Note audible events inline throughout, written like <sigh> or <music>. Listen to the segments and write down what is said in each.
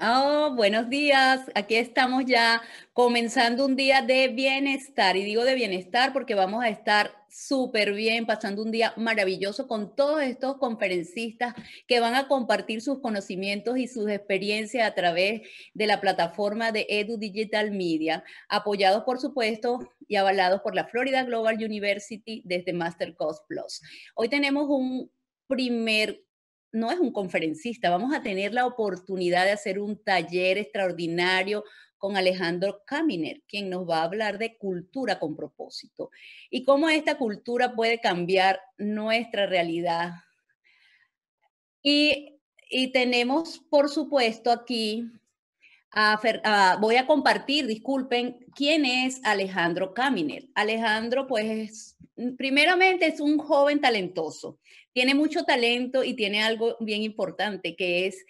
Oh, buenos días. Aquí estamos ya comenzando un día de bienestar. Y digo de bienestar porque vamos a estar súper bien, pasando un día maravilloso con todos estos conferencistas que van a compartir sus conocimientos y sus experiencias a través de la plataforma de Edu Digital Media, apoyados por supuesto y avalados por la Florida Global University desde Masterclass Plus. Hoy tenemos un primer no es un conferencista, vamos a tener la oportunidad de hacer un taller extraordinario con Alejandro Kaminer, quien nos va a hablar de cultura con propósito y cómo esta cultura puede cambiar nuestra realidad. Y, tenemos, por supuesto, aquí, voy a compartir, disculpen, quién es Alejandro Kaminer. Alejandro, pues, primeramente es un joven talentoso, tiene mucho talento y tiene algo bien importante que es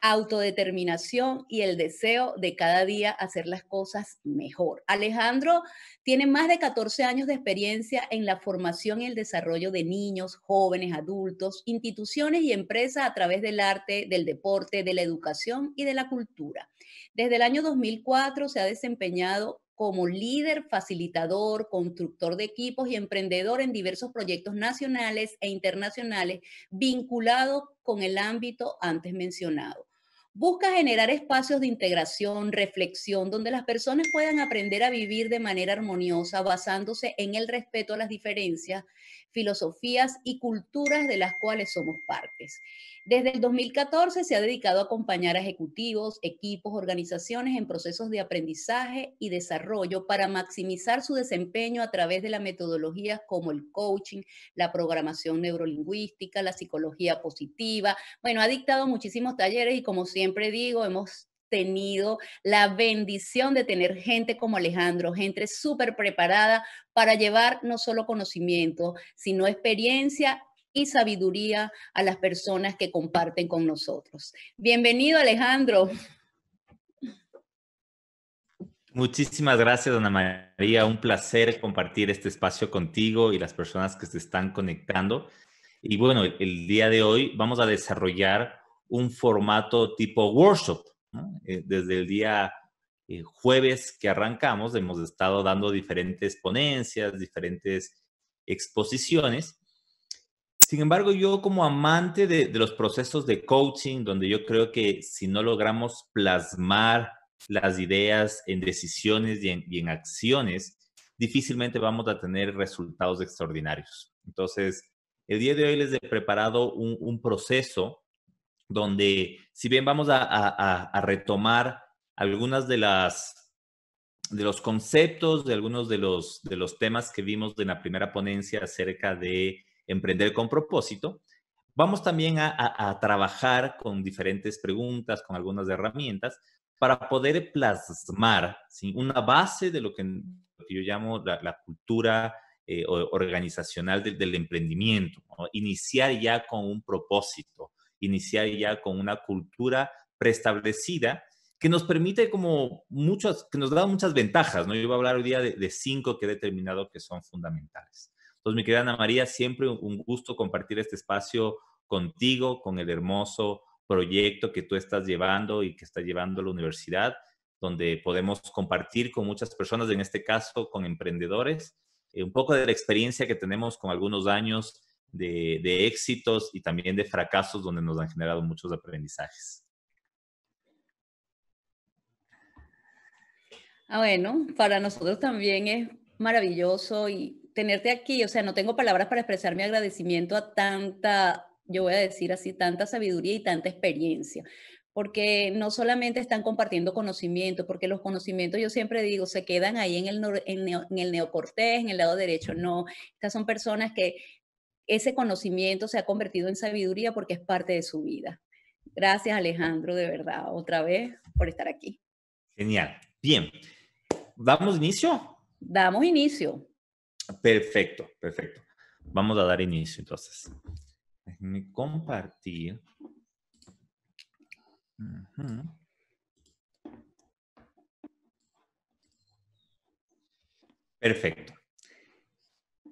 autodeterminación y el deseo de cada día hacer las cosas mejor. Alejandro tiene más de 14 años de experiencia en la formación y el desarrollo de niños, jóvenes, adultos, instituciones y empresas a través del arte, del deporte, de la educación y de la cultura. Desde el año 2004 se ha desempeñado como líder, facilitador, constructor de equipos y emprendedor en diversos proyectos nacionales e internacionales vinculados con el ámbito antes mencionado. Busca generar espacios de integración, reflexión, donde las personas puedan aprender a vivir de manera armoniosa, basándose en el respeto a las diferencias, filosofías y culturas de las cuales somos partes. Desde el 2014 se ha dedicado a acompañar a ejecutivos, equipos, organizaciones en procesos de aprendizaje y desarrollo para maximizar su desempeño a través de las metodologías como el coaching, la programación neurolingüística, la psicología positiva. Bueno, ha dictado muchísimos talleres y como siempre digo, hemos tenido la bendición de tener gente como Alejandro, gente súper preparada para llevar no solo conocimiento, sino experiencia y sabiduría a las personas que comparten con nosotros. Bienvenido Alejandro. Muchísimas gracias, Ana María. Un placer compartir este espacio contigo y las personas que se están conectando. Y bueno, el día de hoy vamos a desarrollar un formato tipo workshop, eh, desde el día eh, jueves que arrancamos, hemos estado dando diferentes ponencias, diferentes exposiciones. Sin embargo, yo como amante de, los procesos de coaching, donde yo creo que si no logramos plasmar las ideas en decisiones y en, acciones, difícilmente vamos a tener resultados extraordinarios. Entonces, el día de hoy les he preparado un proceso donde si bien vamos a, retomar algunas de los conceptos, de algunos de los, temas que vimos en la primera ponencia acerca de emprender con propósito, vamos también a, trabajar con diferentes preguntas, con algunas herramientas, para poder plasmar una base de lo que yo llamo la, cultura eh, organizacional del, emprendimiento, iniciar ya con un propósito, iniciar ya con una cultura preestablecida que nos permite como muchas, que nos da muchas ventajas, ¿no? Yo voy a hablar hoy día de, cinco que he determinado que son fundamentales. Entonces, mi querida Ana María, siempre un gusto compartir este espacio contigo, con el hermoso proyecto que tú estás llevando y que está llevando la universidad, donde podemos compartir con muchas personas, en este caso con emprendedores, eh, un poco de la experiencia que tenemos con algunos años de, éxitos y también de fracasos donde nos han generado muchos aprendizajes. Ah, bueno, para nosotros también es maravilloso y tenerte aquí, o sea, no tengo palabras para expresar mi agradecimiento a tanta, yo voy a decir así, tanta sabiduría y tanta experiencia, porque no solamente están compartiendo conocimiento, porque los conocimientos, yo siempre digo, se quedan ahí en el, en, en el neocortés, en el lado derecho, no, estas son personas que ese conocimiento se ha convertido en sabiduría porque es parte de su vida. Gracias Alejandro, de verdad, otra vez por estar aquí. Genial. Bien, ¿damos inicio? Damos inicio. Perfecto, perfecto. Vamos a dar inicio entonces. Déjenme compartir. Perfecto.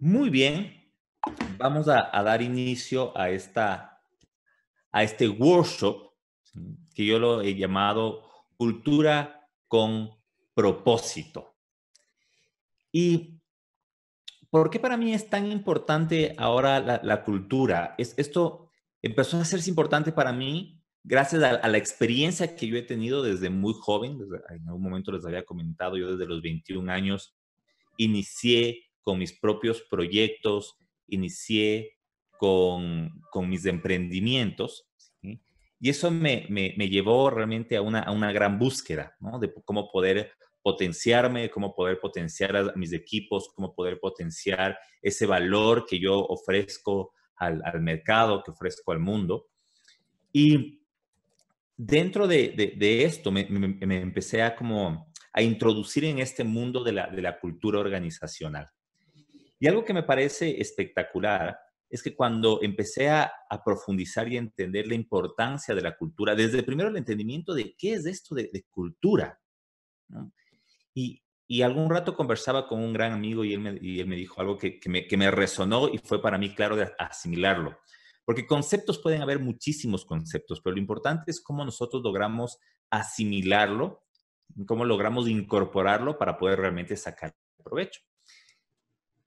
Muy bien, Vamos a, dar inicio a, esta, a este workshop que yo lo he llamado Cultura con propósito. ¿Y por qué para mí es tan importante ahora la, cultura? Es, esto empezó a hacerse importante para mí gracias a, la experiencia que yo he tenido desde muy joven, en algún momento les había comentado, yo desde los 21 años inicié con mis propios proyectos, inicié con, con mis emprendimientos. Y eso me, llevó realmente a una, una gran búsqueda de cómo poder potenciarme, cómo poder potenciar a mis equipos, cómo poder potenciar ese valor que yo ofrezco al, mercado, que ofrezco al mundo. Y dentro de, esto me, empecé a como a introducir en este mundo de la, de la cultura organizacional. Y algo que me parece espectacular es que cuando empecé a, profundizar y a entender la importancia de la cultura, desde primero el entendimiento de qué es esto de, cultura, y, algún rato conversaba con un gran amigo y él me, dijo algo que, me, que me resonó y fue para mí claro de asimilarlo. Porque conceptos pueden haber muchísimos conceptos, pero lo importante es cómo nosotros logramos asimilarlo, cómo logramos incorporarlo para poder realmente sacar provecho.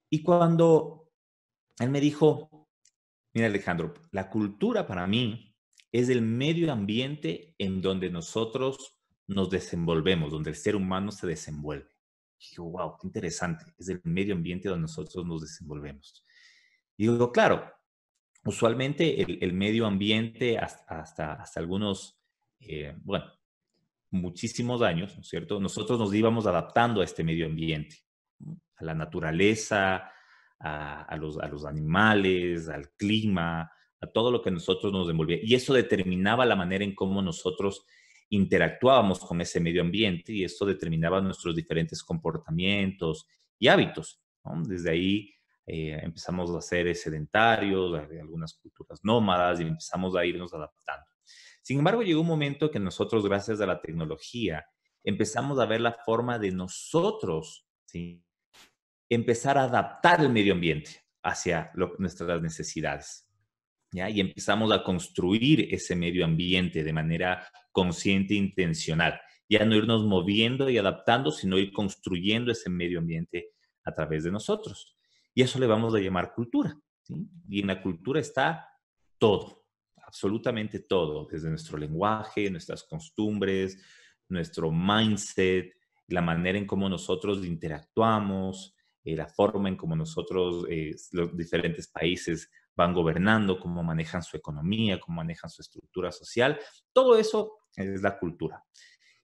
Y cuando él me dijo, mira Alejandro, la cultura para mí es el medio ambiente en donde nosotros nos desenvolvemos, donde el ser humano se desenvuelve. Y wow, qué interesante, es el medio ambiente donde nosotros nos desenvolvemos. Y digo, claro, usualmente el, medio ambiente hasta, hasta, algunos, eh, bueno, muchísimos años, ¿no es cierto? Nosotros nos íbamos adaptando a este medio ambiente a la naturaleza, a, los, a los animales, al clima, a todo lo que nosotros nos envolvía. Y eso determinaba la manera en cómo nosotros interactuábamos con ese medio ambiente y esto determinaba nuestros diferentes comportamientos y hábitos. Desde ahí eh, empezamos a ser sedentarios, algunas culturas nómadas y empezamos a irnos adaptando. Sin embargo, llegó un momento que nosotros, gracias a la tecnología, empezamos a ver la forma de nosotros ¿sí? empezar a adaptar el medio ambiente hacia nuestras necesidades. ¿ya? Y empezamos a construir ese medio ambiente de manera consciente e intencional. Ya no irnos moviendo y adaptando, sino ir construyendo ese medio ambiente a través de nosotros. Y eso le vamos a llamar cultura. Y en la cultura está todo, absolutamente todo, desde nuestro lenguaje, nuestras costumbres, nuestro mindset, la manera en cómo nosotros interactuamos, eh, la forma en cómo nosotros, eh, los diferentes países van gobernando, cómo manejan su economía, cómo manejan su estructura social, todo eso es la cultura.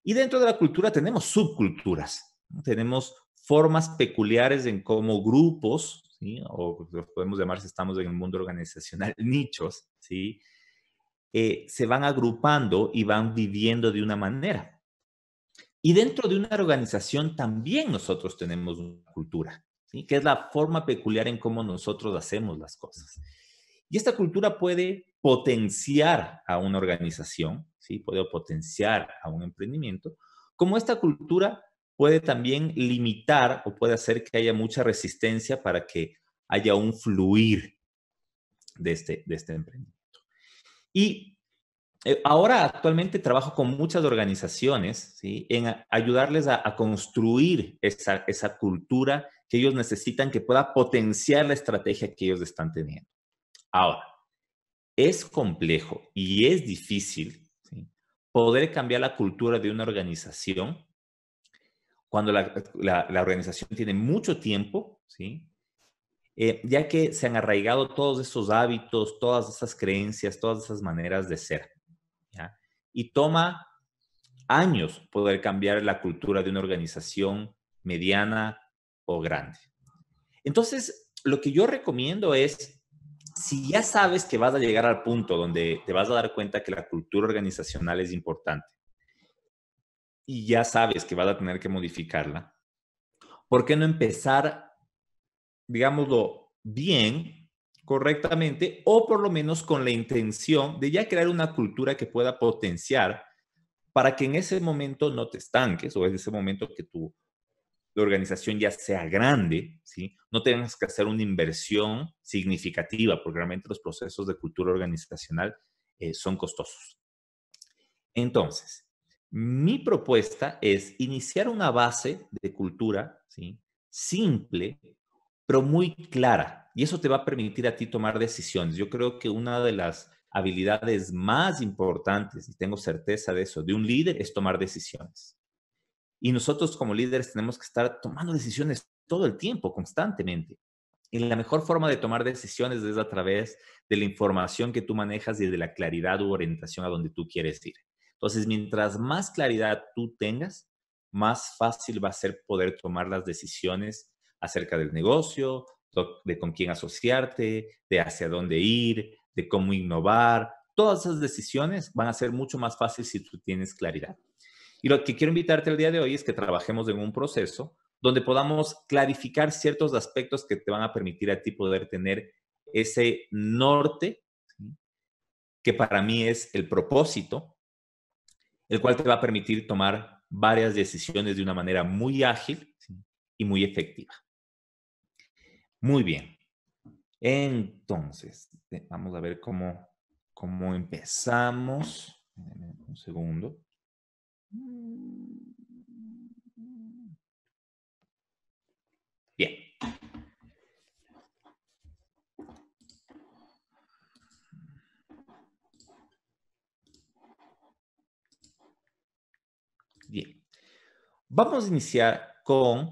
Y dentro de la cultura tenemos subculturas, tenemos formas peculiares en cómo grupos, o podemos llamar si estamos en el mundo organizacional, <laughs> nichos, eh, se van agrupando y van viviendo de una manera. Y dentro de una organización también nosotros tenemos una cultura que es la forma peculiar en cómo nosotros hacemos las cosas. Y esta cultura puede potenciar a una organización, ¿sí? puede potenciar a un emprendimiento, como esta cultura puede también limitar o puede hacer que haya mucha resistencia para que haya un fluir de este, de este emprendimiento. Y eh, ahora actualmente trabajo con muchas organizaciones ¿sí? en ayudarles a, construir esa, esa, cultura que ellos necesitan que pueda potenciar la estrategia que ellos están teniendo. Ahora, es complejo y es difícil poder cambiar la cultura de una organización cuando la, organización tiene mucho tiempo, ¿sí? Eh, ya que se han arraigado todos esos hábitos, todas esas creencias, todas esas maneras de ser. Y toma años poder cambiar la cultura de una organización mediana o grande. Entonces, lo que yo recomiendo es, si ya sabes que vas a llegar al punto donde te vas a dar cuenta que la cultura organizacional es importante y ya sabes que vas a tener que modificarla, ¿por qué no empezar, digámoslo, bien, correctamente, o por lo menos con la intención de ya crear una cultura que pueda potenciar para que en ese momento no te estanques o en ese momento que tú la organización ya sea grande, ¿sí? no tengas que hacer una inversión significativa, porque realmente los procesos de cultura organizacional eh, son costosos. Entonces, mi propuesta es iniciar una base de cultura ¿sí? simple, pero muy clara, y eso te va a permitir a ti tomar decisiones. Yo creo que una de las habilidades más importantes, y tengo certeza de eso, de un líder es tomar decisiones. Y nosotros como líderes tenemos que estar tomando decisiones todo el tiempo, constantemente. Y la mejor forma de tomar decisiones es a través de la información que tú manejas y de la claridad u orientación a donde tú quieres ir. Entonces, mientras más claridad tú tengas, más fácil va a ser poder tomar las decisiones acerca del negocio, de con quién asociarte, de hacia dónde ir, de cómo innovar. Todas esas decisiones van a ser mucho más fáciles si tú tienes claridad. Y lo que quiero invitarte el día de hoy es que trabajemos en un proceso donde podamos clarificar ciertos aspectos que te van a permitir a ti poder tener ese norte, que para mí es el propósito, el cual te va a permitir tomar varias decisiones de una manera muy ágil y muy efectiva. Muy bien. Entonces, vamos a ver cómo empezamos. Un segundo. Bien. Bien. Vamos a iniciar con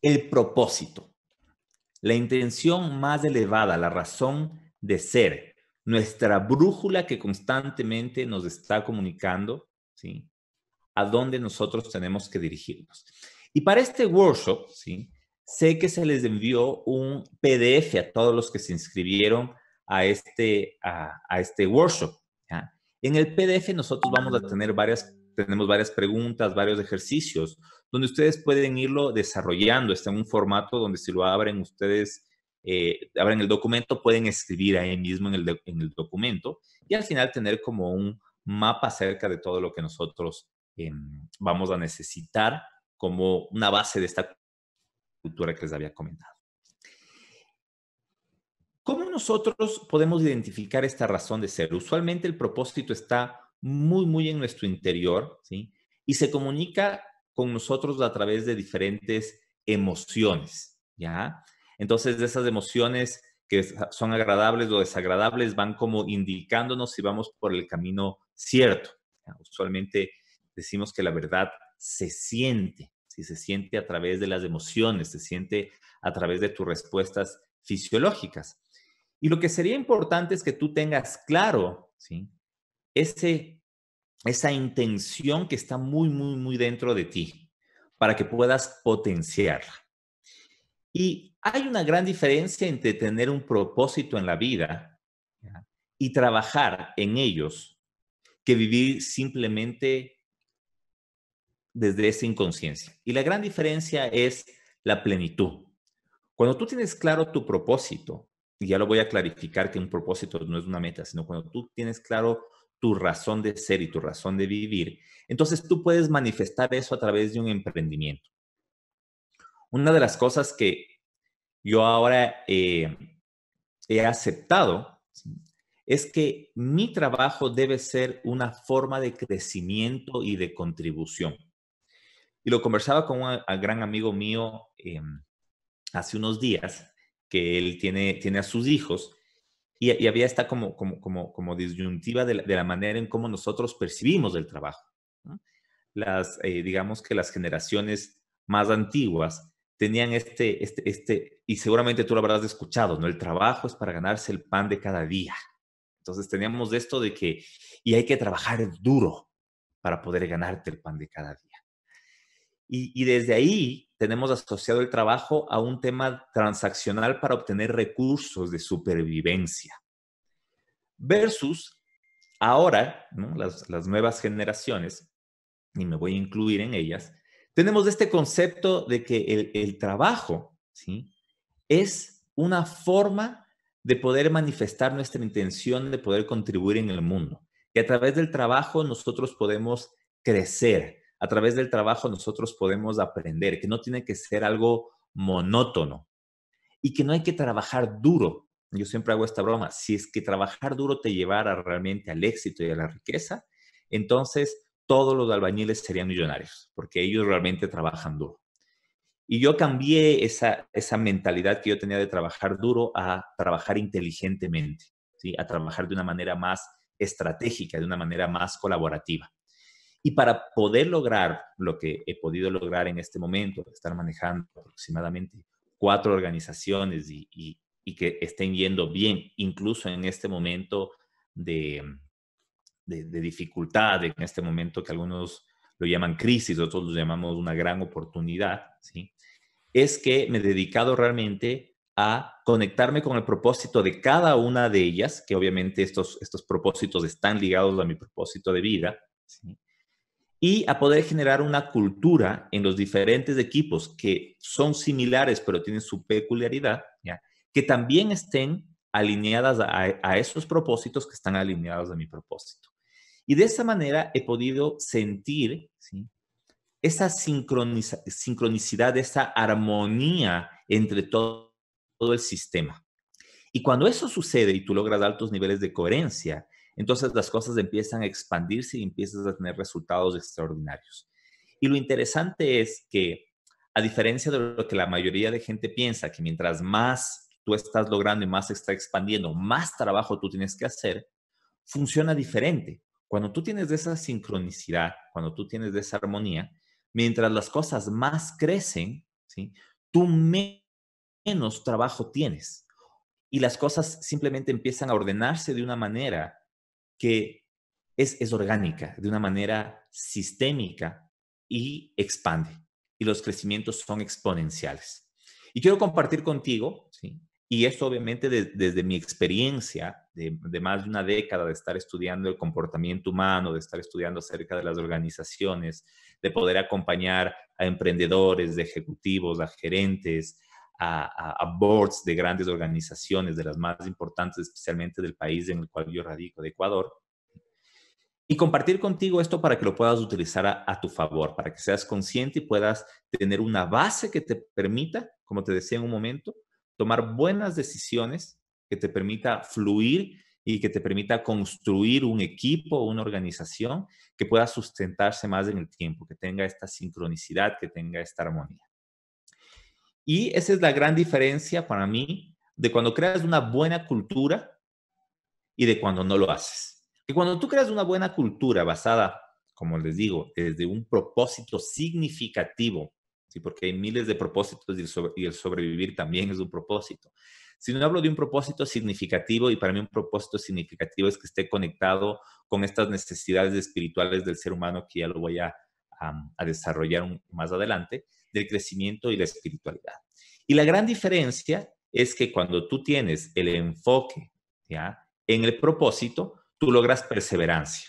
el propósito, la intención más elevada, la razón de ser, nuestra brújula que constantemente nos está comunicando ¿sí? A dónde nosotros tenemos que dirigirnos. Y para este workshop, ¿sí? Sé que se les envió un PDF a todos los que se inscribieron a este, a, este workshop. En el PDF nosotros vamos a tener varias, tenemos varias preguntas, varios ejercicios, donde ustedes pueden irlo desarrollando. Está en un formato donde si lo abren ustedes, eh, abren el documento, pueden escribir ahí mismo en en el documento y al final tener como un mapa acerca de todo lo que nosotros em, vamos a necesitar como una base de esta cultura que les había comentado. ¿Cómo nosotros podemos identificar esta razón de ser? Usualmente el propósito está muy, muy en nuestro interior, ¿sí? Y se comunica con nosotros a través de diferentes emociones, ¿ya? Entonces, esas emociones que son agradables o desagradables van como indicándonos si vamos por el camino cierto. Usualmente decimos que la verdad se siente, si se siente a través de las emociones, se siente a través de tus respuestas fisiológicas. Y lo que sería importante es que tú tengas claro, ¿sí? Ese, esa intención que está muy, muy, muy dentro de ti para que puedas potenciarla. Y hay una gran diferencia entre tener un propósito en la vida y trabajar en ellos que vivir simplemente desde esa inconsciencia. Y la gran diferencia es la plenitud. Cuando tú tienes claro tu propósito, y ya lo voy a clarificar que un propósito no es una meta, sino cuando tú tienes claro tu razón de ser y tu razón de vivir, entonces tú puedes manifestar eso a través de un emprendimiento. Una de las cosas que yo ahora eh, he aceptado es que mi trabajo debe ser una forma de crecimiento y de contribución. Y lo conversaba con un gran amigo mío em, hace unos días, que él tiene, a sus hijos, y, había esta como, disyuntiva de la, manera en cómo nosotros percibimos el trabajo. Las, eh, digamos que las generaciones más antiguas tenían este, este, este, y seguramente tú lo habrás escuchado, ¿no? El trabajo es para ganarse el pan de cada día. Entonces teníamos esto de que, y hay que trabajar duro para poder ganarte el pan de cada día. Y, desde ahí tenemos asociado el trabajo a un tema transaccional para obtener recursos de supervivencia. Versus ahora, las, nuevas generaciones, y me voy a incluir en ellas, tenemos este concepto de que el, el trabajo ¿sí? es una forma de poder manifestar nuestra intención de poder contribuir en el mundo. Que a través del trabajo nosotros podemos crecer, a través del trabajo nosotros podemos aprender, que no tiene que ser algo monótono y que no hay que trabajar duro. Yo siempre hago esta broma, si es que trabajar duro te llevara realmente al éxito y a la riqueza, entonces todos los albañiles serían millonarios, porque ellos realmente trabajan duro. Y yo cambié esa, esa mentalidad que yo tenía de trabajar duro a trabajar inteligentemente, ¿sí? a trabajar de una manera más estratégica, de una manera más colaborativa. Y para poder lograr lo que he podido lograr en este momento, estar manejando aproximadamente cuatro organizaciones y, y, que estén yendo bien, incluso en este momento de, de, dificultad, en este momento que algunos lo llaman crisis, otros lo llamamos una gran oportunidad, ¿sí? es que me he dedicado realmente a conectarme con el propósito de cada una de ellas, que obviamente estos, estos propósitos están ligados a mi propósito de vida, y a poder generar una cultura en los diferentes equipos que son similares pero tienen su peculiaridad, que también estén alineadas a, esos propósitos que están alineados a mi propósito. Y de esa manera he podido sentir ¿sí? esa sincronicidad, esa armonía entre todo, el sistema. Y cuando eso sucede y tú logras altos niveles de coherencia, entonces las cosas empiezan a expandirse y empiezas a tener resultados extraordinarios. Y lo interesante es que, a diferencia de lo que la mayoría de gente piensa, que mientras más tú estás logrando y más se está expandiendo, más trabajo tú tienes que hacer, funciona diferente. Cuando tú tienes esa sincronicidad, cuando tú tienes esa armonía, mientras las cosas más crecen, ¿sí? tú menos trabajo tienes y las cosas simplemente empiezan a ordenarse de una manera que es, orgánica, de una manera sistémica y expande. Y los crecimientos son exponenciales. Y quiero compartir contigo, y esto obviamente desde mi experiencia de, más de una década de estar estudiando el comportamiento humano, de estar estudiando acerca de las organizaciones, de poder acompañar a emprendedores, de ejecutivos, a gerentes, a, boards de grandes organizaciones, de las más importantes, especialmente del país en el cual yo radico, de Ecuador. Y compartir contigo esto para que lo puedas utilizar a tu favor, para que seas consciente y puedas tener una base que te permita, como te decía en un momento, tomar buenas decisiones, que te permita fluir y que te permita construir un equipo o una organización que pueda sustentarse más en el tiempo, que tenga esta sincronicidad, que tenga esta armonía. Y esa es la gran diferencia para mí de cuando creas una buena cultura y de cuando no lo haces. y cuando tú creas una buena cultura basada, como les digo, desde un propósito significativo, ¿sí? porque hay miles de propósitos y y el sobrevivir también es un propósito, si no hablo de un propósito significativo, y para mí un propósito significativo es que esté conectado con estas necesidades espirituales del ser humano, que ya lo voy a, desarrollar más adelante, del crecimiento y la espiritualidad. Y la gran diferencia es que cuando tú tienes el enfoque ¿ya? en el propósito, tú logras perseverancia,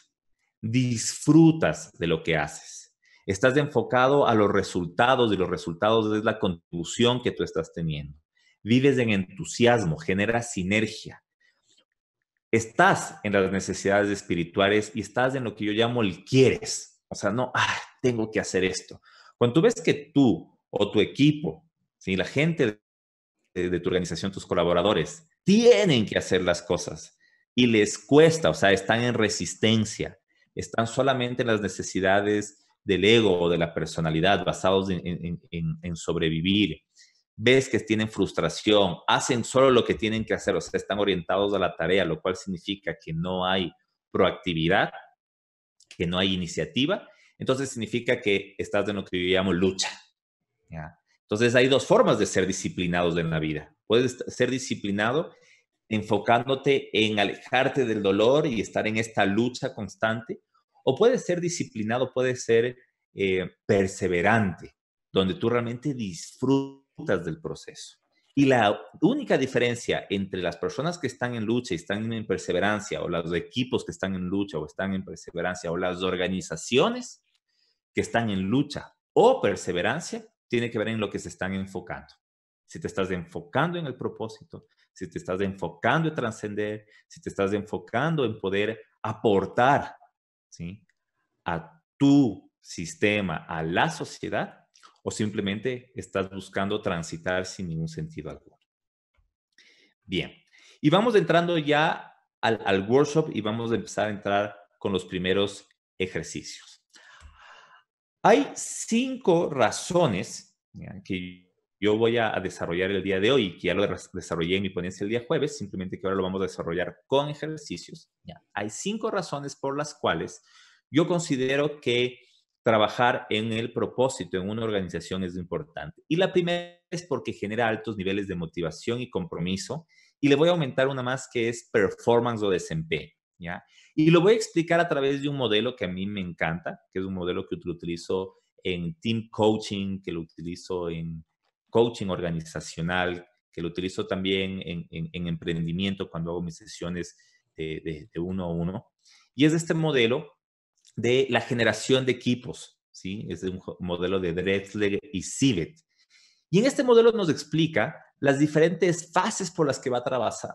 disfrutas de lo que haces, estás enfocado a los resultados y los resultados es la contribución que tú estás teniendo vives en entusiasmo, generas sinergia. Estás en las necesidades espirituales y estás en lo que yo llamo el quieres. O sea, no, tengo que hacer esto. Cuando tú ves que tú o tu equipo, ¿sí? la gente de, tu organización, tus colaboradores, tienen que hacer las cosas y les cuesta, o sea, están en resistencia, están solamente en las necesidades del ego o de la personalidad, basados en, en sobrevivir, ves que tienen frustración, hacen solo lo que tienen que hacer, o sea, están orientados a la tarea, lo cual significa que no hay proactividad, que no hay iniciativa, entonces significa que estás en lo que yo llamo lucha. Entonces hay dos formas de ser disciplinados en la vida. Puedes ser disciplinado enfocándote en alejarte del dolor y estar en esta lucha constante, o puedes ser disciplinado, puedes ser eh, perseverante, donde tú realmente disfrutas del proceso. Y la única diferencia entre las personas que están en lucha y están en perseverancia, o los equipos que están en lucha o están en perseverancia, o las organizaciones que están en lucha o perseverancia, tiene que ver en lo que se están enfocando. Si te estás enfocando en el propósito, si te estás enfocando en trascender, si te estás enfocando en poder aportar ¿sí? a tu sistema, a la sociedad, o simplemente estás buscando transitar sin ningún sentido alguno. Bien, y vamos entrando ya al, workshop y vamos a empezar a entrar con los primeros ejercicios. Hay cinco razones que yo voy a, desarrollar el día de hoy, que ya lo desarrollé en mi ponencia el día jueves, simplemente que ahora lo vamos a desarrollar con ejercicios. ¿ya? Hay cinco razones por las cuales yo considero que trabajar en el propósito en una organización es importante. Y la primera es porque genera altos niveles de motivación y compromiso. Y le voy a aumentar una más que es performance o desempeño. ¿ya? Y lo voy a explicar a través de un modelo que a mí me encanta, que es un modelo que utilizo en team coaching, que lo utilizo en coaching organizacional, que lo utilizo también en, emprendimiento cuando hago mis sesiones de, de, de uno a uno. Y es este modelo de la generación de equipos, ¿sí? Es un modelo de Drexler y Civet. Y en este modelo nos explica las diferentes fases por las que va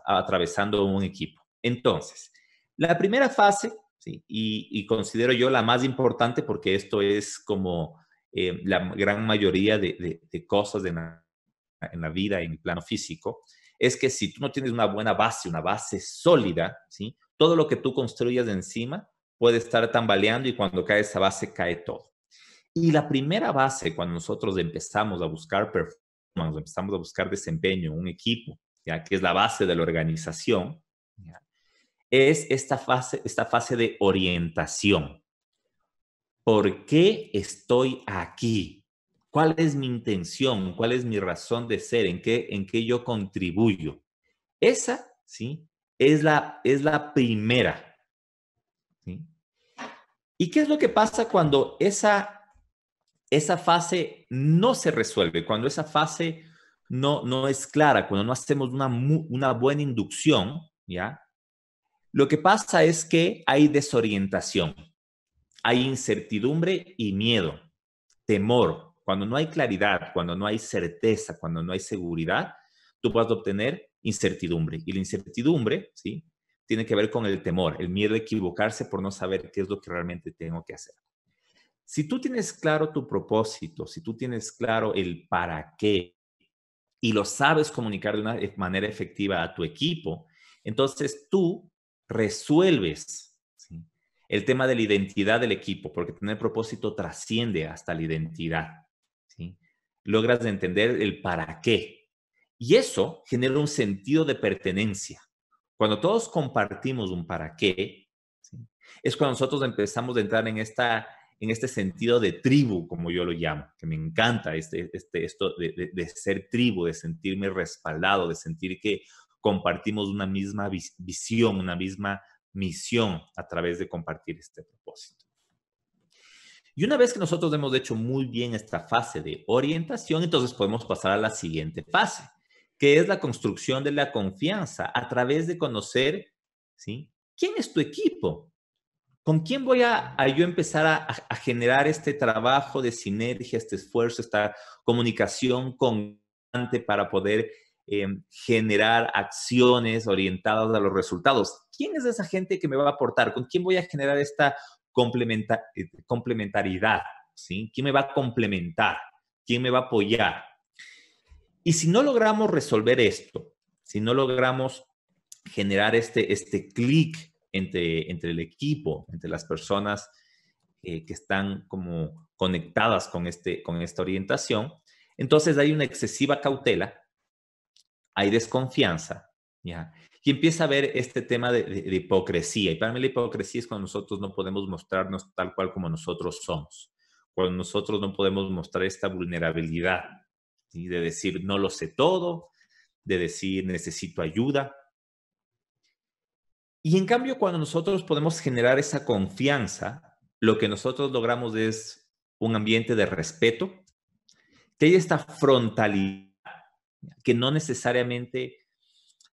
atravesando un equipo. Entonces, la primera fase, ¿sí? y, considero yo la más importante porque esto es como eh, la gran mayoría de, cosas en la vida, en el plano físico, es que si tú no tienes una buena base, una base sólida, ¿sí? todo lo que tú construyas de encima puede estar tambaleando y cuando cae esa base cae todo. Y la primera base, cuando nosotros empezamos a buscar performance, empezamos a buscar desempeño un equipo, ya que es la base de la organización, es esta fase, esta fase de orientación. ¿Por qué estoy aquí? ¿Cuál es mi intención? ¿Cuál es mi razón de ser? ¿En qué, en qué yo contribuyo? Esa, ¿sí? Es la, es la primera ¿Y qué es lo que pasa cuando esa, esa fase no se resuelve, cuando esa fase no, no es clara, cuando no hacemos una, una buena inducción, ¿ya? Lo que pasa es que hay desorientación, hay incertidumbre y miedo, temor. Cuando no hay claridad, cuando no hay certeza, cuando no hay seguridad, tú puedes obtener incertidumbre. Y la incertidumbre, ¿sí? tiene que ver con el temor, el miedo a equivocarse por no saber qué es lo que realmente tengo que hacer. Si tú tienes claro tu propósito, si tú tienes claro el para qué y lo sabes comunicar de una manera efectiva a tu equipo, entonces tú resuelves el tema de la identidad del equipo, porque tener propósito trasciende hasta la identidad. Logras entender el para qué. Y eso genera un sentido de pertenencia. Cuando todos compartimos un para qué, es cuando nosotros empezamos a entrar en, esta, en este sentido de tribu, como yo lo llamo, que me encanta este, este, esto de, ser tribu, de sentirme respaldado, de sentir que compartimos una misma visión, una misma misión a través de compartir este propósito. Y una vez que nosotros hemos hecho muy bien esta fase de orientación, entonces podemos pasar a la siguiente fase, que es la construcción de la confianza a través de conocer, ¿sí? ¿Quién es tu equipo? ¿Con quién voy a, yo empezar a, generar este trabajo de sinergia, este esfuerzo, esta comunicación constante para poder em, generar acciones orientadas a los resultados? ¿Quién es esa gente que me va a aportar? ¿Con quién voy a generar esta complementaridad? Eh, complementariedad? ¿Sí? ¿Quién me va a complementar? ¿Quién me va a apoyar? Y si no logramos resolver esto, si no logramos generar este, este clic entre, entre el equipo, entre las personas eh, que están como conectadas con, este, con esta orientación, entonces hay una excesiva cautela, hay desconfianza, ¿ya? Y empieza a ver este tema de, hipocresía. Y para mí la hipocresía es cuando nosotros no podemos mostrarnos tal cual como nosotros somos, cuando nosotros no podemos mostrar esta vulnerabilidad y de decir no lo sé todo, de decir necesito ayuda. Y en cambio, cuando nosotros podemos generar esa confianza, lo que nosotros logramos es un ambiente de respeto, que hay esta frontalidad, que no necesariamente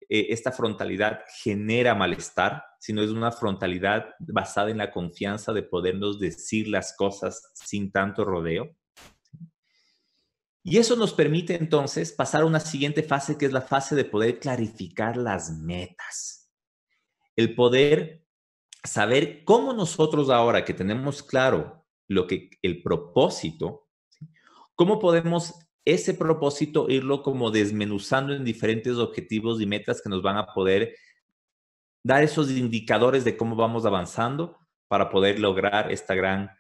eh, esta frontalidad genera malestar, sino es una frontalidad basada en la confianza de podernos decir las cosas sin tanto rodeo. Y eso nos permite entonces pasar a una siguiente fase, que es la fase de poder clarificar las metas. El poder saber cómo nosotros ahora que tenemos claro lo que el propósito, cómo podemos ese propósito irlo como desmenuzando en diferentes objetivos y metas que nos van a poder dar esos indicadores de cómo vamos avanzando para poder lograr esta gran,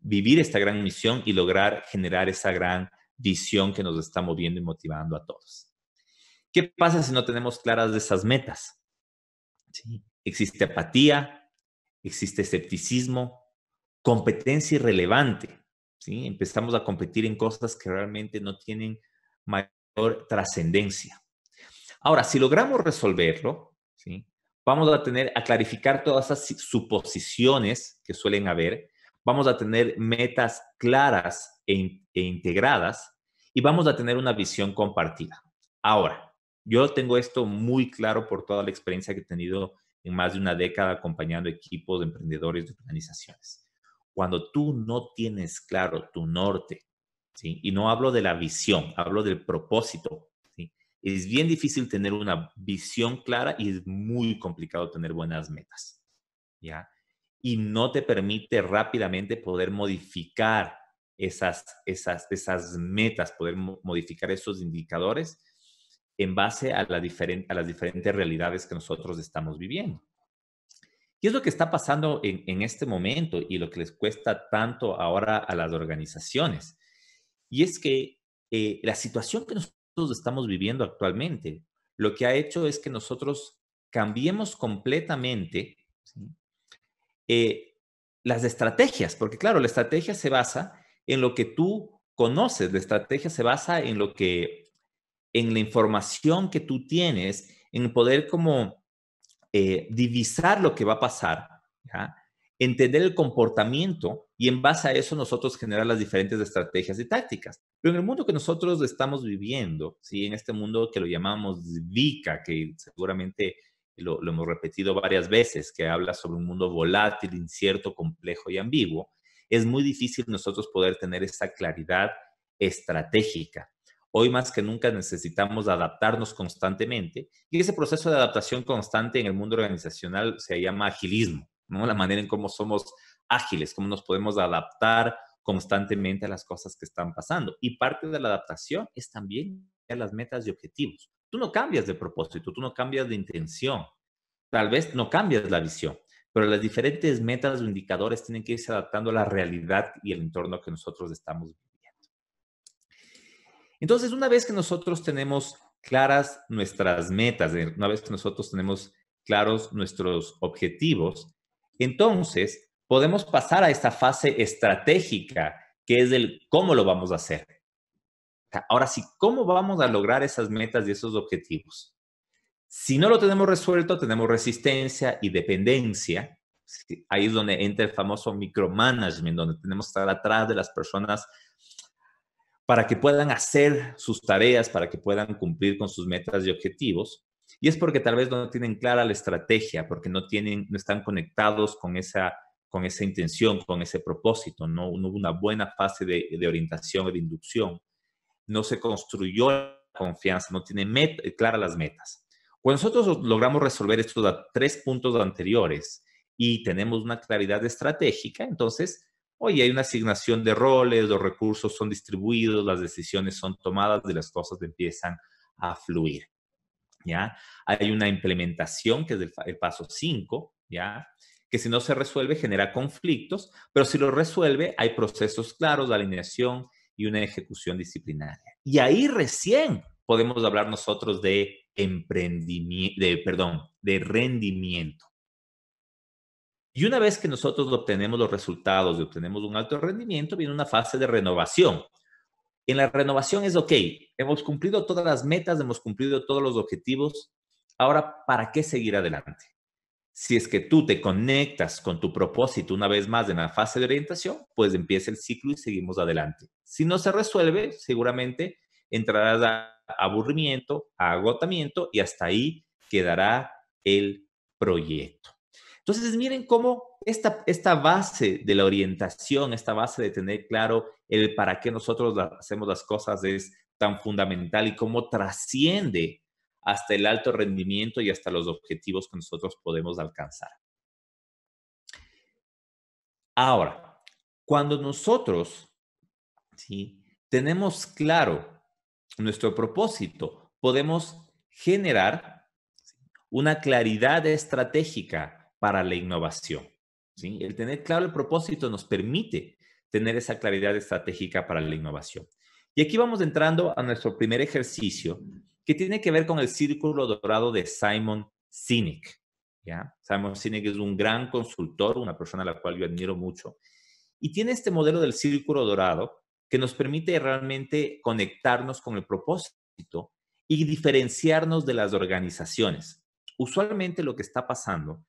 vivir esta gran misión y lograr generar esa gran visión que nos está moviendo y motivando a todos. ¿Qué pasa si no tenemos claras de esas metas? Existe apatía, existe escepticismo, competencia irrelevante. ¿sí? Empezamos a competir en cosas que realmente no tienen mayor trascendencia. Ahora, si logramos resolverlo, vamos a tener a clarificar todas esas suposiciones que suelen haber, vamos a tener metas claras e, e integradas y vamos a tener una visión compartida. Ahora, yo tengo esto muy claro por toda la experiencia que he tenido en más de una década acompañando equipos de emprendedores de organizaciones. Cuando tú no tienes claro tu norte, y no hablo de la visión, hablo del propósito, es bien difícil tener una visión clara y es muy complicado tener buenas metas. ¿ya? Y no te permite rápidamente poder modificar esas, esas, metas, poder modificar esos indicadores en base a, la a las diferentes realidades que nosotros estamos viviendo. ¿Qué es lo que está pasando en, este momento y lo que les cuesta tanto ahora a las organizaciones. Y es que eh, la situación que nosotros estamos viviendo actualmente, lo que ha hecho es que nosotros cambiemos completamente eh, las estrategias, porque claro, la estrategia se basa en lo que tú conoces. La estrategia se basa en lo que, en la información que tú tienes, en poder como eh, divisar lo que va a pasar, entender el comportamiento y en base a eso nosotros generar las diferentes estrategias y tácticas. Pero en el mundo que nosotros estamos viviendo, ¿sí? en este mundo que lo llamamos VICA, que seguramente lo hemos repetido varias veces, que habla sobre un mundo volátil, incierto, complejo y ambiguo, es muy difícil nosotros poder tener esa claridad estratégica. Hoy más que nunca necesitamos adaptarnos constantemente y ese proceso de adaptación constante en el mundo organizacional se llama agilismo, ¿no? La manera en cómo somos ágiles, cómo nos podemos adaptar constantemente a las cosas que están pasando. Y parte de la adaptación es también a las metas y objetivos. Tú no cambias de propósito, tú no cambias de intención, tal vez no cambias la visión, pero las diferentes metas o indicadores tienen que irse adaptando a la realidad y el entorno que nosotros estamos viviendo. Entonces, una vez que nosotros tenemos claras nuestras metas, eh, una vez que nosotros tenemos claros nuestros objetivos, entonces podemos pasar a esta fase estratégica que es el cómo lo vamos a hacer. Ahora sí, ¿cómo vamos a lograr esas metas y esos objetivos? Si no lo tenemos resuelto, tenemos resistencia y dependencia. Ahí es donde entra el famoso micromanagement, donde tenemos que estar atrás de las personas para que puedan hacer sus tareas, para que puedan cumplir con sus metas y objetivos. Y es porque tal vez no tienen clara la estrategia, porque no, tienen, no están conectados con esa, con esa intención, con ese propósito. No, hubo una buena fase de, orientación y de inducción. No se construyó la confianza, no tienen clara claras las metas. Cuando nosotros logramos resolver estos tres puntos anteriores y tenemos una claridad estratégica, entonces, hoy hay una asignación de roles, los recursos son distribuidos, las decisiones son tomadas y las cosas empiezan a fluir. ¿Ya? Hay una implementación que es el, paso 5, ¿ya? que si no se resuelve genera conflictos, pero si lo resuelve hay procesos claros de alineación y una ejecución disciplinaria. Y ahí recién podemos hablar nosotros de emprendimiento, perdón, de rendimiento. Y una vez que nosotros obtenemos los resultados y obtenemos un alto rendimiento, viene una fase de renovación. En la renovación es, ok, hemos cumplido todas las metas, hemos cumplido todos los objetivos, ahora, ¿para qué seguir adelante? Si es que tú te conectas con tu propósito una vez más en la fase de orientación, pues empieza el ciclo y seguimos adelante. Si no se resuelve, seguramente entrarás a aburrimiento, a agotamiento y hasta ahí quedará el proyecto. Entonces, miren cómo esta, esta base de la orientación, esta base de tener claro el para qué nosotros hacemos las cosas es tan fundamental y cómo trasciende hasta el alto rendimiento y hasta los objetivos que nosotros podemos alcanzar. Ahora, cuando nosotros tenemos claro nuestro propósito, podemos generar una claridad estratégica para la innovación. El tener claro el propósito nos permite tener esa claridad estratégica para la innovación. Y aquí vamos entrando a nuestro primer ejercicio, que tiene que ver con el círculo dorado de Simon Sinek. ¿ya? Simon Sinek es un gran consultor, una persona a la cual yo admiro mucho, y tiene este modelo del círculo dorado que nos permite realmente conectarnos con el propósito y diferenciarnos de las organizaciones. Usualmente lo que está pasando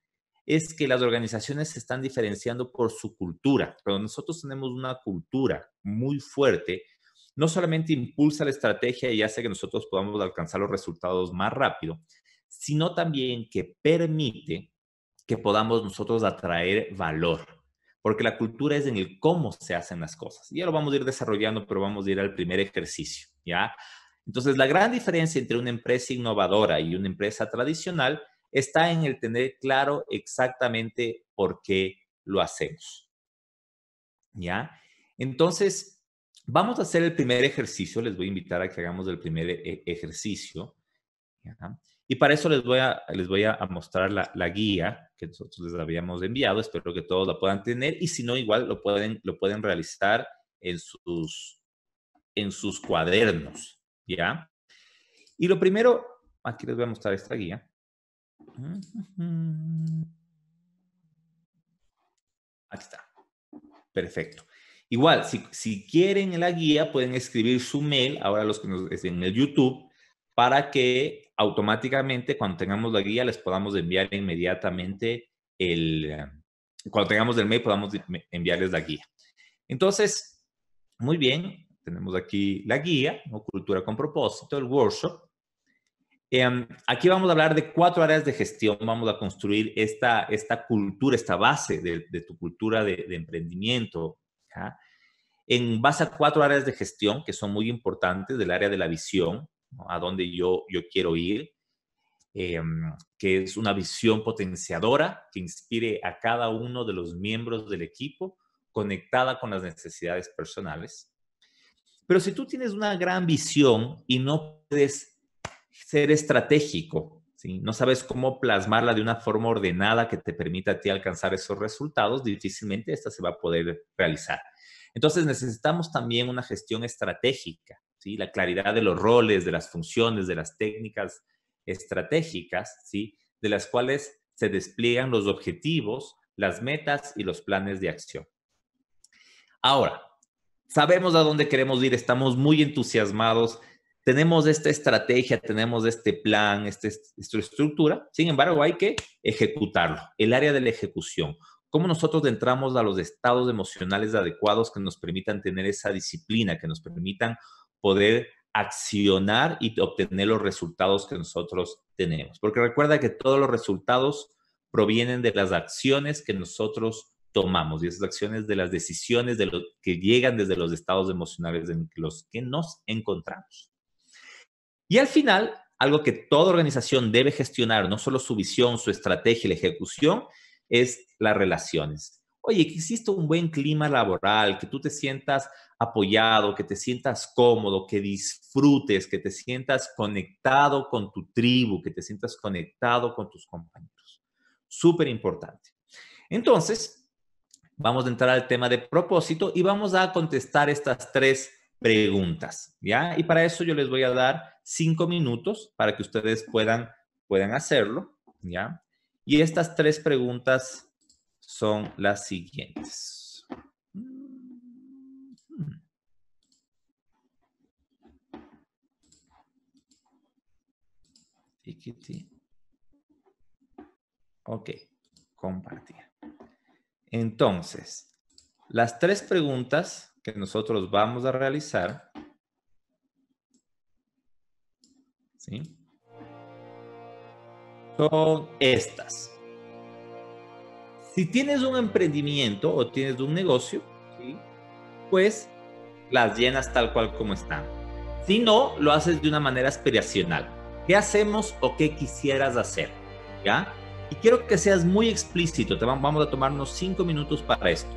es que las organizaciones se están diferenciando por su cultura, pero nosotros tenemos una cultura muy fuerte, no solamente impulsa la estrategia y hace que nosotros podamos alcanzar los resultados más rápido, sino también que permite que podamos nosotros atraer valor porque la cultura es en el cómo se hacen las cosas. Ya lo vamos a ir desarrollando, pero vamos a ir al primer ejercicio, ¿ya? Entonces, la gran diferencia entre una empresa innovadora y una empresa tradicional está en el tener claro exactamente por qué lo hacemos. ¿Ya? Entonces, vamos a hacer el primer ejercicio. Les voy a invitar a que hagamos el primer e-, ejercicio. ¿ya? Y para eso les voy a, les voy a mostrar la, guía que nosotros les habíamos enviado. Espero que todos la puedan tener y si no, igual lo pueden, lo pueden realizar en sus, en sus cuadernos, ¿ya? Y lo primero, aquí les voy a mostrar esta guía. Aquí está. Perfecto. Igual, si, quieren la guía, pueden escribir su mail, ahora los que nos en el YouTube, para que automáticamente cuando tengamos la guía les podamos enviar inmediatamente el, eh, cuando tengamos el mail podamos enviarles la guía. Entonces, muy bien, tenemos aquí la guía, o Cultura con propósito, el workshop. Em, aquí vamos a hablar de cuatro áreas de gestión, vamos a construir esta, esta cultura, esta base de, tu cultura de, emprendimiento. En base a cuatro áreas de gestión que son muy importantes, del área de la visión, a dónde yo, yo quiero ir, em, que es una visión potenciadora que inspire a cada uno de los miembros del equipo conectada con las necesidades personales. Pero si tú tienes una gran visión y no puedes ser estratégico, ¿sí? no sabes cómo plasmarla de una forma ordenada que te permita a ti alcanzar esos resultados, difícilmente esta se va a poder realizar. Entonces necesitamos también una gestión estratégica la claridad de los roles, de las funciones, de las técnicas estratégicas, ¿sí? de las cuales se despliegan los objetivos, las metas y los planes de acción. Ahora, sabemos a dónde queremos ir, estamos muy entusiasmados, tenemos esta estrategia, tenemos este plan, esta, esta estructura, sin embargo hay que ejecutarlo, el área de la ejecución. ¿Cómo nosotros entramos a los estados emocionales adecuados que nos permitan tener esa disciplina, que nos permitan poder accionar y obtener los resultados que nosotros tenemos. Porque recuerda que todos los resultados provienen de las acciones que nosotros tomamos y esas acciones de las decisiones de lo, que llegan desde los estados emocionales en los que nos encontramos. Y al final, algo que toda organización debe gestionar, no solo su visión, su estrategia y la ejecución, es las relaciones oye, que exista un buen clima laboral, que tú te sientas apoyado, que te sientas cómodo, que disfrutes, que te sientas conectado con tu tribu, que te sientas conectado con tus compañeros. Súper importante. Entonces, vamos a entrar al tema de propósito y vamos a contestar estas tres preguntas, ¿ya? Y para eso yo les voy a dar cinco minutos para que ustedes puedan, puedan hacerlo, ¿ya? Y estas tres preguntas son las siguientes. Mm. Ok, compartir. Entonces, las tres preguntas que nosotros vamos a realizar, ¿sí? Son estas. Si tienes un emprendimiento o tienes un negocio, pues las llenas tal cual como están. Si no, lo haces de una manera aspiracional. ¿Qué hacemos o qué quisieras hacer? ¿Ya? Y quiero que seas muy explícito. Te vamos a tomarnos cinco minutos para esto.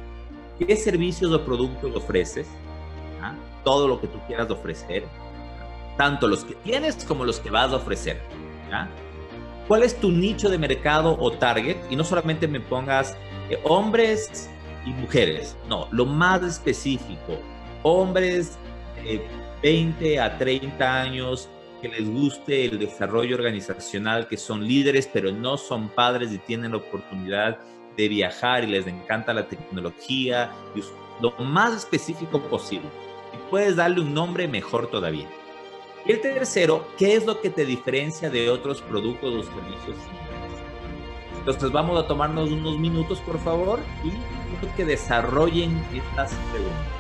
¿Qué servicios o productos ofreces? Todo lo que tú quieras ofrecer. Tanto los que tienes como los que vas a ofrecer. ¿Ya? ¿Cuál es tu nicho de mercado o target? Y no solamente me pongas eh, hombres y mujeres, no, lo más específico, hombres de 20 a 30 años que les guste el desarrollo organizacional, que son líderes pero no son padres y tienen la oportunidad de viajar y les encanta la tecnología, lo más específico posible. Y puedes darle un nombre mejor todavía. Y el tercero, ¿qué es lo que te diferencia de otros productos o servicios? Entonces vamos a tomarnos unos minutos, por favor, y que desarrollen estas preguntas.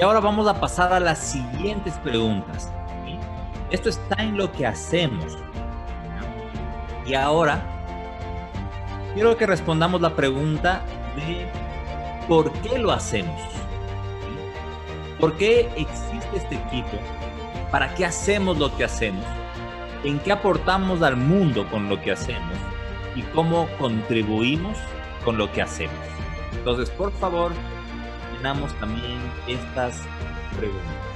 Y ahora vamos a pasar a las siguientes preguntas. Esto está en lo que hacemos. Y ahora quiero que respondamos la pregunta de por qué lo hacemos. ¿Por qué existe este equipo? ¿Para qué hacemos lo que hacemos? ¿En qué aportamos al mundo con lo que hacemos? ¿Y cómo contribuimos con lo que hacemos? Entonces, por favor, también estas preguntas.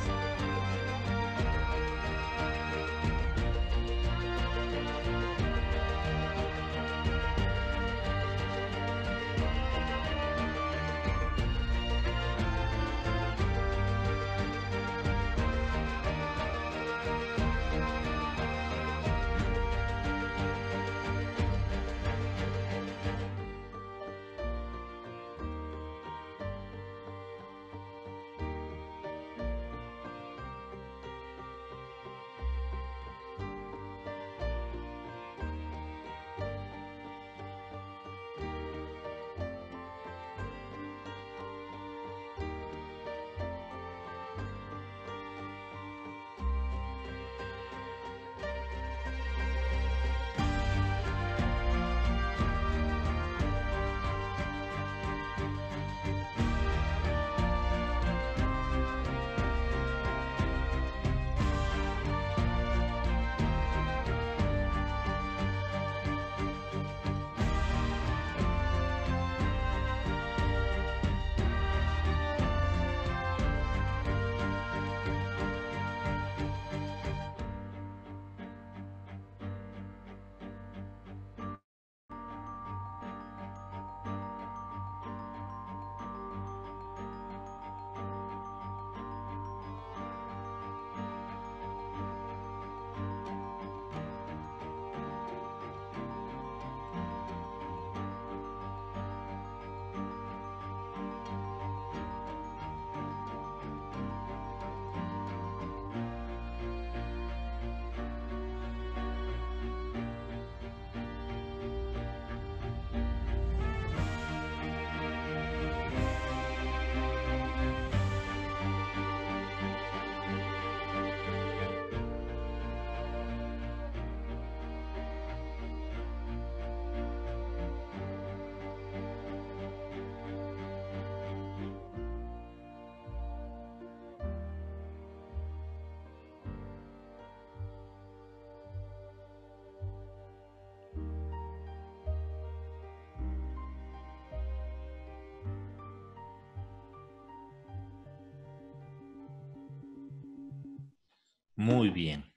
Muy bien.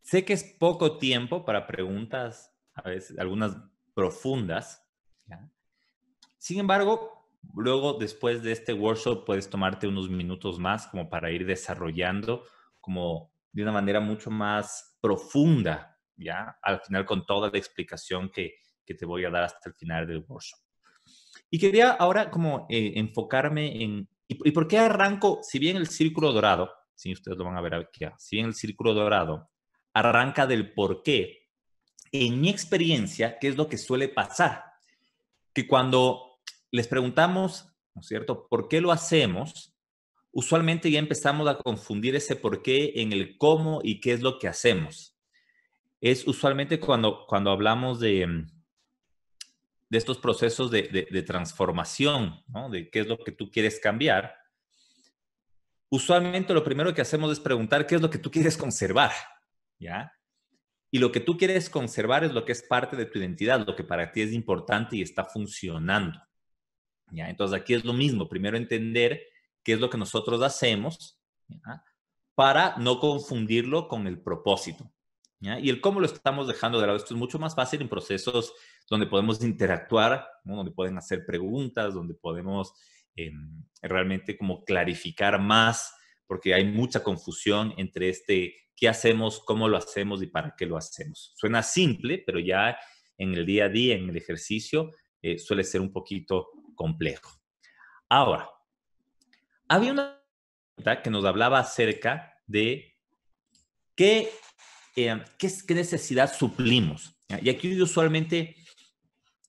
Sé que es poco tiempo para preguntas, a veces algunas profundas. Sin embargo, luego después de este workshop puedes tomarte unos minutos más como para ir desarrollando como de una manera mucho más profunda, ¿ya? Al final con toda la explicación que, que te voy a dar hasta el final del workshop. Y quería ahora como eh, enfocarme en, ¿y por qué arranco, si bien el círculo dorado, si ustedes lo van a ver aquí, si en el círculo dorado, arranca del por qué. En mi experiencia, ¿qué es lo que suele pasar? Que cuando les preguntamos, ¿no es cierto?, ¿por qué lo hacemos? Usualmente ya empezamos a confundir ese por qué en el cómo y qué es lo que hacemos. Es usualmente cuando, cuando hablamos de, mm, de estos procesos de, de transformación, ¿no? de qué es lo que tú quieres cambiar, usualmente lo primero que hacemos es preguntar qué es lo que tú quieres conservar, ¿ya? Y lo que tú quieres conservar es lo que es parte de tu identidad, lo que para ti es importante y está funcionando. ¿ya? Entonces aquí es lo mismo, primero entender qué es lo que nosotros hacemos para no confundirlo con el propósito. ¿ya? Y el cómo lo estamos dejando de lado, esto es mucho más fácil en procesos donde podemos interactuar, donde pueden hacer preguntas, donde podemos Em, realmente como clarificar más, porque hay mucha confusión entre este qué hacemos, cómo lo hacemos y para qué lo hacemos. Suena simple, pero ya en el día a día, en el ejercicio, eh, suele ser un poquito complejo. Ahora, había una pregunta que nos hablaba acerca de qué em, necesidad suplimos. Y aquí usualmente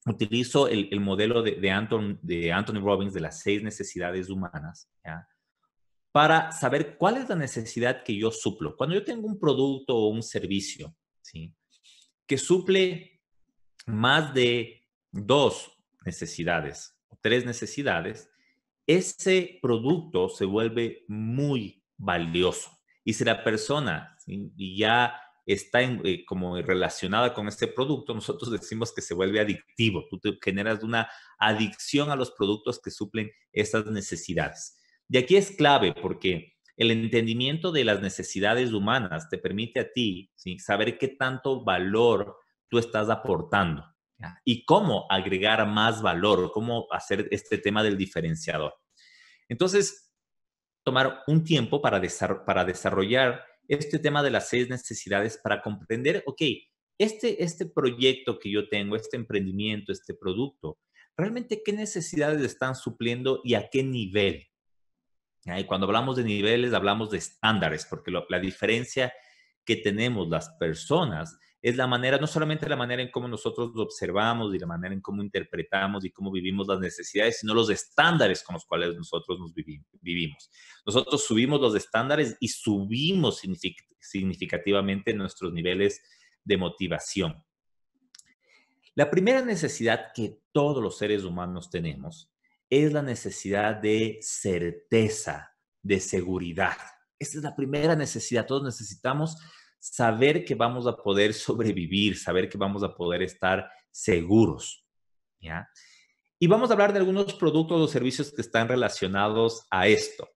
utilizo el, modelo de, de, Anthony Robbins de las seis necesidades humanas, para saber cuál es la necesidad que yo suplo. Cuando yo tengo un producto o un servicio que suple más de dos necesidades o tres necesidades, ese producto se vuelve muy valioso. Y si la persona ya está eh, como relacionada con este producto, nosotros decimos que se vuelve adictivo. Tú te generas una adicción a los productos que suplen estas necesidades. De aquí es clave porque el entendimiento de las necesidades humanas te permite a ti saber qué tanto valor tú estás aportando y cómo agregar más valor, cómo hacer este tema del diferenciador. Entonces, tomar un tiempo para, para desarrollar este tema de las seis necesidades para comprender, ok, este, este proyecto que yo tengo, este emprendimiento, este producto, realmente qué necesidades están supliendo y a qué nivel. Y cuando hablamos de niveles, hablamos de estándares, porque la diferencia que tenemos las personas es la manera, no solamente la manera en cómo nosotros observamos y la manera en cómo interpretamos y cómo vivimos las necesidades, sino los estándares con los cuales nosotros nos vivimos. Nosotros subimos los estándares y subimos significativamente nuestros niveles de motivación. La primera necesidad que todos los seres humanos tenemos es la necesidad de certeza, de seguridad. Esa es la primera necesidad. Todos necesitamos saber que vamos a poder sobrevivir, saber que vamos a poder estar seguros. ¿ya? Y vamos a hablar de algunos productos o servicios que están relacionados a esto.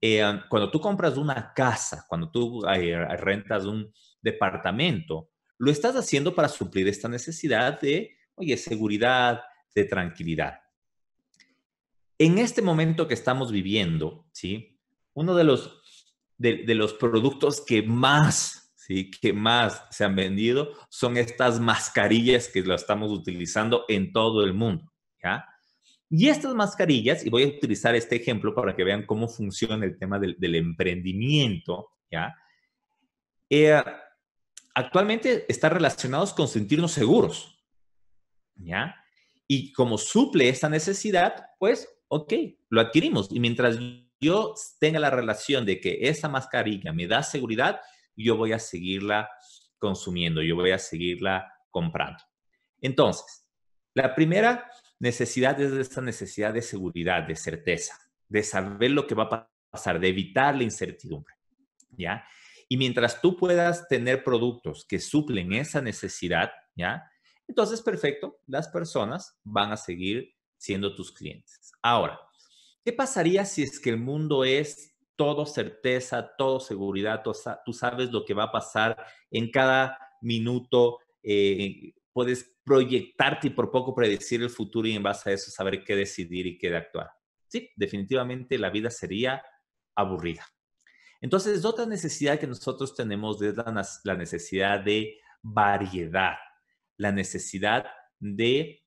Eh, um, cuando tú compras una casa, cuando tú eh, rentas un departamento, lo estás haciendo para suplir esta necesidad de, oye, seguridad, de tranquilidad. En este momento que estamos viviendo, ¿sí? Uno de los de, los productos que más, ¿sí? que más se han vendido son estas mascarillas que lo estamos utilizando en todo el mundo, ¿ya? Y estas mascarillas, y voy a utilizar este ejemplo para que vean cómo funciona el tema del, emprendimiento, ¿ya? Eh, actualmente están relacionados con sentirnos seguros, ¿ya? Y como suple esta necesidad, pues, ok, lo adquirimos. Y mientras yo tenga la relación de que esa mascarilla me da seguridad, yo voy a seguirla consumiendo, yo voy a seguirla comprando. Entonces, la primera necesidad es esta necesidad de seguridad, de certeza, de saber lo que va a pasar, de evitar la incertidumbre, ¿ya? Y mientras tú puedas tener productos que suplen esa necesidad, ¿ya? Entonces, perfecto, las personas van a seguir siendo tus clientes. Ahora, ¿Qué pasaría si es que el mundo es todo certeza, todo seguridad? Tú sabes lo que va a pasar en cada minuto. Eh, puedes proyectarte y por poco predecir el futuro y en base a eso saber qué decidir y qué actuar. Sí, definitivamente la vida sería aburrida. Entonces, otra necesidad que nosotros tenemos es la, la necesidad de variedad, la necesidad de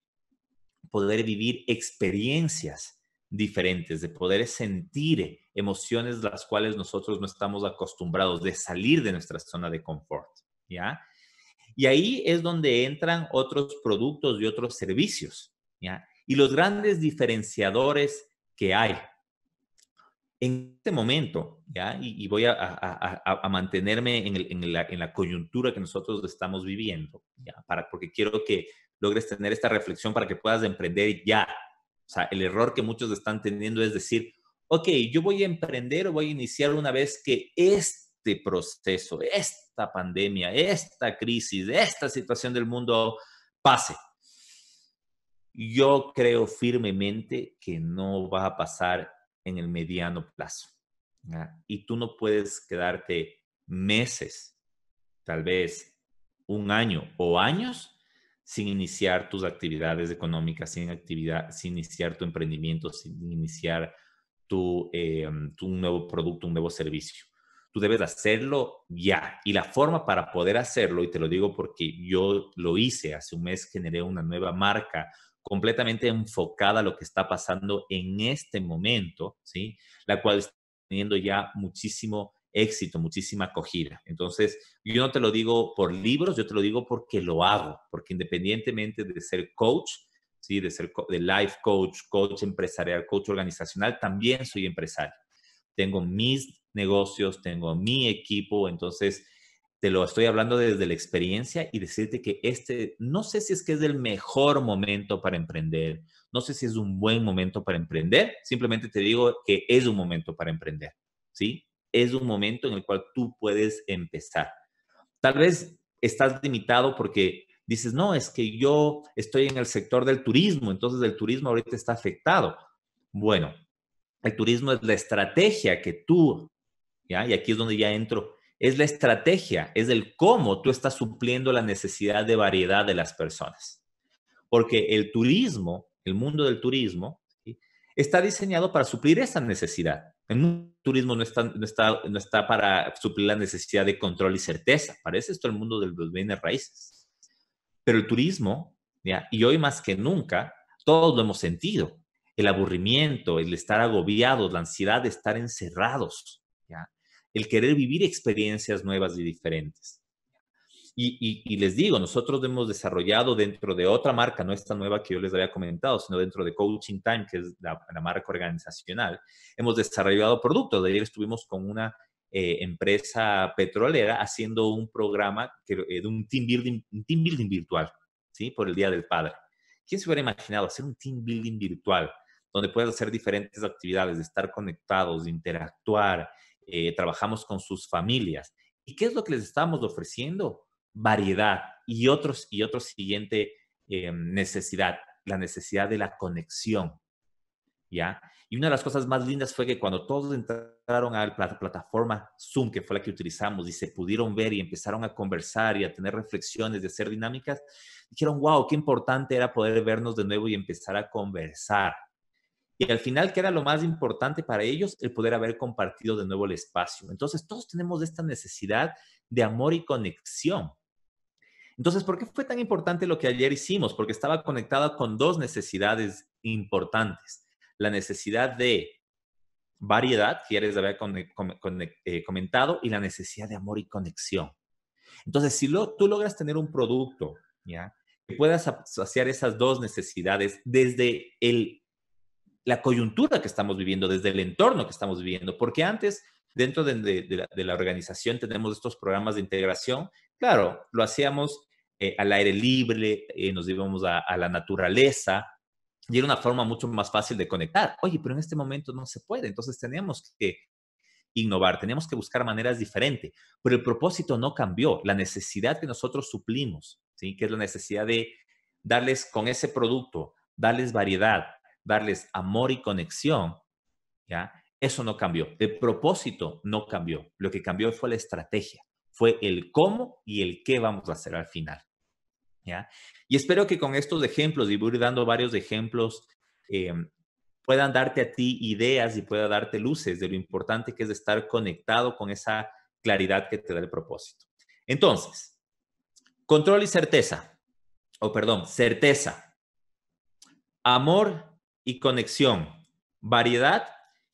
poder vivir experiencias diferentes, de poder sentir emociones las cuales nosotros no estamos acostumbrados, de salir de nuestra zona de confort, ¿ya? Y ahí es donde entran otros productos y otros servicios, ¿ya? Y los grandes diferenciadores que hay. En este momento, ¿ya? Y, voy a, mantenerme en, la, en, la, coyuntura que nosotros estamos viviendo, ¿ya? Para, porque quiero que logres tener esta reflexión para que puedas emprender ya, o sea, el error que muchos están teniendo es decir, ok, yo voy a emprender o voy a iniciar una vez que este proceso, esta pandemia, esta crisis, esta situación del mundo pase. Yo creo firmemente que no va a pasar en el mediano plazo. Y tú no puedes quedarte meses, tal vez un año o años sin iniciar tus actividades económicas, sin, actividad, sin iniciar tu emprendimiento, sin iniciar tu, eh, nuevo producto, un nuevo servicio. Tú debes hacerlo ya. Y la forma para poder hacerlo, y te lo digo porque yo lo hice hace un mes, generé una nueva marca completamente enfocada a lo que está pasando en este momento, ¿sí? La cual está teniendo ya muchísimo éxito, muchísima acogida. Entonces, yo no te lo digo por libros, yo te lo digo porque lo hago, porque independientemente de ser coach, ¿sí? de ser de life coach, coach empresarial, coach organizacional, también soy empresario. Tengo mis negocios, tengo mi equipo, entonces te lo estoy hablando desde la experiencia y decirte que este, no sé si es que es el mejor momento para emprender, no sé si es un buen momento para emprender, simplemente te digo que es un momento para emprender, ¿sí? es un momento en el cual tú puedes empezar. Tal vez estás limitado porque dices, no, es que yo estoy en el sector del turismo, entonces el turismo ahorita está afectado. Bueno, el turismo es la estrategia que tú, ¿ya? y aquí es donde ya entro, es la estrategia, es el cómo tú estás supliendo la necesidad de variedad de las personas. Porque el turismo, el mundo del turismo, está diseñado para suplir esa necesidad. El turismo no está, para suplir la necesidad de control y certeza. Parece esto el mundo de los bienes raíces. Pero el turismo, y hoy más que nunca, todos lo hemos sentido. El aburrimiento, el estar agobiados, la ansiedad de estar encerrados, el querer vivir experiencias nuevas y diferentes. Y, les digo, nosotros hemos desarrollado dentro de otra marca, no esta nueva que yo les había comentado, sino dentro de Coaching Time, que es la, marca organizacional, hemos desarrollado productos. De ayer estuvimos con una eh, empresa petrolera haciendo un programa que, eh, de un team building, un team building virtual, ¿sí? Por el Día del Padre. ¿Quién se hubiera imaginado hacer un team building virtual donde puedes hacer diferentes actividades, de estar conectados, de interactuar, eh, trabajamos con sus familias? ¿Y qué es lo que les estamos ofreciendo? variedad y otros y otro siguiente eh, necesidad, la necesidad de la conexión, ¿ya? Y una de las cosas más lindas fue que cuando todos entraron a la plataforma Zoom, que fue la que utilizamos, y se pudieron ver y empezaron a conversar y a tener reflexiones, de hacer dinámicas, dijeron, wow, qué importante era poder vernos de nuevo y empezar a conversar. Y al final, ¿qué era lo más importante para ellos? El poder haber compartido de nuevo el espacio. Entonces, todos tenemos esta necesidad de amor y conexión. Entonces, ¿por qué fue tan importante lo que ayer hicimos? Porque estaba conectada con dos necesidades importantes. La necesidad de variedad, que ya les había eh, comentado, y la necesidad de amor y conexión. Entonces, si tú logras tener un producto, ¿ya? Que puedas saciar esas dos necesidades desde la coyuntura que estamos viviendo, desde el entorno que estamos viviendo, porque antes dentro de, de, la, organización tenemos estos programas de integración Claro, lo hacíamos eh, al aire libre, eh, nos íbamos a, la naturaleza y era una forma mucho más fácil de conectar. Oye, pero en este momento no se puede, entonces tenemos que innovar, tenemos que buscar maneras diferentes, pero el propósito no cambió, la necesidad que nosotros suplimos, ¿sí? que es la necesidad de darles con ese producto, darles variedad, darles amor y conexión, ¿ya? Eso no cambió. El propósito no cambió. Lo que cambió fue la estrategia fue el cómo y el qué vamos a hacer al final. ¿ya? Y espero que con estos ejemplos, y voy dando varios ejemplos, eh, puedan darte a ti ideas y pueda darte luces de lo importante que es estar conectado con esa claridad que te da el propósito. Entonces, control y certeza, o perdón, certeza, amor y conexión, variedad,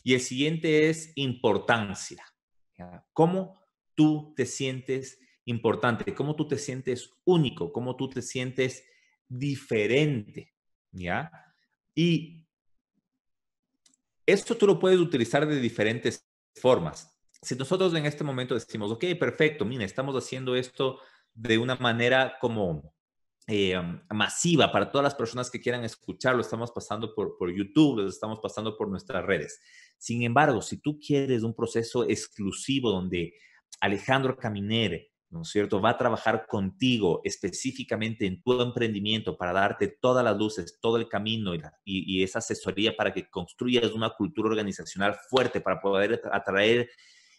y el siguiente es importancia. ¿Cómo tú te sientes importante, cómo tú te sientes único, cómo tú te sientes diferente, ¿ya? Y esto tú lo puedes utilizar de diferentes formas. Si nosotros en este momento decimos, ok, perfecto, mira, estamos haciendo esto de una manera como eh, masiva para todas las personas que quieran escucharlo, estamos pasando por, por YouTube, estamos pasando por nuestras redes. Sin embargo, si tú quieres un proceso exclusivo donde Alejandro Caminere, ¿no es cierto? Va a trabajar contigo específicamente en tu emprendimiento para darte todas las luces, todo el camino y, esa asesoría para que construyas una cultura organizacional fuerte para poder atraer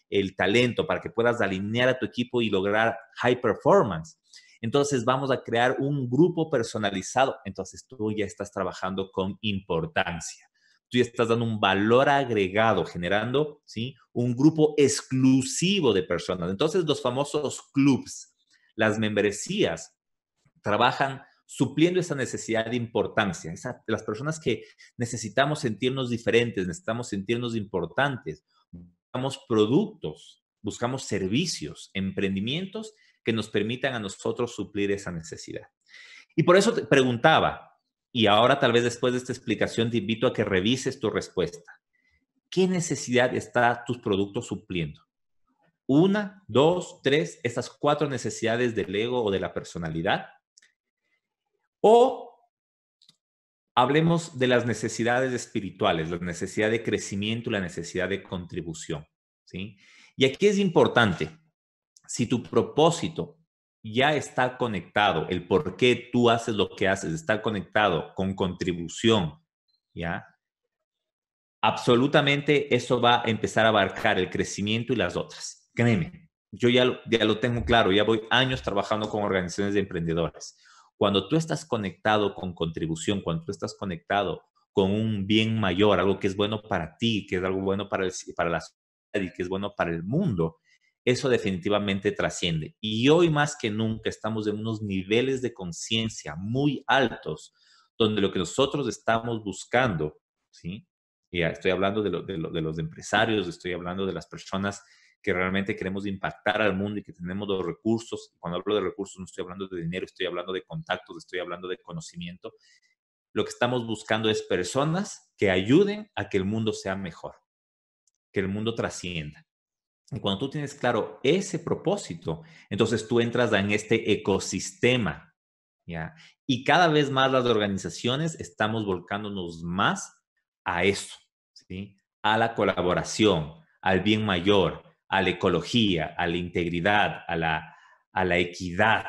el talento, para que puedas alinear a tu equipo y lograr high performance. Entonces vamos a crear un grupo personalizado. Entonces tú ya estás trabajando con importancia tú estás dando un valor agregado, generando ¿sí? un grupo exclusivo de personas. Entonces, los famosos clubs, las membresías, trabajan supliendo esa necesidad de importancia. las personas que necesitamos sentirnos diferentes, necesitamos sentirnos importantes, buscamos productos, buscamos servicios, emprendimientos que nos permitan a nosotros suplir esa necesidad. Y por eso te preguntaba, y ahora tal vez después de esta explicación te invito a que revises tu respuesta. ¿Qué necesidad está tus productos supliendo? Una, dos, tres, estas cuatro necesidades del ego o de la personalidad. O hablemos de las necesidades espirituales, la necesidad de crecimiento, la necesidad de contribución. ¿sí? Y aquí es importante, si tu propósito ya está conectado. El por qué tú haces lo que haces está conectado con contribución, ¿ya? Absolutamente eso va a empezar a abarcar el crecimiento y las otras. Créeme, yo ya lo, ya lo tengo claro, ya voy años trabajando con organizaciones de emprendedores. Cuando tú estás conectado con contribución, cuando tú estás conectado con un bien mayor, algo que es bueno para ti, que es algo bueno para, para la sociedad y que es bueno para el mundo, eso definitivamente trasciende. Y hoy más que nunca estamos en unos niveles de conciencia muy altos, donde lo que nosotros estamos buscando, ¿sí? Y estoy hablando de, de los empresarios, estoy hablando de las personas que realmente queremos impactar al mundo y que tenemos los recursos. Cuando hablo de recursos no estoy hablando de dinero, estoy hablando de contactos, estoy hablando de conocimiento. Lo que estamos buscando es personas que ayuden a que el mundo sea mejor, que el mundo trascienda. Y cuando tú tienes claro ese propósito, entonces tú entras en este ecosistema, ¿ya? Y cada vez más las organizaciones estamos volcándonos más a eso, ¿sí? A la colaboración, al bien mayor, a la ecología, a la integridad, a la, a la equidad,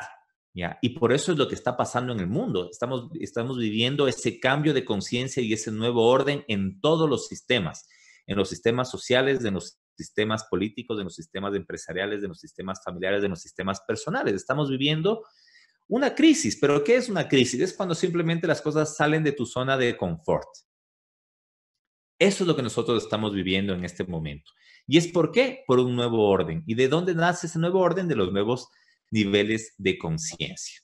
¿ya? Y por eso es lo que está pasando en el mundo. Estamos, estamos viviendo ese cambio de conciencia y ese nuevo orden en todos los sistemas, en los sistemas sociales, en los sistemas políticos, de los sistemas empresariales, de los sistemas familiares, de los sistemas personales. Estamos viviendo una crisis, pero ¿qué es una crisis? Es cuando simplemente las cosas salen de tu zona de confort. Eso es lo que nosotros estamos viviendo en este momento. ¿Y es por qué? Por un nuevo orden. ¿Y de dónde nace ese nuevo orden? De los nuevos niveles de conciencia.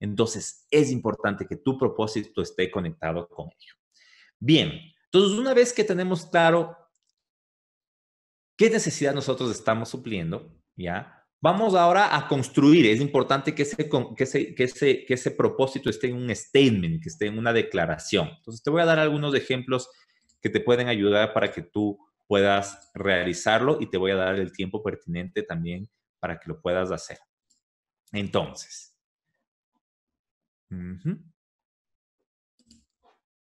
Entonces, es importante que tu propósito esté conectado con ello. Bien, entonces una vez que tenemos claro ¿Qué necesidad nosotros estamos supliendo? ¿Ya? Vamos ahora a construir. Es importante que ese, que que ese, que ese propósito esté en un statement, que esté en una declaración. Entonces, te voy a dar algunos ejemplos que te pueden ayudar para que tú puedas realizarlo y te voy a dar el tiempo pertinente también para que lo puedas hacer. Entonces,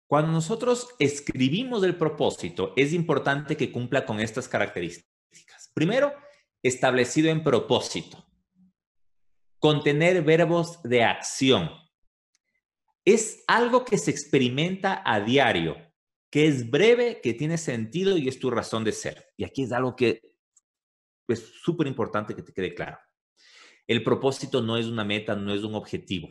cuando nosotros escribimos el propósito, es importante que cumpla con estas características. Primero, establecido en propósito. Contener verbos de acción. Es algo que se experimenta a diario, que es breve, que tiene sentido y es tu razón de ser. Y aquí es algo que es súper importante que te quede claro. El propósito no es una meta, no es un objetivo.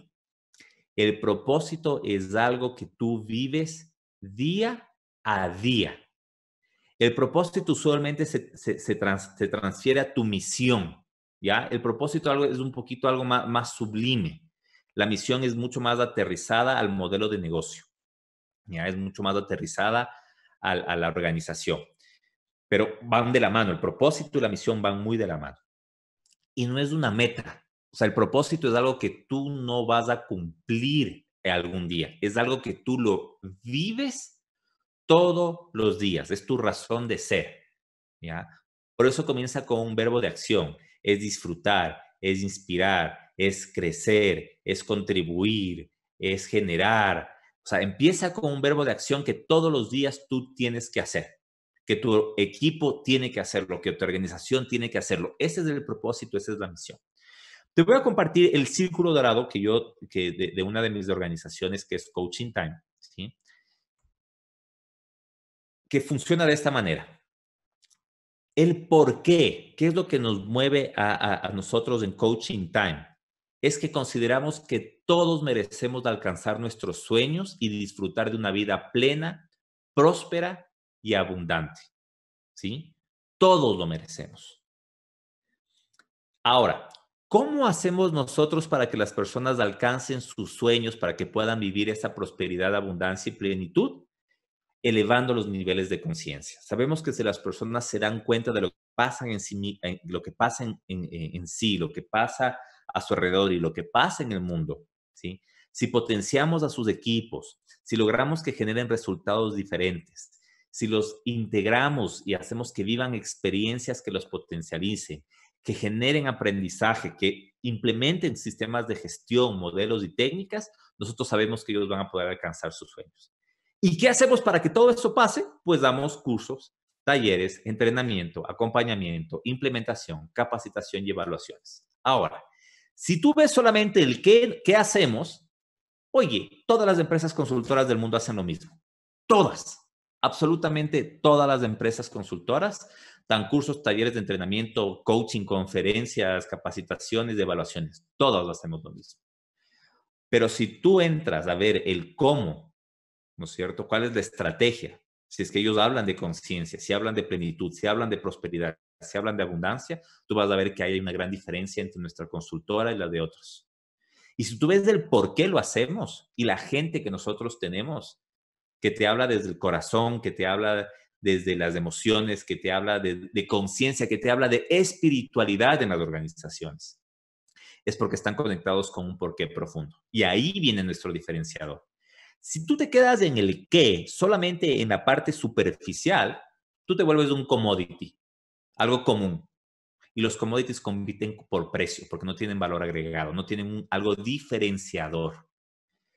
El propósito es algo que tú vives día a día. El propósito usualmente se, transfiere a tu misión, ¿ya? El propósito es un poquito algo más, sublime. La misión es mucho más aterrizada al modelo de negocio, ¿ya? Es mucho más aterrizada a la organización. Pero van de la mano, el propósito y la misión van muy de la mano. Y no es una meta, o sea, el propósito es algo que tú no vas a cumplir algún día, es algo que tú lo vives todos los días, es tu razón de ser, ¿ya? Por eso comienza con un verbo de acción, es disfrutar, es inspirar, es crecer, es contribuir, es generar. O sea, empieza con un verbo de acción que todos los días tú tienes que hacer, que tu equipo tiene que hacerlo, que tu organización tiene que hacerlo. Ese es el propósito, esa es la misión. Te voy a compartir el círculo dorado que yo, que de, una de mis organizaciones que es Coaching Time, ¿sí? que funciona de esta manera. El por qué, qué es lo que nos mueve a, nosotros en Coaching Time, es que consideramos que todos merecemos alcanzar nuestros sueños y disfrutar de una vida plena, próspera y abundante. ¿Sí? Todos lo merecemos. Ahora, ¿Cómo hacemos nosotros para que las personas alcancen sus sueños, para que puedan vivir esa prosperidad, abundancia y plenitud? Elevando los niveles de conciencia. Sabemos que si las personas se dan cuenta de lo que pasa en sí, lo que pasa sí, lo que pasa a su alrededor y lo que pasa en el mundo, ¿sí? si potenciamos a sus equipos, si logramos que generen resultados diferentes, si los integramos y hacemos que vivan experiencias que los potencialicen, que generen aprendizaje, que implementen sistemas de gestión, modelos y técnicas, nosotros sabemos que ellos van a poder alcanzar sus sueños. ¿Y qué hacemos para que todo eso pase? Pues damos cursos, talleres, entrenamiento, acompañamiento, implementación, capacitación y evaluaciones. Ahora, si tú ves solamente el qué, qué hacemos, oye, todas las empresas consultoras del mundo hacen lo mismo. Todas, absolutamente todas las empresas consultoras dan cursos, talleres de entrenamiento, coaching, conferencias, capacitaciones, de evaluaciones. Todos hacemos lo mismo. Pero si tú entras a ver el cómo, ¿no es cierto? ¿Cuál es la estrategia? Si es que ellos hablan de conciencia, si hablan de plenitud, si hablan de prosperidad, si hablan de abundancia, tú vas a ver que hay una gran diferencia entre nuestra consultora y la de otros. Y si tú ves del por qué lo hacemos y la gente que nosotros tenemos, que te habla desde el corazón, que te habla desde las emociones, que te habla de, conciencia, que te habla de espiritualidad en las organizaciones. Es porque están conectados con un porqué profundo. Y ahí viene nuestro diferenciador. Si tú te quedas en el qué, solamente en la parte superficial, tú te vuelves un commodity, algo común. Y los commodities compiten por precio, porque no tienen valor agregado, no tienen algo diferenciador.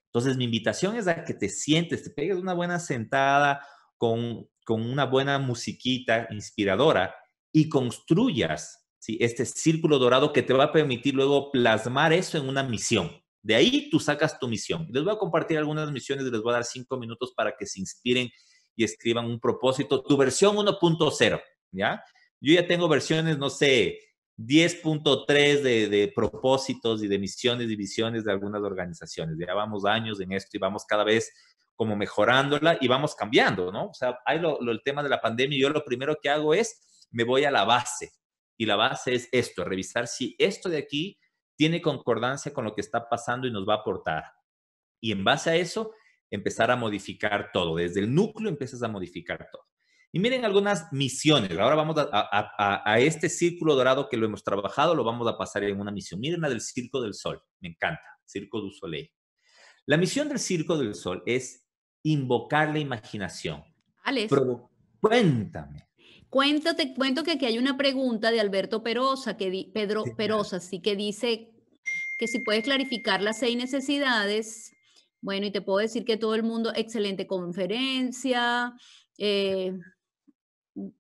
Entonces, mi invitación es a que te sientes, te pegues una buena sentada con con una buena musiquita inspiradora y construyas ¿sí? este círculo dorado que te va a permitir luego plasmar eso en una misión. De ahí tú sacas tu misión. Les voy a compartir algunas misiones y les voy a dar cinco minutos para que se inspiren y escriban un propósito. Tu versión 1.0, ¿ya? Yo ya tengo versiones, no sé, 10.3 de, de, propósitos y de misiones y visiones de algunas organizaciones. Ya vamos años en esto y vamos cada vez como mejorándola y vamos cambiando, ¿no? O sea, hay lo, el tema de la pandemia, y yo lo primero que hago es, me voy a la base, y la base es esto, revisar si esto de aquí tiene concordancia con lo que está pasando y nos va a aportar. Y en base a eso, empezar a modificar todo. Desde el núcleo empiezas a modificar todo. Y miren algunas misiones. Ahora vamos a, a, a, este círculo dorado que lo hemos trabajado, lo vamos a pasar en una misión. Miren la del Circo del Sol. Me encanta. Circo du Soleil. La misión del Circo del Sol es invocar la imaginación. Alex. cuéntame. cuéntate, cuento que aquí hay una pregunta de Alberto Perosa, que Pedro Perosa, sí que dice que si puedes clarificar las seis necesidades. Bueno, y te puedo decir que todo el mundo, excelente conferencia, eh,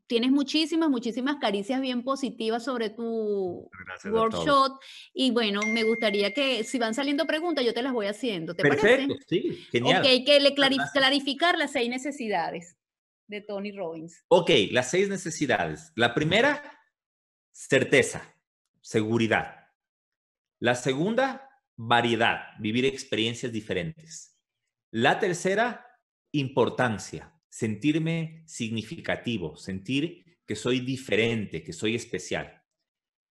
tienes muchísimas, muchísimas caricias bien positivas sobre tu workshop. Y bueno, me gustaría que si van saliendo preguntas, yo te las voy haciendo. ¿Te Perfecto, sí, genial. Ok, que clarificar las seis necesidades de Tony Robbins. Ok, las seis necesidades. La primera, certeza, seguridad. La segunda, variedad, vivir experiencias diferentes. La tercera, importancia, sentirme significativo, sentir que soy diferente, que soy especial.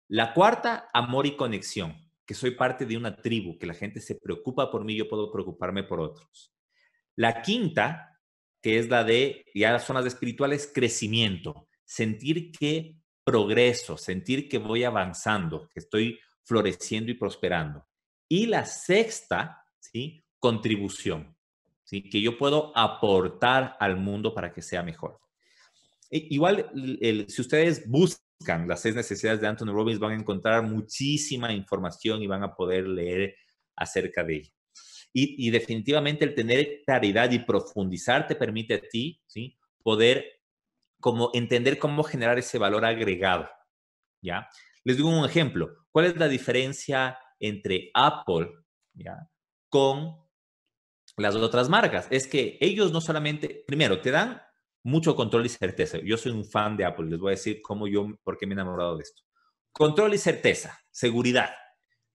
La cuarta, amor y conexión, que soy parte de una tribu, que la gente se preocupa por mí, yo puedo preocuparme por otros. La quinta, que es la de, ya las zonas espirituales, crecimiento, sentir que progreso, sentir que voy avanzando, que estoy floreciendo y prosperando. Y la sexta, ¿sí? Contribución, que yo puedo aportar al mundo para que sea mejor. igual, si ustedes buscan las seis necesidades de Anthony Robbins, van a encontrar muchísima información y van a poder leer acerca de ella. Y, definitivamente el tener claridad y profundizar te permite a ti ¿sí? poder como entender cómo generar ese valor agregado. ¿ya? Les digo un ejemplo. ¿Cuál es la diferencia entre Apple ¿ya? con las otras marcas es que ellos no solamente, primero, te dan mucho control y certeza. Yo soy un fan de Apple, les voy a decir cómo yo, por qué me he enamorado de esto. Control y certeza, seguridad.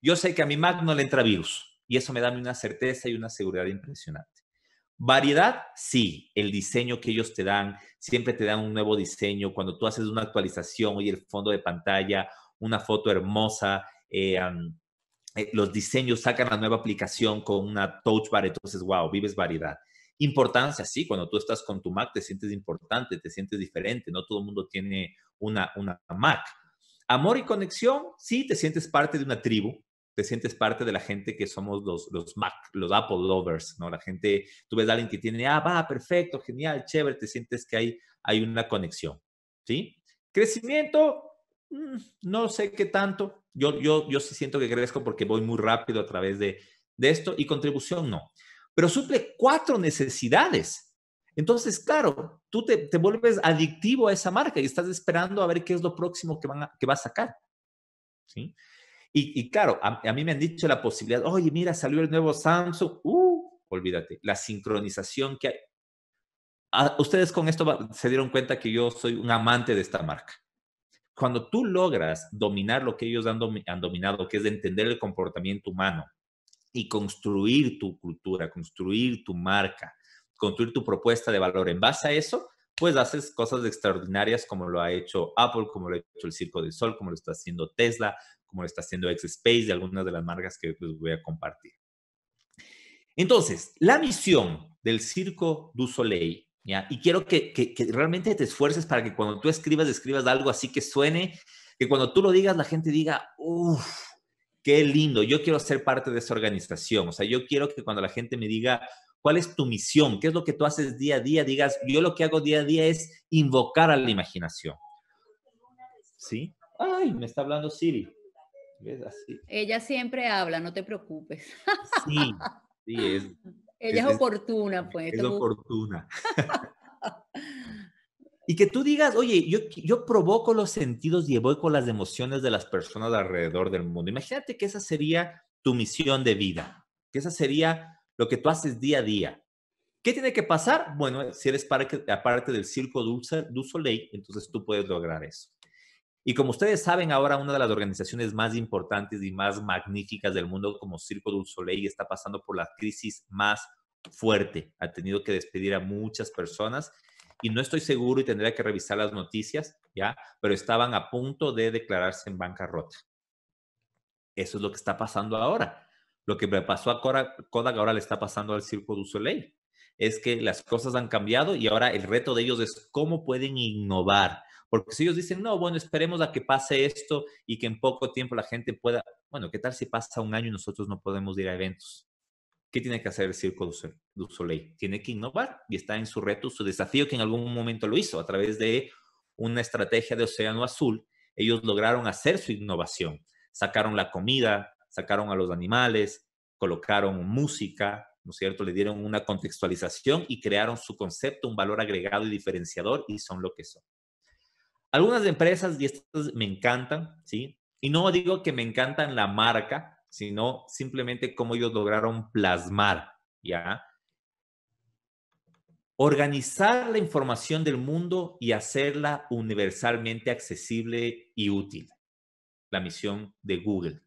Yo sé que a mi Mac no le entra virus y eso me da una certeza y una seguridad impresionante. Variedad, sí, el diseño que ellos te dan, siempre te dan un nuevo diseño. Cuando tú haces una actualización, oye, el fondo de pantalla, una foto hermosa, eh, eh, los diseños, sacan la nueva aplicación con una touch bar, entonces, wow, vives variedad. Importancia, sí, cuando tú estás con tu Mac te sientes importante, te sientes diferente, no todo el mundo tiene una, una Mac. Amor y conexión, sí, te sientes parte de una tribu, te sientes parte de la gente que somos los, los Mac, los Apple lovers, ¿no? La gente, tú ves a alguien que tiene, ah, va, perfecto, genial, chévere, te sientes que hay, hay una conexión, ¿sí? Crecimiento, mm, no sé qué tanto, yo, yo, siento que crezco porque voy muy rápido a través de, esto y contribución no. Pero suple cuatro necesidades. Entonces, claro, tú te, vuelves adictivo a esa marca y estás esperando a ver qué es lo próximo que, van que va a sacar. ¿Sí? Y, y claro, a, mí me han dicho la posibilidad, oye, mira, salió el nuevo Samsung. Uh, olvídate, la sincronización que hay. Ah, ustedes con esto se dieron cuenta que yo soy un amante de esta marca cuando tú logras dominar lo que ellos han, dominado, que es entender el comportamiento humano y construir tu cultura, construir tu marca, construir tu propuesta de valor en base a eso, pues haces cosas extraordinarias como lo ha hecho Apple, como lo ha hecho el Circo del Sol, como lo está haciendo Tesla, como lo está haciendo XSpace y algunas de las marcas que les voy a compartir. Entonces, la misión del Circo du Soleil y quiero que, realmente te esfuerces para que cuando tú escribas, escribas algo así que suene, que cuando tú lo digas, la gente diga, uff, qué lindo, yo quiero ser parte de esa organización. O sea, yo quiero que cuando la gente me diga, ¿cuál es tu misión? ¿Qué es lo que tú haces día a día? Digas, yo lo que hago día a día es invocar a la imaginación. ¿Sí? Ay, me está hablando Siri. Ella siempre habla, no te preocupes. Sí, sí, es, ella es, oportuna, pues. Es oportuna. <laughs> y que tú digas, oye, yo, yo provoco los sentidos y con las emociones de las personas alrededor del mundo. Imagínate que esa sería tu misión de vida, que esa sería lo que tú haces día a día. ¿Qué tiene que pasar? Bueno, si eres parte, aparte del Circo Dulce, dulce Ley, entonces tú puedes lograr eso. Y como ustedes saben, ahora una de las organizaciones más importantes y más magníficas del mundo, como Circo du Soleil, está pasando por la crisis más fuerte. Ha tenido que despedir a muchas personas y no estoy seguro y tendría que revisar las noticias, ¿ya? Pero estaban a punto de declararse en bancarrota. Eso es lo que está pasando ahora. Lo que me pasó a Kodak ahora le está pasando al Circo du Soleil. Es que las cosas han cambiado y ahora el reto de ellos es cómo pueden innovar porque si ellos dicen, no, bueno, esperemos a que pase esto y que en poco tiempo la gente pueda, bueno, ¿qué tal si pasa un año y nosotros no podemos ir a eventos? ¿Qué tiene que hacer el Circo du Soleil? Tiene que innovar y está en su reto, su desafío que en algún momento lo hizo a través de una estrategia de Océano Azul. Ellos lograron hacer su innovación. Sacaron la comida, sacaron a los animales, colocaron música, ¿no es cierto? Le dieron una contextualización y crearon su concepto, un valor agregado y diferenciador y son lo que son. Algunas empresas, y estas me encantan, ¿sí? Y no digo que me encantan la marca, sino simplemente cómo ellos lograron plasmar, ¿ya? Organizar la información del mundo y hacerla universalmente accesible y útil. La misión de Google.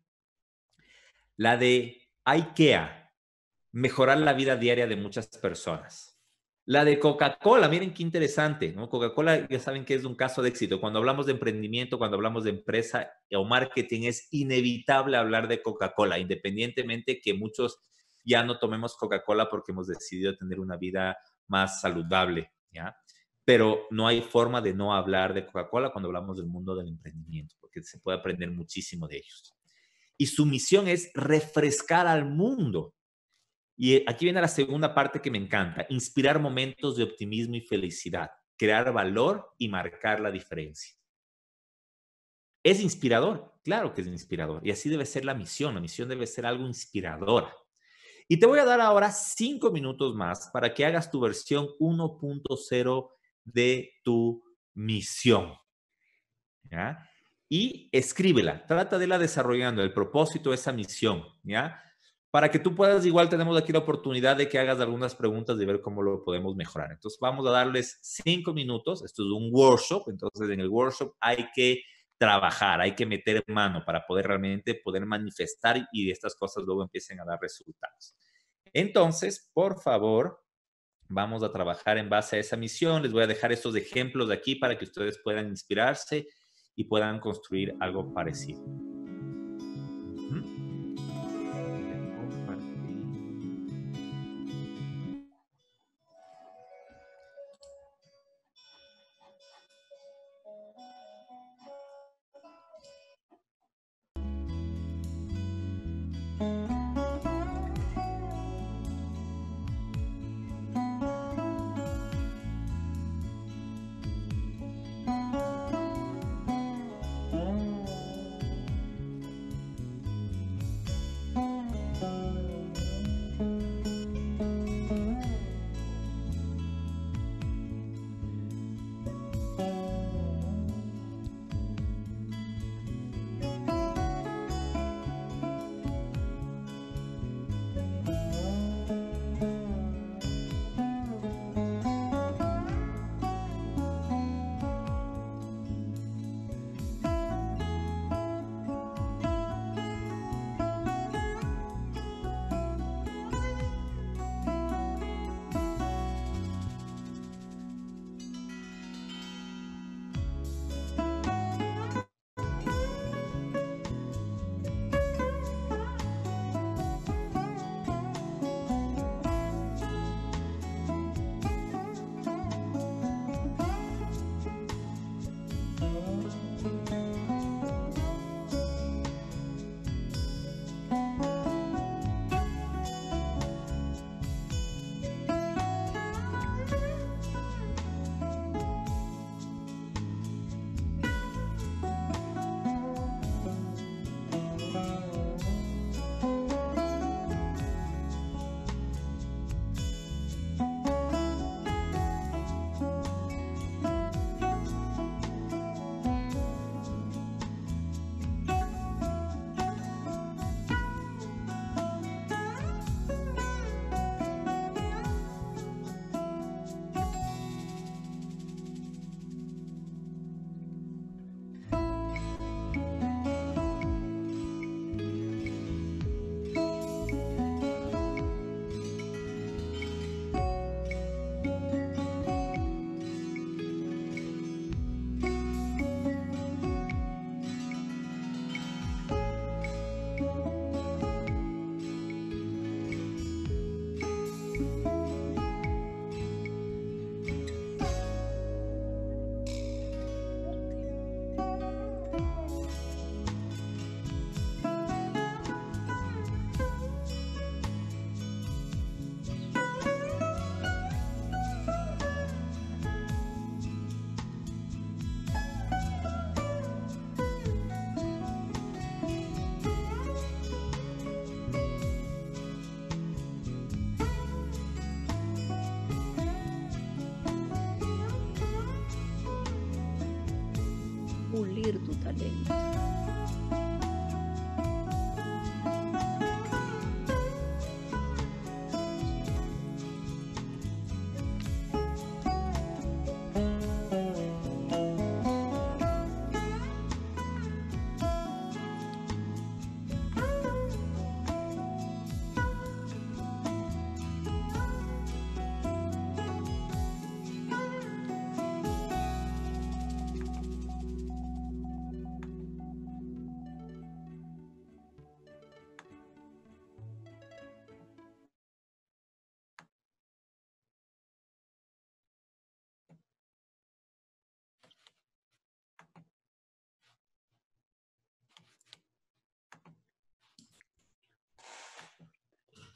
La de IKEA, mejorar la vida diaria de muchas personas. La de Coca-Cola, miren qué interesante, ¿no? Coca-Cola ya saben que es un caso de éxito. Cuando hablamos de emprendimiento, cuando hablamos de empresa o marketing, es inevitable hablar de Coca-Cola, independientemente que muchos ya no tomemos Coca-Cola porque hemos decidido tener una vida más saludable, ¿ya? Pero no hay forma de no hablar de Coca-Cola cuando hablamos del mundo del emprendimiento, porque se puede aprender muchísimo de ellos. Y su misión es refrescar al mundo y eh, aquí viene la segunda parte que me encanta, inspirar momentos de optimismo y felicidad, crear valor y marcar la diferencia. Es inspirador, claro que es inspirador, y así debe ser la misión, la misión debe ser algo inspiradora. Y te voy a dar ahora cinco minutos más para que hagas tu versión 1.0 de tu misión. ¿ya? Y escríbela, trata de la desarrollando, el propósito, de esa misión, ¿ya? para que tú puedas, igual tenemos aquí la oportunidad de que hagas algunas preguntas y ver cómo lo podemos mejorar. Entonces, vamos a darles cinco minutos. Esto es un workshop, entonces en el workshop hay que trabajar, hay que meter mano para poder realmente poder manifestar y estas cosas luego empiecen a dar resultados. Entonces, por favor, vamos a trabajar en base a esa misión. Les voy a dejar estos ejemplos de aquí para que ustedes puedan inspirarse y puedan construir algo parecido.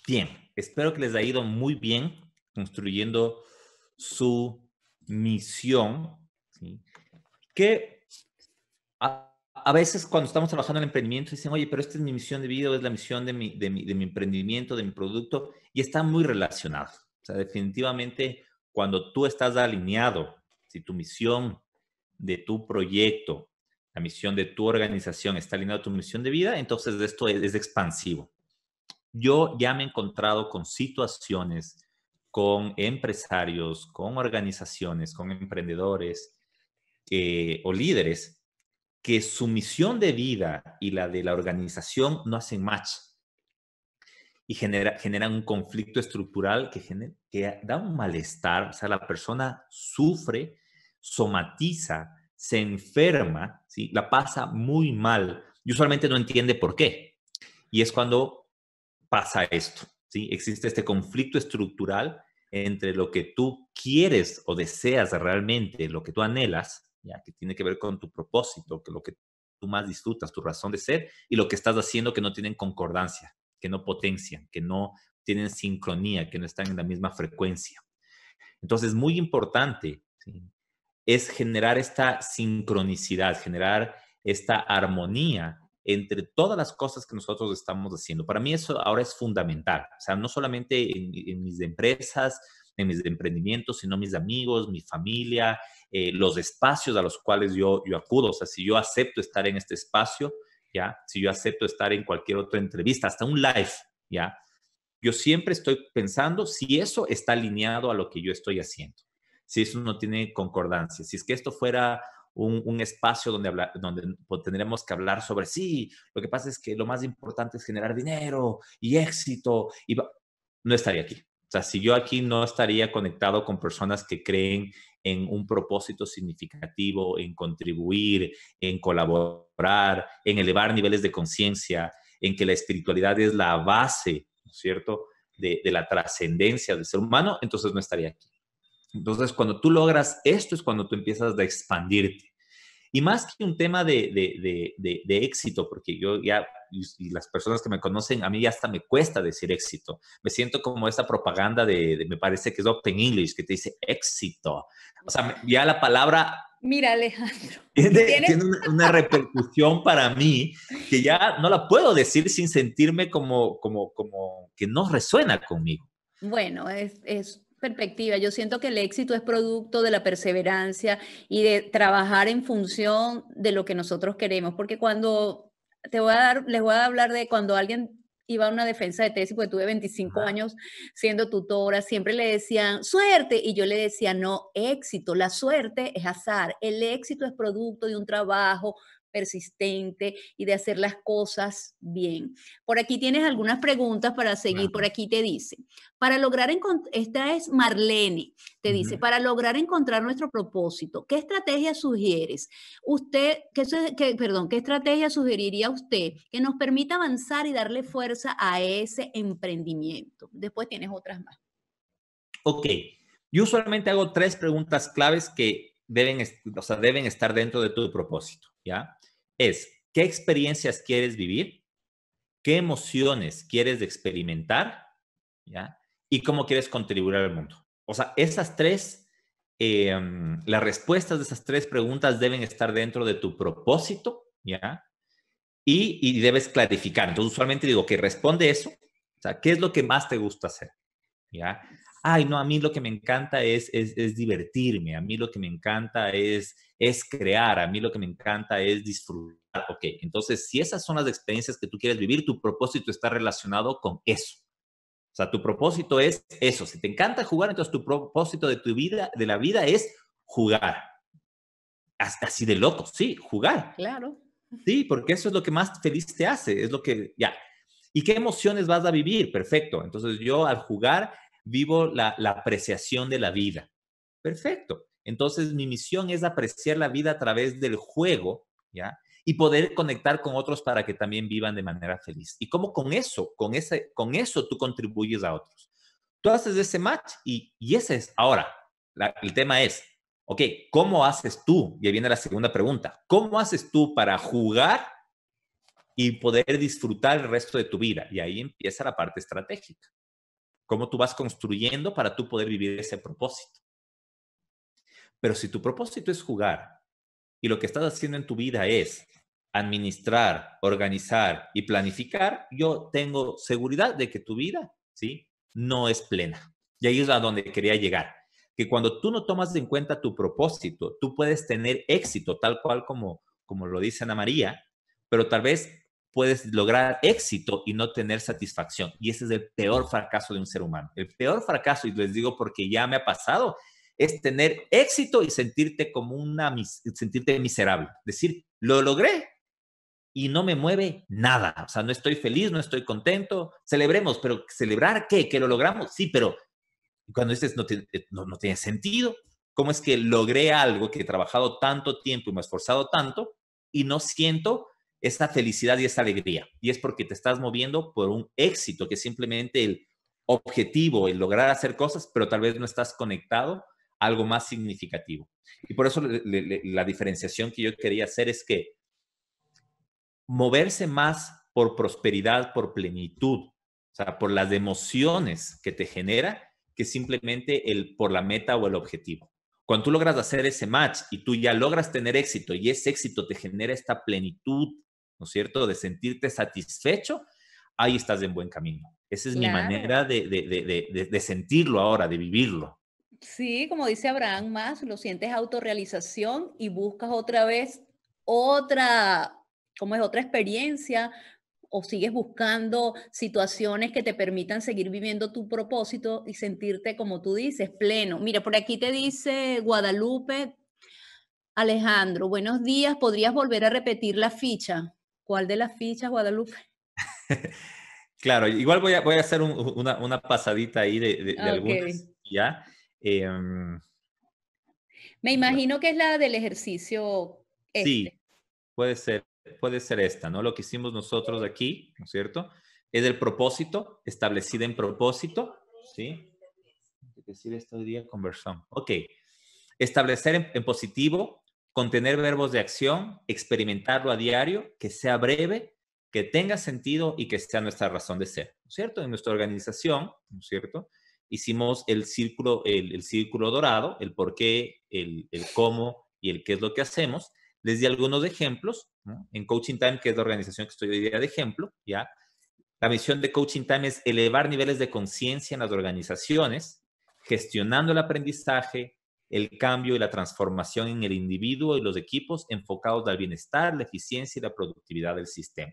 Bien, espero que les haya ido muy bien construyendo su misión, que a, veces cuando estamos trabajando en el emprendimiento dicen, oye, pero esta es mi misión de vida, es la misión de mi, de mi, emprendimiento, de mi producto, y está muy relacionado. O sea, definitivamente cuando tú estás alineado, si tu misión de tu proyecto, la misión de tu organización está alineada a tu misión de vida, entonces esto es expansivo. Yo ya me he encontrado con situaciones, con empresarios, con organizaciones, con emprendedores eh, o líderes que su misión de vida y la de la organización no hacen match y genera, generan un conflicto estructural que, genera, que da un malestar, o sea, la persona sufre, somatiza, se enferma, ¿sí? la pasa muy mal y usualmente no entiende por qué. Y es cuando pasa esto, ¿sí? Existe este conflicto estructural entre lo que tú quieres o deseas realmente, lo que tú anhelas, ya que tiene que ver con tu propósito, que lo que tú más disfrutas, tu razón de ser, y lo que estás haciendo que no tienen concordancia, que no potencian, que no tienen sincronía, que no están en la misma frecuencia. Entonces, muy importante es generar esta sincronicidad, generar esta armonía entre todas las cosas que nosotros estamos haciendo. Para mí eso ahora es fundamental, o sea, no solamente en, mis empresas, en mis emprendimientos, sino mis amigos, mi familia, eh, los espacios a los cuales yo, yo acudo. O sea, si yo acepto estar en este espacio, ¿ya? Si yo acepto estar en cualquier otra entrevista, hasta un live, ¿ya? Yo siempre estoy pensando si eso está alineado a lo que yo estoy haciendo, si eso no tiene concordancia, si es que esto fuera un, espacio donde, habla donde tendremos que hablar sobre sí, lo que pasa es que lo más importante es generar dinero y éxito, y no estaría aquí. O sea, si yo aquí no estaría conectado con personas que creen en un propósito significativo, en contribuir, en colaborar, en elevar niveles de conciencia, en que la espiritualidad es la base, cierto?, de, de la trascendencia del ser humano, entonces no estaría aquí. Entonces, cuando tú logras esto es cuando tú empiezas a expandirte. Y más que un tema de, éxito, porque yo ya, y las personas que me conocen, a mí ya hasta me cuesta decir éxito. Me siento como esta propaganda de, me parece que es Open English, que te dice éxito. O sea, ya la palabra... Mira, Alejandro. Tiene, una, una, repercusión para mí que ya no la puedo decir sin sentirme como, como, como que no resuena conmigo. Bueno, es, es perspectiva. Yo siento que el éxito es producto de la perseverancia y de trabajar en función de lo que nosotros queremos, porque cuando te voy a dar, les voy a hablar de cuando alguien iba a una defensa de tesis, porque tuve 25 años siendo tutora, siempre le decían suerte y yo le decía no, éxito, la suerte es azar, el éxito es producto de un trabajo persistente y de hacer las cosas bien. Por aquí tienes algunas preguntas para seguir. Por aquí te dice, para lograr, esta es Marlene, te dice, para lograr encontrar nuestro propósito, ¿qué estrategia sugieres? Usted, perdón, ¿qué estrategia sugeriría usted que nos permita avanzar y darle fuerza a ese emprendimiento? Después tienes otras más. Ok. Yo usualmente hago tres preguntas claves que deben, deben estar dentro de tu propósito. ¿ya? Es qué experiencias quieres vivir, qué emociones quieres experimentar, ¿ya? Y cómo quieres contribuir al mundo. O sea, esas tres, em, las respuestas de esas tres preguntas deben estar dentro de tu propósito, ¿ya? Y, y debes clarificar. Entonces, usualmente digo que responde eso. O sea, ¿qué es lo que más te gusta hacer? ¿Ya? ay, no, a mí lo que me encanta es, es, divertirme, a mí lo que me encanta es, es crear, a mí lo que me encanta es disfrutar. Ok, entonces si esas son las experiencias que tú quieres vivir, tu propósito está relacionado con eso. O sea, tu propósito es eso. Si te encanta jugar, entonces tu propósito de tu vida, de la vida es jugar. Hasta así de loco, sí, jugar. Claro. Sí, porque eso es lo que más feliz te hace, es lo que, ya. ¿Y qué emociones vas a vivir? Perfecto. Entonces yo al jugar vivo la, apreciación de la vida. Perfecto. Entonces mi misión es apreciar la vida a través del juego, ¿ya? Y poder conectar con otros para que también vivan de manera feliz. ¿Y cómo con eso, con, ese, con eso tú contribuyes a otros? Tú haces ese match y, y ese es, ahora, el tema es, ok, ¿cómo haces tú? Y ahí viene la segunda pregunta, ¿cómo haces tú para jugar y poder disfrutar el resto de tu vida? Y ahí empieza la parte estratégica cómo tú vas construyendo para tú poder vivir ese propósito. Pero si tu propósito es jugar y lo que estás haciendo en tu vida es administrar, organizar y planificar, yo tengo seguridad de que tu vida, ¿sí? No es plena. Y ahí es a donde quería llegar, que cuando tú no tomas en cuenta tu propósito, tú puedes tener éxito tal cual como, como lo dice Ana María, pero tal vez puedes lograr éxito y no tener satisfacción. Y ese es el peor fracaso de un ser humano. El peor fracaso, y les digo porque ya me ha pasado, es tener éxito y sentirte como una, sentirte miserable. Decir, lo logré y no me mueve nada. O sea, no estoy feliz, no estoy contento. Celebremos, pero ¿celebrar qué? ¿Que lo logramos? Sí, pero cuando dices no, no tiene sentido. ¿Cómo es que logré algo que he trabajado tanto tiempo y me he esforzado tanto y no siento esa felicidad y esa alegría. Y es porque te estás moviendo por un éxito, que simplemente el objetivo, el lograr hacer cosas, pero tal vez no estás conectado a algo más significativo. Y por eso la diferenciación que yo quería hacer es que moverse más por prosperidad, por plenitud, o sea, por las emociones que te genera, que simplemente el por la meta o el objetivo. Cuando tú logras hacer ese match y tú ya logras tener éxito y ese éxito te genera esta plenitud ¿no es cierto? De sentirte satisfecho, ahí estás en buen camino. Esa es mi manera de, sentirlo ahora, de vivirlo. Sí, como dice Abraham más, lo sientes autorrealización y buscas otra vez otra, como es? Otra experiencia o sigues buscando situaciones que te permitan seguir viviendo tu propósito y sentirte, como tú dices, pleno. Mira, por aquí te dice Guadalupe Alejandro, buenos días, ¿podrías volver a repetir la ficha? ¿Cuál de las fichas, Guadalupe? <laughs> claro, igual voy a, voy a hacer una, pasadita ahí de, ¿ya? Em, Me imagino que es la del ejercicio. Este. Sí, puede ser, puede ser esta, ¿no? Lo que hicimos nosotros aquí, ¿no es cierto? Es el propósito, establecida en propósito, ¿sí? Decir esto hoy día Ok. Establecer en positivo, contener verbos de acción, experimentarlo a diario, que sea breve, que tenga sentido y que sea nuestra razón de ser, ¿no es cierto? En nuestra organización, ¿no es cierto? Hicimos el círculo, el, círculo dorado, el por qué, el, cómo y el qué es lo que hacemos. Les di algunos ejemplos, En Coaching Time, que es la organización que estoy hoy día de ejemplo, ¿ya? La misión de Coaching Time es elevar niveles de conciencia en las organizaciones, gestionando el aprendizaje, el cambio y la transformación en el individuo y los equipos enfocados al bienestar, la eficiencia y la productividad del sistema.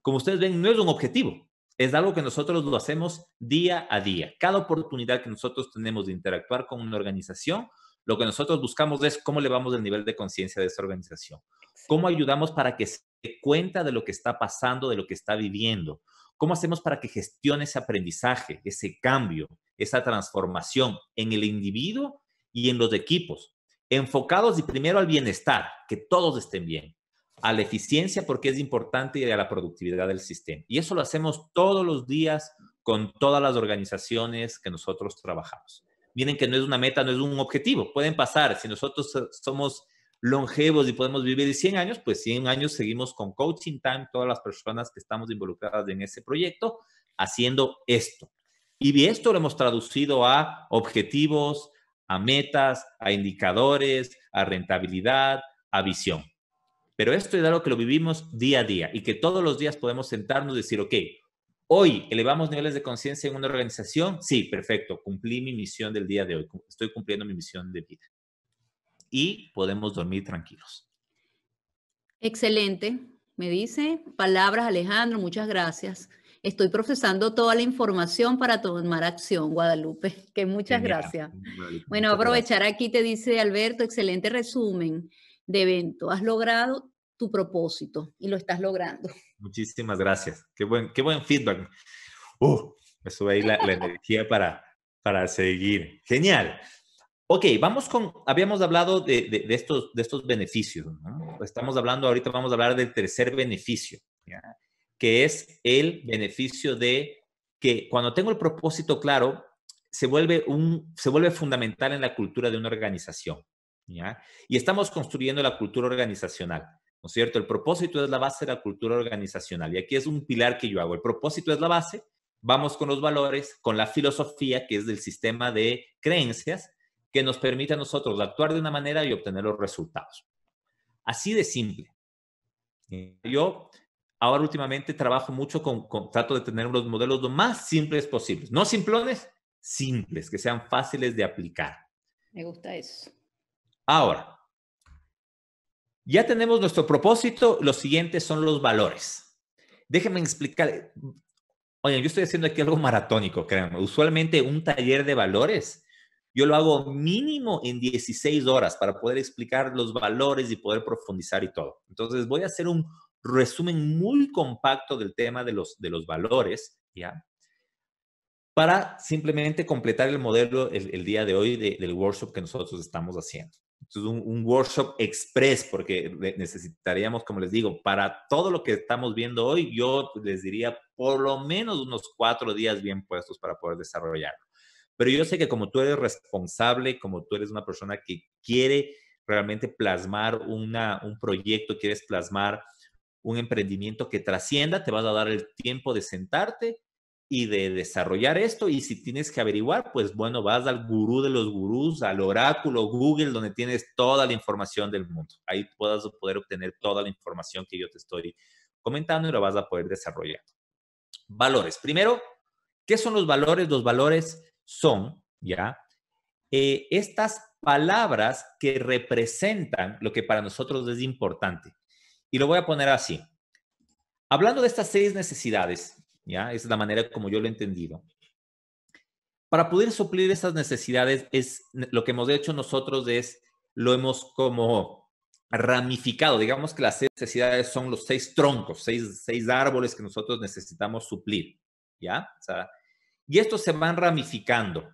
Como ustedes ven, no es un objetivo, es algo que nosotros lo hacemos día a día. Cada oportunidad que nosotros tenemos de interactuar con una organización, lo que nosotros buscamos es cómo elevamos el nivel de conciencia de esa organización, cómo ayudamos para que se dé cuenta de lo que está pasando, de lo que está viviendo, cómo hacemos para que gestione ese aprendizaje, ese cambio, esa transformación en el individuo y en los equipos, enfocados primero al bienestar, que todos estén bien, a la eficiencia porque es importante y a la productividad del sistema. Y eso lo hacemos todos los días con todas las organizaciones que nosotros trabajamos. Miren que no es una meta, no es un objetivo. Pueden pasar, si nosotros somos longevos y podemos vivir 100 años, pues 100 años seguimos con Coaching Time, todas las personas que estamos involucradas en ese proyecto, haciendo esto. Y esto lo hemos traducido a objetivos, a metas, a indicadores, a rentabilidad, a visión. Pero esto es algo que lo vivimos día a día y que todos los días podemos sentarnos y decir, ok, hoy elevamos niveles de conciencia en una organización. Sí, perfecto, cumplí mi misión del día de hoy, estoy cumpliendo mi misión de vida. Y podemos dormir tranquilos. Excelente, me dice. Palabras, Alejandro, muchas gracias estoy procesando toda la información para tomar acción, Guadalupe. Que muchas gracias. Pues, bueno, aprovechar aquí te dice Alberto, excelente resumen de evento. Has logrado tu propósito y lo estás logrando. Muchísimas gracias. Qué buen, qué buen feedback. Uh, me sube ahí la, <laughs> energía para, para seguir. Genial. Ok, vamos con, habíamos hablado de, estos, de estos beneficios, Estamos hablando, ahorita vamos a hablar del tercer beneficio, ¿ya? que es el beneficio de que cuando tengo el propósito claro, se vuelve, un, se vuelve fundamental en la cultura de una organización. ¿ya? Y estamos construyendo la cultura organizacional. ¿No es cierto? El propósito es la base de la cultura organizacional. Y aquí es un pilar que yo hago. El propósito es la base. Vamos con los valores, con la filosofía, que es del sistema de creencias, que nos permite a nosotros actuar de una manera y obtener los resultados. Así de simple. Yo ahora últimamente trabajo mucho con, trato de tener los modelos lo más simples posibles. No simplones, simples, que sean fáciles de aplicar. Me gusta eso. Ahora, ya tenemos nuestro propósito, los siguientes son los valores. Déjenme explicar. Oye, yo estoy haciendo aquí algo maratónico, créanme. Usualmente un taller de valores, yo lo hago mínimo en 16 horas para poder explicar los valores y poder profundizar y todo. Entonces voy a hacer un resumen muy compacto del tema de los, de los valores, ¿ya? Para simplemente completar el modelo el, día de hoy del workshop que nosotros estamos haciendo. Entonces, un, un, workshop express, porque necesitaríamos, como les digo, para todo lo que estamos viendo hoy, yo les diría por lo menos unos cuatro días bien puestos para poder desarrollarlo. Pero yo sé que como tú eres responsable, como tú eres una persona que quiere realmente plasmar una, un proyecto, quieres plasmar un emprendimiento que trascienda, te vas a dar el tiempo de sentarte y de desarrollar esto. Y si tienes que averiguar, pues bueno, vas al gurú de los gurús, al oráculo Google, donde tienes toda la información del mundo. Ahí puedas poder obtener toda la información que yo te estoy comentando y la vas a poder desarrollar. Valores. Primero, ¿qué son los valores? Los valores son, ¿ya? Eh, estas palabras que representan lo que para nosotros es importante. Y lo voy a poner así. Hablando de estas seis necesidades, ¿ya? es la manera como yo lo he entendido. Para poder suplir esas necesidades, es lo que hemos hecho nosotros es, lo hemos como ramificado. Digamos que las seis necesidades son los seis troncos, seis, seis árboles que nosotros necesitamos suplir, ¿ya? y estos se van ramificando.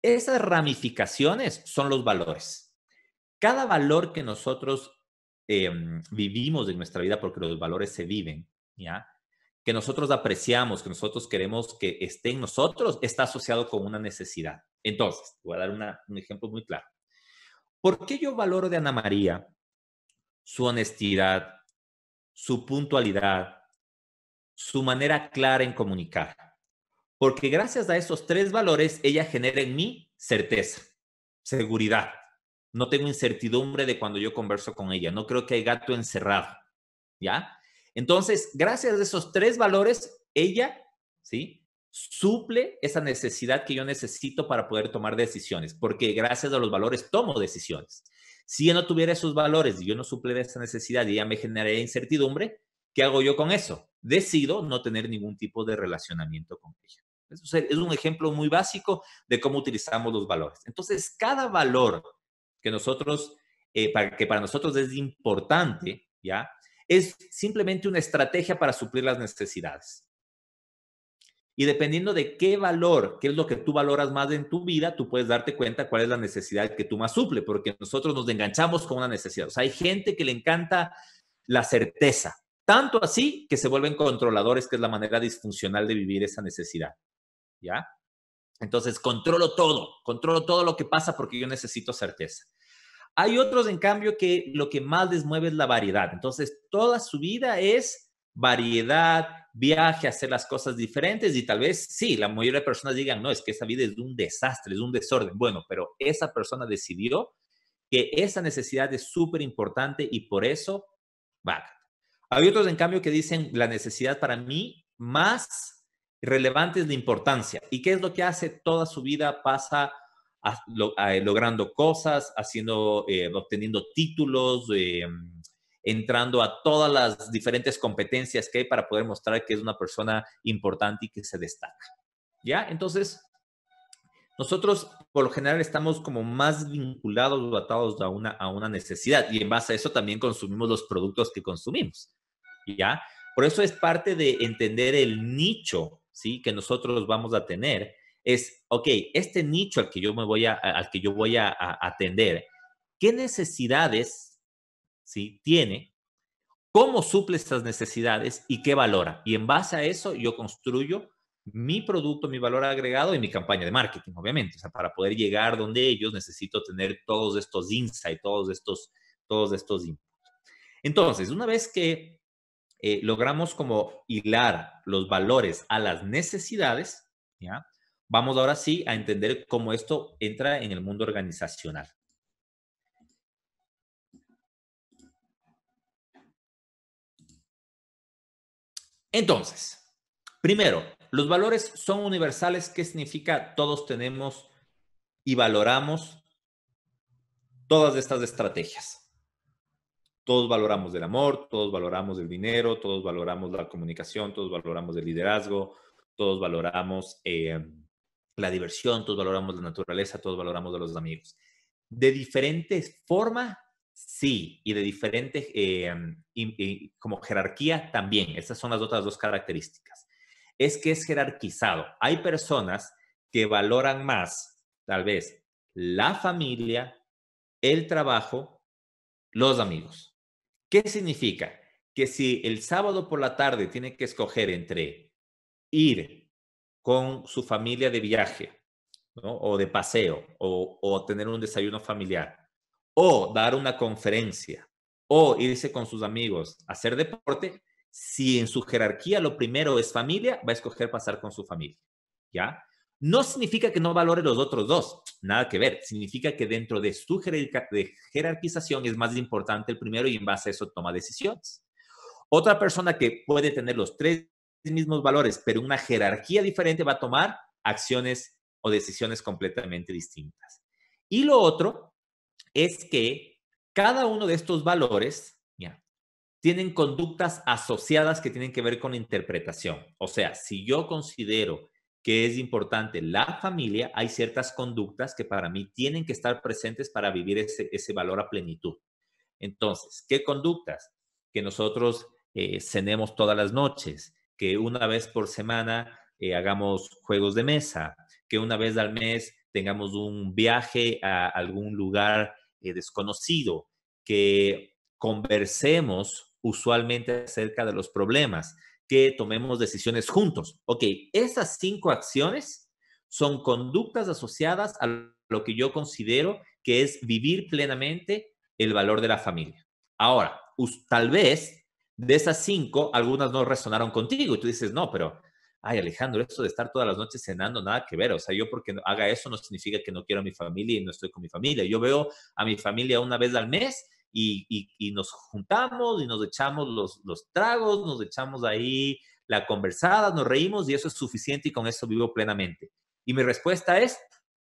Esas ramificaciones son los valores. Cada valor que nosotros Em, vivimos en nuestra vida porque los valores se viven, ¿ya? Que nosotros apreciamos, que nosotros queremos que esté en nosotros, está asociado con una necesidad. Entonces, voy a dar un ejemplo muy claro. ¿Por qué yo valoro de Ana María su honestidad, su puntualidad, su manera clara en comunicar? Porque gracias a esos tres valores, ella genera en mí certeza, seguridad, no tengo incertidumbre de cuando yo converso con ella, no creo que hay gato encerrado, ¿ya? Entonces, gracias a esos tres valores, ella, ¿sí? Suple esa necesidad que yo necesito para poder tomar decisiones, porque gracias a los valores tomo decisiones. Si yo no tuviera esos valores y yo no suple esa necesidad y ella me generaría incertidumbre, ¿qué hago yo con eso? Decido no tener ningún tipo de relacionamiento con ella. eso Es un ejemplo muy básico de cómo utilizamos los valores. Entonces, cada valor que nosotros, eh, para, que para nosotros es importante, ¿ya? Es simplemente una estrategia para suplir las necesidades. Y dependiendo de qué valor, qué es lo que tú valoras más en tu vida, tú puedes darte cuenta cuál es la necesidad que tú más suple, porque nosotros nos enganchamos con una necesidad. O sea, hay gente que le encanta la certeza, tanto así que se vuelven controladores, que es la manera disfuncional de vivir esa necesidad. ¿Ya? Entonces, controlo todo, controlo todo lo que pasa porque yo necesito certeza. Hay otros, en cambio, que lo que más les mueve es la variedad. Entonces, toda su vida es variedad, viaje, hacer las cosas diferentes y tal vez, sí, la mayoría de personas digan, no, es que esa vida es un desastre, es un desorden. Bueno, pero esa persona decidió que esa necesidad es súper importante y por eso, va. Hay otros, en cambio, que dicen, la necesidad para mí más relevantes de importancia. ¿Y qué es lo que hace? Toda su vida pasa a, eh, logrando cosas, haciendo, eh, obteniendo títulos, eh, entrando a todas las diferentes competencias que hay para poder mostrar que es una persona importante y que se destaca. ¿Ya? Entonces, nosotros por lo general estamos como más vinculados o atados a una, a una necesidad y en base a eso también consumimos los productos que consumimos. ¿Ya? Por eso es parte de entender el nicho ¿sí? que nosotros vamos a tener es, ok, este nicho al que yo me voy a, al que yo voy a, atender, ¿qué necesidades ¿sí? tiene? ¿Cómo suple estas necesidades y qué valora? Y en base a eso yo construyo mi producto, mi valor agregado y mi campaña de marketing, obviamente. O sea, para poder llegar donde ellos necesito tener todos estos insights, todos estos, todos estos inputs. Entonces, una vez que eh, logramos como hilar los valores a las necesidades, ¿ya? Vamos ahora sí a entender cómo esto entra en el mundo organizacional. Entonces, primero, los valores son universales. ¿Qué significa? Todos tenemos y valoramos todas estas estrategias todos valoramos el amor, todos valoramos el dinero, todos valoramos la comunicación, todos valoramos el liderazgo, todos valoramos eh, la diversión, todos valoramos la naturaleza, todos valoramos a los amigos. De diferentes formas, sí, y de diferentes, eh, como jerarquía también. Esas son las otras dos características. Es que es jerarquizado. Hay personas que valoran más, tal vez, la familia, el trabajo, los amigos. ¿Qué significa? Que si el sábado por la tarde tiene que escoger entre ir con su familia de viaje o de paseo o, o tener un desayuno familiar o dar una conferencia o irse con sus amigos a hacer deporte, si en su jerarquía lo primero es familia, va a escoger pasar con su familia, ¿ya? No significa que no valore los otros dos, nada que ver. Significa que dentro de su jerarquización es más importante el primero y en base a eso toma decisiones. Otra persona que puede tener los tres mismos valores, pero una jerarquía diferente, va a tomar acciones o decisiones completamente distintas. Y lo otro es que cada uno de estos valores ya, tienen conductas asociadas que tienen que ver con interpretación. O sea, si yo considero que es importante, la familia, hay ciertas conductas que para mí tienen que estar presentes para vivir ese, valor a plenitud. Entonces, ¿qué conductas? Que nosotros eh, cenemos todas las noches, que una vez por semana eh, hagamos juegos de mesa, que una vez al mes tengamos un viaje a algún lugar eh, desconocido, que conversemos usualmente acerca de los problemas, que tomemos decisiones juntos. Ok, esas cinco acciones son conductas asociadas a lo que yo considero que es vivir plenamente el valor de la familia. Ahora, tal vez de esas cinco, algunas no resonaron contigo y tú dices, no, pero, ay Alejandro, esto de estar todas las noches cenando, nada que ver. O sea, yo porque haga eso no significa que no quiero a mi familia y no estoy con mi familia. Yo veo a mi familia una vez al mes y, nos juntamos y nos echamos los, los tragos, nos echamos ahí la conversada, nos reímos y eso es suficiente y con eso vivo plenamente. Y mi respuesta es,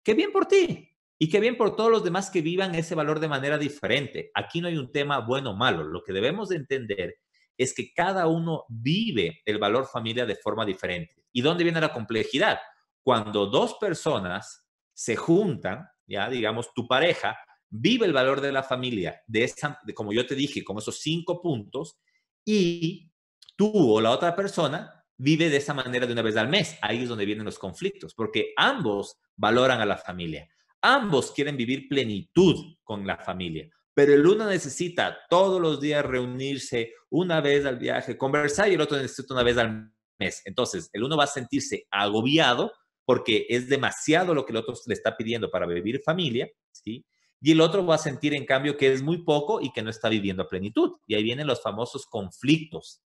qué bien por ti y qué bien por todos los demás que vivan ese valor de manera diferente. Aquí no hay un tema bueno o malo. Lo que debemos de entender es que cada uno vive el valor familia de forma diferente. ¿Y dónde viene la complejidad? Cuando dos personas se juntan, ya digamos tu pareja, vive el valor de la familia, de esa, como yo te dije, como esos cinco puntos, y tú o la otra persona vive de esa manera de una vez al mes. Ahí es donde vienen los conflictos, porque ambos valoran a la familia, ambos quieren vivir plenitud con la familia, pero el uno necesita todos los días reunirse una vez al viaje, conversar y el otro necesita una vez al mes. Entonces, el uno va a sentirse agobiado porque es demasiado lo que el otro le está pidiendo para vivir familia, ¿sí? y el otro va a sentir en cambio que es muy poco y que no está viviendo a plenitud. Y ahí vienen los famosos conflictos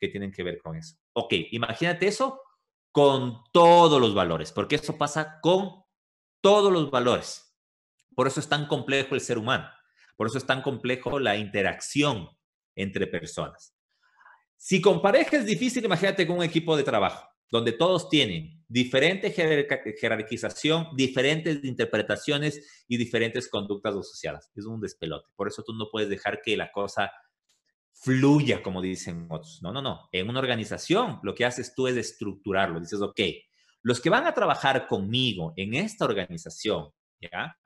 que tienen que ver con eso. Ok, imagínate eso con todos los valores, porque eso pasa con todos los valores. Por eso es tan complejo el ser humano, por eso es tan complejo la interacción entre personas. Si con pareja es difícil, imagínate con un equipo de trabajo donde todos tienen diferente jerarquización, diferentes interpretaciones y diferentes conductas asociadas. Es un despelote. Por eso tú no puedes dejar que la cosa fluya, como dicen otros. No, no, no. En una organización lo que haces tú es estructurarlo. Dices, ok, los que van a trabajar conmigo en esta organización, ¿ya?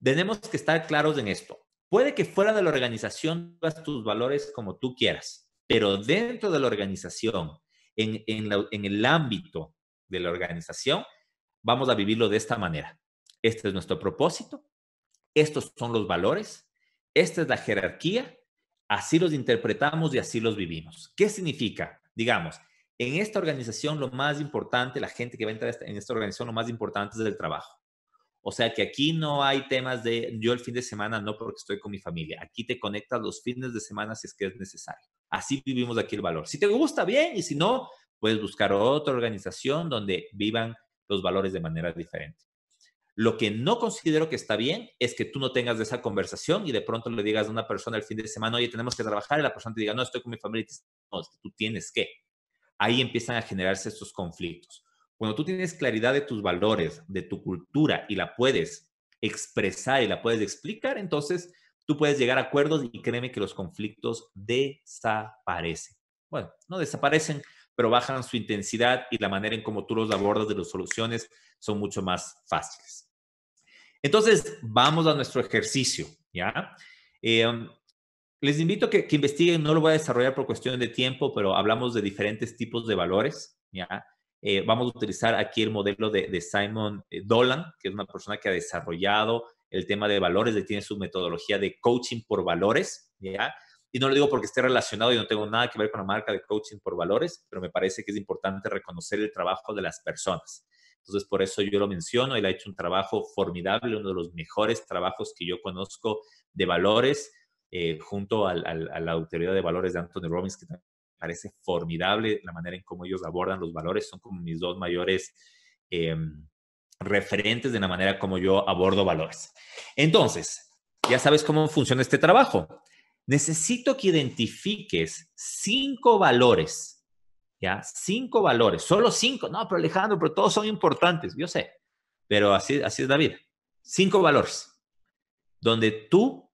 Tenemos que estar claros en esto. Puede que fuera de la organización hagas tus valores como tú quieras, pero dentro de la organización en, el ámbito de la organización, vamos a vivirlo de esta manera. Este es nuestro propósito, estos son los valores, esta es la jerarquía, así los interpretamos y así los vivimos. ¿Qué significa? Digamos, en esta organización lo más importante, la gente que va a entrar en esta organización, lo más importante es el trabajo. O sea que aquí no hay temas de yo el fin de semana no porque estoy con mi familia. Aquí te conectas los fines de semana si es que es necesario. Así vivimos aquí el valor. Si te gusta, bien, y si no, puedes buscar otra organización donde vivan los valores de manera diferente. Lo que no considero que está bien es que tú no tengas esa conversación y de pronto le digas a una persona el fin de semana, oye, tenemos que trabajar, y la persona te diga, no, estoy con mi familia, y tú tienes que. Ahí empiezan a generarse estos conflictos. Cuando tú tienes claridad de tus valores, de tu cultura y la puedes expresar y la puedes explicar, entonces tú puedes llegar a acuerdos y créeme que los conflictos desaparecen. Bueno, no desaparecen, pero bajan su intensidad y la manera en cómo tú los abordas de las soluciones son mucho más fáciles. Entonces, vamos a nuestro ejercicio, ¿ya? Eh, um, les invito a que, investiguen, no lo voy a desarrollar por cuestión de tiempo, pero hablamos de diferentes tipos de valores, ¿ya? Eh, vamos a utilizar aquí el modelo de, de Simon eh, Dolan, que es una persona que ha desarrollado el tema de valores, él tiene su metodología de coaching por valores, ¿ya? Y no lo digo porque esté relacionado, y no tengo nada que ver con la marca de coaching por valores, pero me parece que es importante reconocer el trabajo de las personas. Entonces, por eso yo lo menciono, él ha hecho un trabajo formidable, uno de los mejores trabajos que yo conozco de valores, eh, junto a la autoridad de valores de Anthony Robbins, que también parece formidable la manera en cómo ellos abordan los valores, son como mis dos mayores em, referentes de la manera como yo abordo valores. Entonces, ya sabes cómo funciona este trabajo. Necesito que identifiques cinco valores, ¿ya? Cinco valores, solo cinco. No, pero Alejandro, pero todos son importantes, yo sé, pero así, es la vida. Cinco valores, donde tú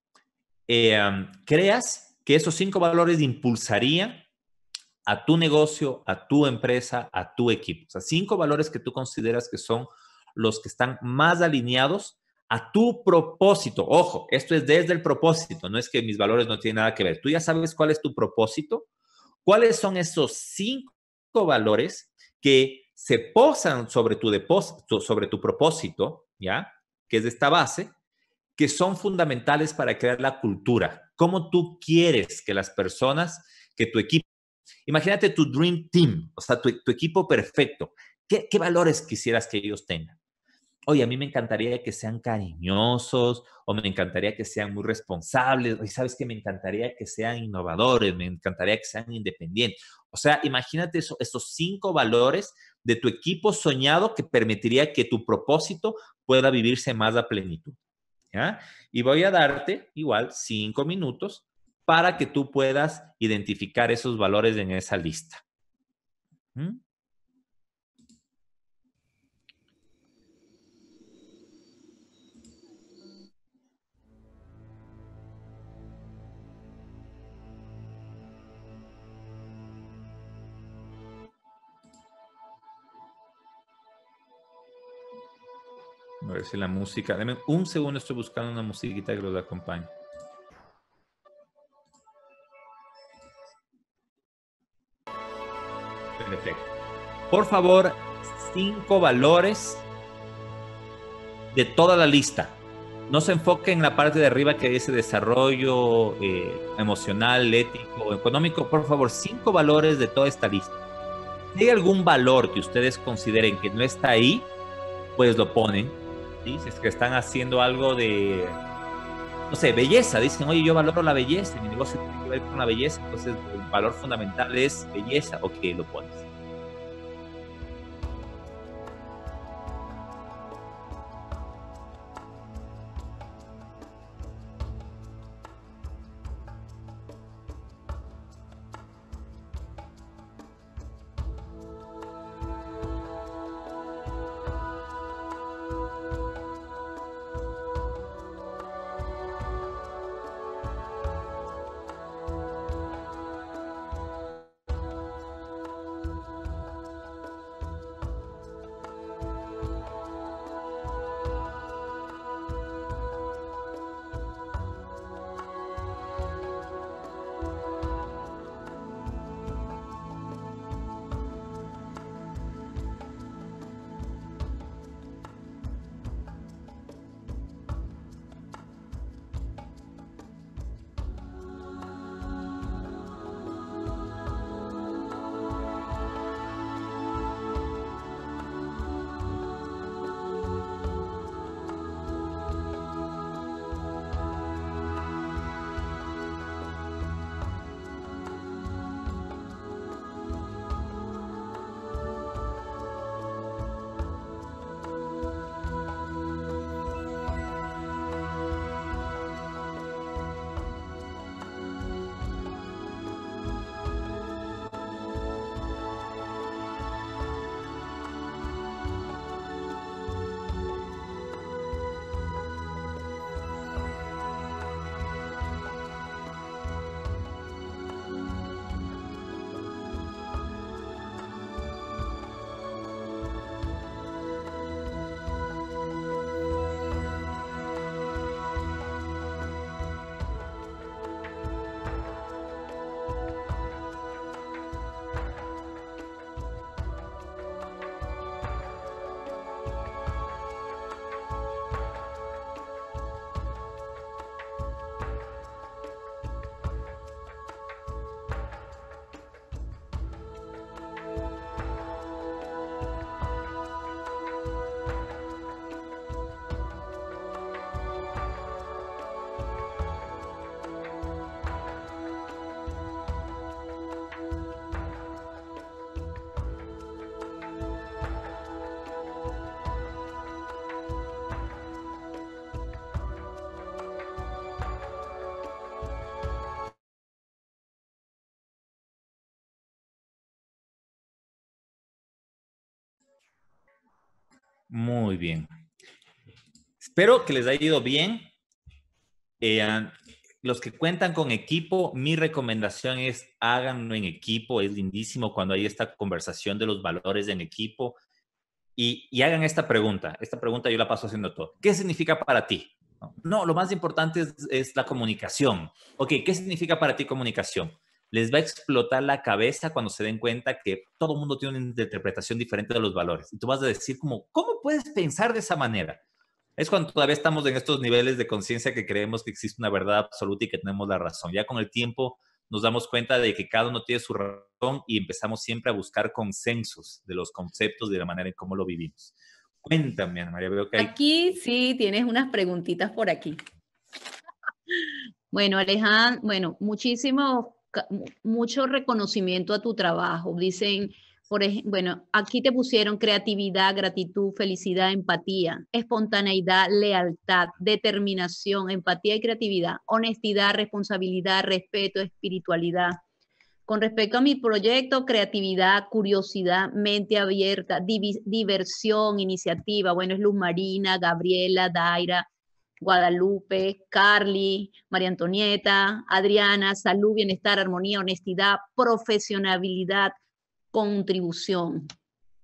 eh, creas que esos cinco valores impulsarían a tu negocio, a tu empresa, a tu equipo. O sea, cinco valores que tú consideras que son los que están más alineados a tu propósito. Ojo, esto es desde el propósito, no es que mis valores no tienen nada que ver. Tú ya sabes cuál es tu propósito, cuáles son esos cinco valores que se posan sobre tu depósito, sobre tu propósito, ¿ya? Que es de esta base, que son fundamentales para crear la cultura. ¿Cómo tú quieres que las personas, que tu equipo, imagínate tu Dream Team, o sea, tu, equipo perfecto, ¿qué valores quisieras que ellos tengan? oye, a mí me encantaría que sean cariñosos o me encantaría que sean muy responsables, oye, sabes que me encantaría que sean innovadores, me encantaría que sean independientes. O sea, imagínate esos estos cinco valores de tu equipo soñado que permitiría que tu propósito pueda vivirse más a plenitud. Y voy a darte igual cinco minutos para que tú puedas identificar esos valores en esa lista. ¿Mm? A ver si la música. Dame un segundo, estoy buscando una musiquita que los acompañe. Por favor, cinco valores de toda la lista. No se enfoque en la parte de arriba que dice desarrollo eh, emocional, ético, económico. Por favor, cinco valores de toda esta lista. Si hay algún valor que ustedes consideren que no está ahí, pues lo ponen es que están haciendo algo de, no sé, belleza. Dicen, oye, yo valoro la belleza, mi negocio tiene que ver con la belleza, entonces el valor fundamental es belleza, ok, lo pones. Muy bien. Espero que les haya ido bien. Eh, los que cuentan con equipo, mi recomendación es háganlo en equipo. Es lindísimo cuando hay esta conversación de los valores en equipo. Y, hagan esta pregunta. Esta pregunta yo la paso haciendo todo. ¿Qué significa para ti? No, lo más importante es, es la comunicación. Ok, ¿qué significa para ti comunicación? les va a explotar la cabeza cuando se den cuenta que todo el mundo tiene una interpretación diferente de los valores. Y tú vas a decir como, ¿cómo puedes pensar de esa manera? Es cuando todavía estamos en estos niveles de conciencia que creemos que existe una verdad absoluta y que tenemos la razón. Ya con el tiempo nos damos cuenta de que cada uno tiene su razón y empezamos siempre a buscar consensos de los conceptos, de la manera en cómo lo vivimos. Cuéntame, Ana María. Veo que Aquí sí tienes unas preguntitas por aquí. <laughs> Bueno, Alejandro, bueno, muchísimos mucho reconocimiento a tu trabajo. Dicen, por ejemplo, bueno, aquí te pusieron creatividad, gratitud, felicidad, empatía, espontaneidad, lealtad, determinación, empatía y creatividad, honestidad, responsabilidad, respeto, espiritualidad. Con respecto a mi proyecto, creatividad, curiosidad, mente abierta, diversión, iniciativa. Bueno, es Luz Marina, Gabriela, Daira, Guadalupe, Carly, María Antonieta, Adriana, salud, bienestar, armonía, honestidad, profesionalidad, contribución.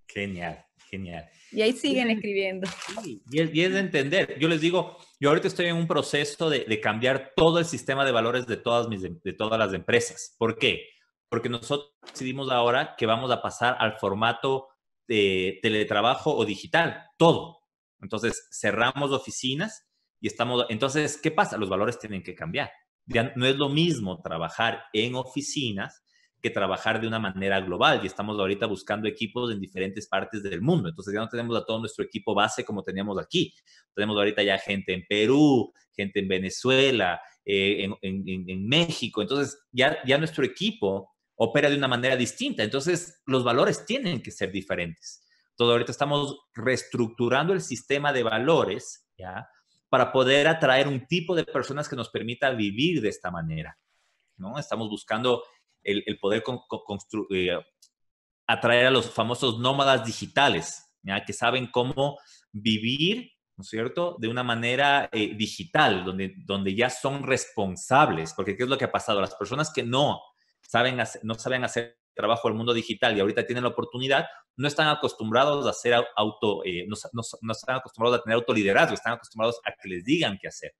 Genial, genial. Y ahí siguen escribiendo. y, es, de entender. Yo les digo, yo ahorita estoy en un proceso de, cambiar todo el sistema de valores de todas, mis, de todas las empresas. ¿Por qué? Porque nosotros decidimos ahora que vamos a pasar al formato de teletrabajo o digital, todo. Entonces, cerramos oficinas y estamos, entonces, ¿qué pasa? Los valores tienen que cambiar. Ya no es lo mismo trabajar en oficinas que trabajar de una manera global y estamos ahorita buscando equipos en diferentes partes del mundo. Entonces ya no tenemos a todo nuestro equipo base como teníamos aquí. Tenemos ahorita ya gente en Perú, gente en Venezuela, eh, en, México. Entonces ya, ya nuestro equipo opera de una manera distinta. Entonces los valores tienen que ser diferentes. todo ahorita estamos reestructurando el sistema de valores, ¿ya? para poder atraer un tipo de personas que nos permita vivir de esta manera. ¿no? Estamos buscando el, poder construir, eh, atraer a los famosos nómadas digitales, que saben cómo vivir, ¿no es cierto?, de una manera eh, digital, donde, donde ya son responsables, porque ¿qué es lo que ha pasado? Las personas que no saben, no saben hacer trabajo al mundo digital y ahorita tienen la oportunidad, no están acostumbrados a hacer auto, eh, no, no, están acostumbrados a tener autoliderazgo, están acostumbrados a que les digan qué hacer,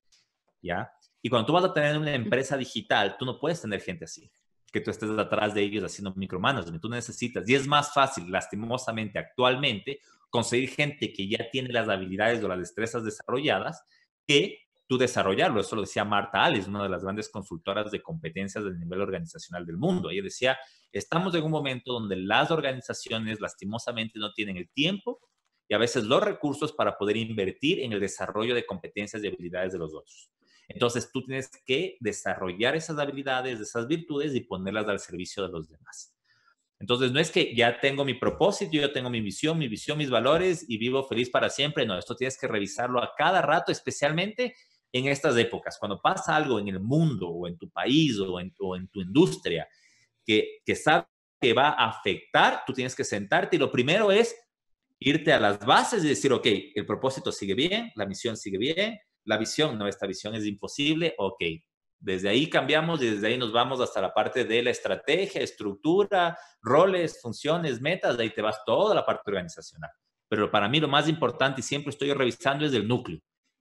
¿ya? Y cuando tú vas a tener una empresa digital, tú no puedes tener gente así, que tú estés atrás de ellos haciendo donde tú necesitas, y es más fácil, lastimosamente, actualmente, conseguir gente que ya tiene las habilidades o las destrezas desarrolladas que tú desarrollarlo. Eso lo decía Marta Alice, una de las grandes consultoras de competencias del nivel organizacional del mundo. Ella decía, Estamos en un momento donde las organizaciones lastimosamente no tienen el tiempo y a veces los recursos para poder invertir en el desarrollo de competencias y habilidades de los otros. Entonces tú tienes que desarrollar esas habilidades, esas virtudes y ponerlas al servicio de los demás. Entonces no es que ya tengo mi propósito, yo tengo mi visión, mi visión, mis valores y vivo feliz para siempre. No, esto tienes que revisarlo a cada rato, especialmente en estas épocas, cuando pasa algo en el mundo o en tu país o en tu, o en tu industria que, sabe que va a afectar, tú tienes que sentarte y lo primero es irte a las bases y decir, ok, el propósito sigue bien, la misión sigue bien, la visión, no, esta visión es imposible, ok. Desde ahí cambiamos y desde ahí nos vamos hasta la parte de la estrategia, estructura, roles, funciones, metas, de ahí te vas toda la parte organizacional. Pero para mí lo más importante y siempre estoy revisando es el núcleo.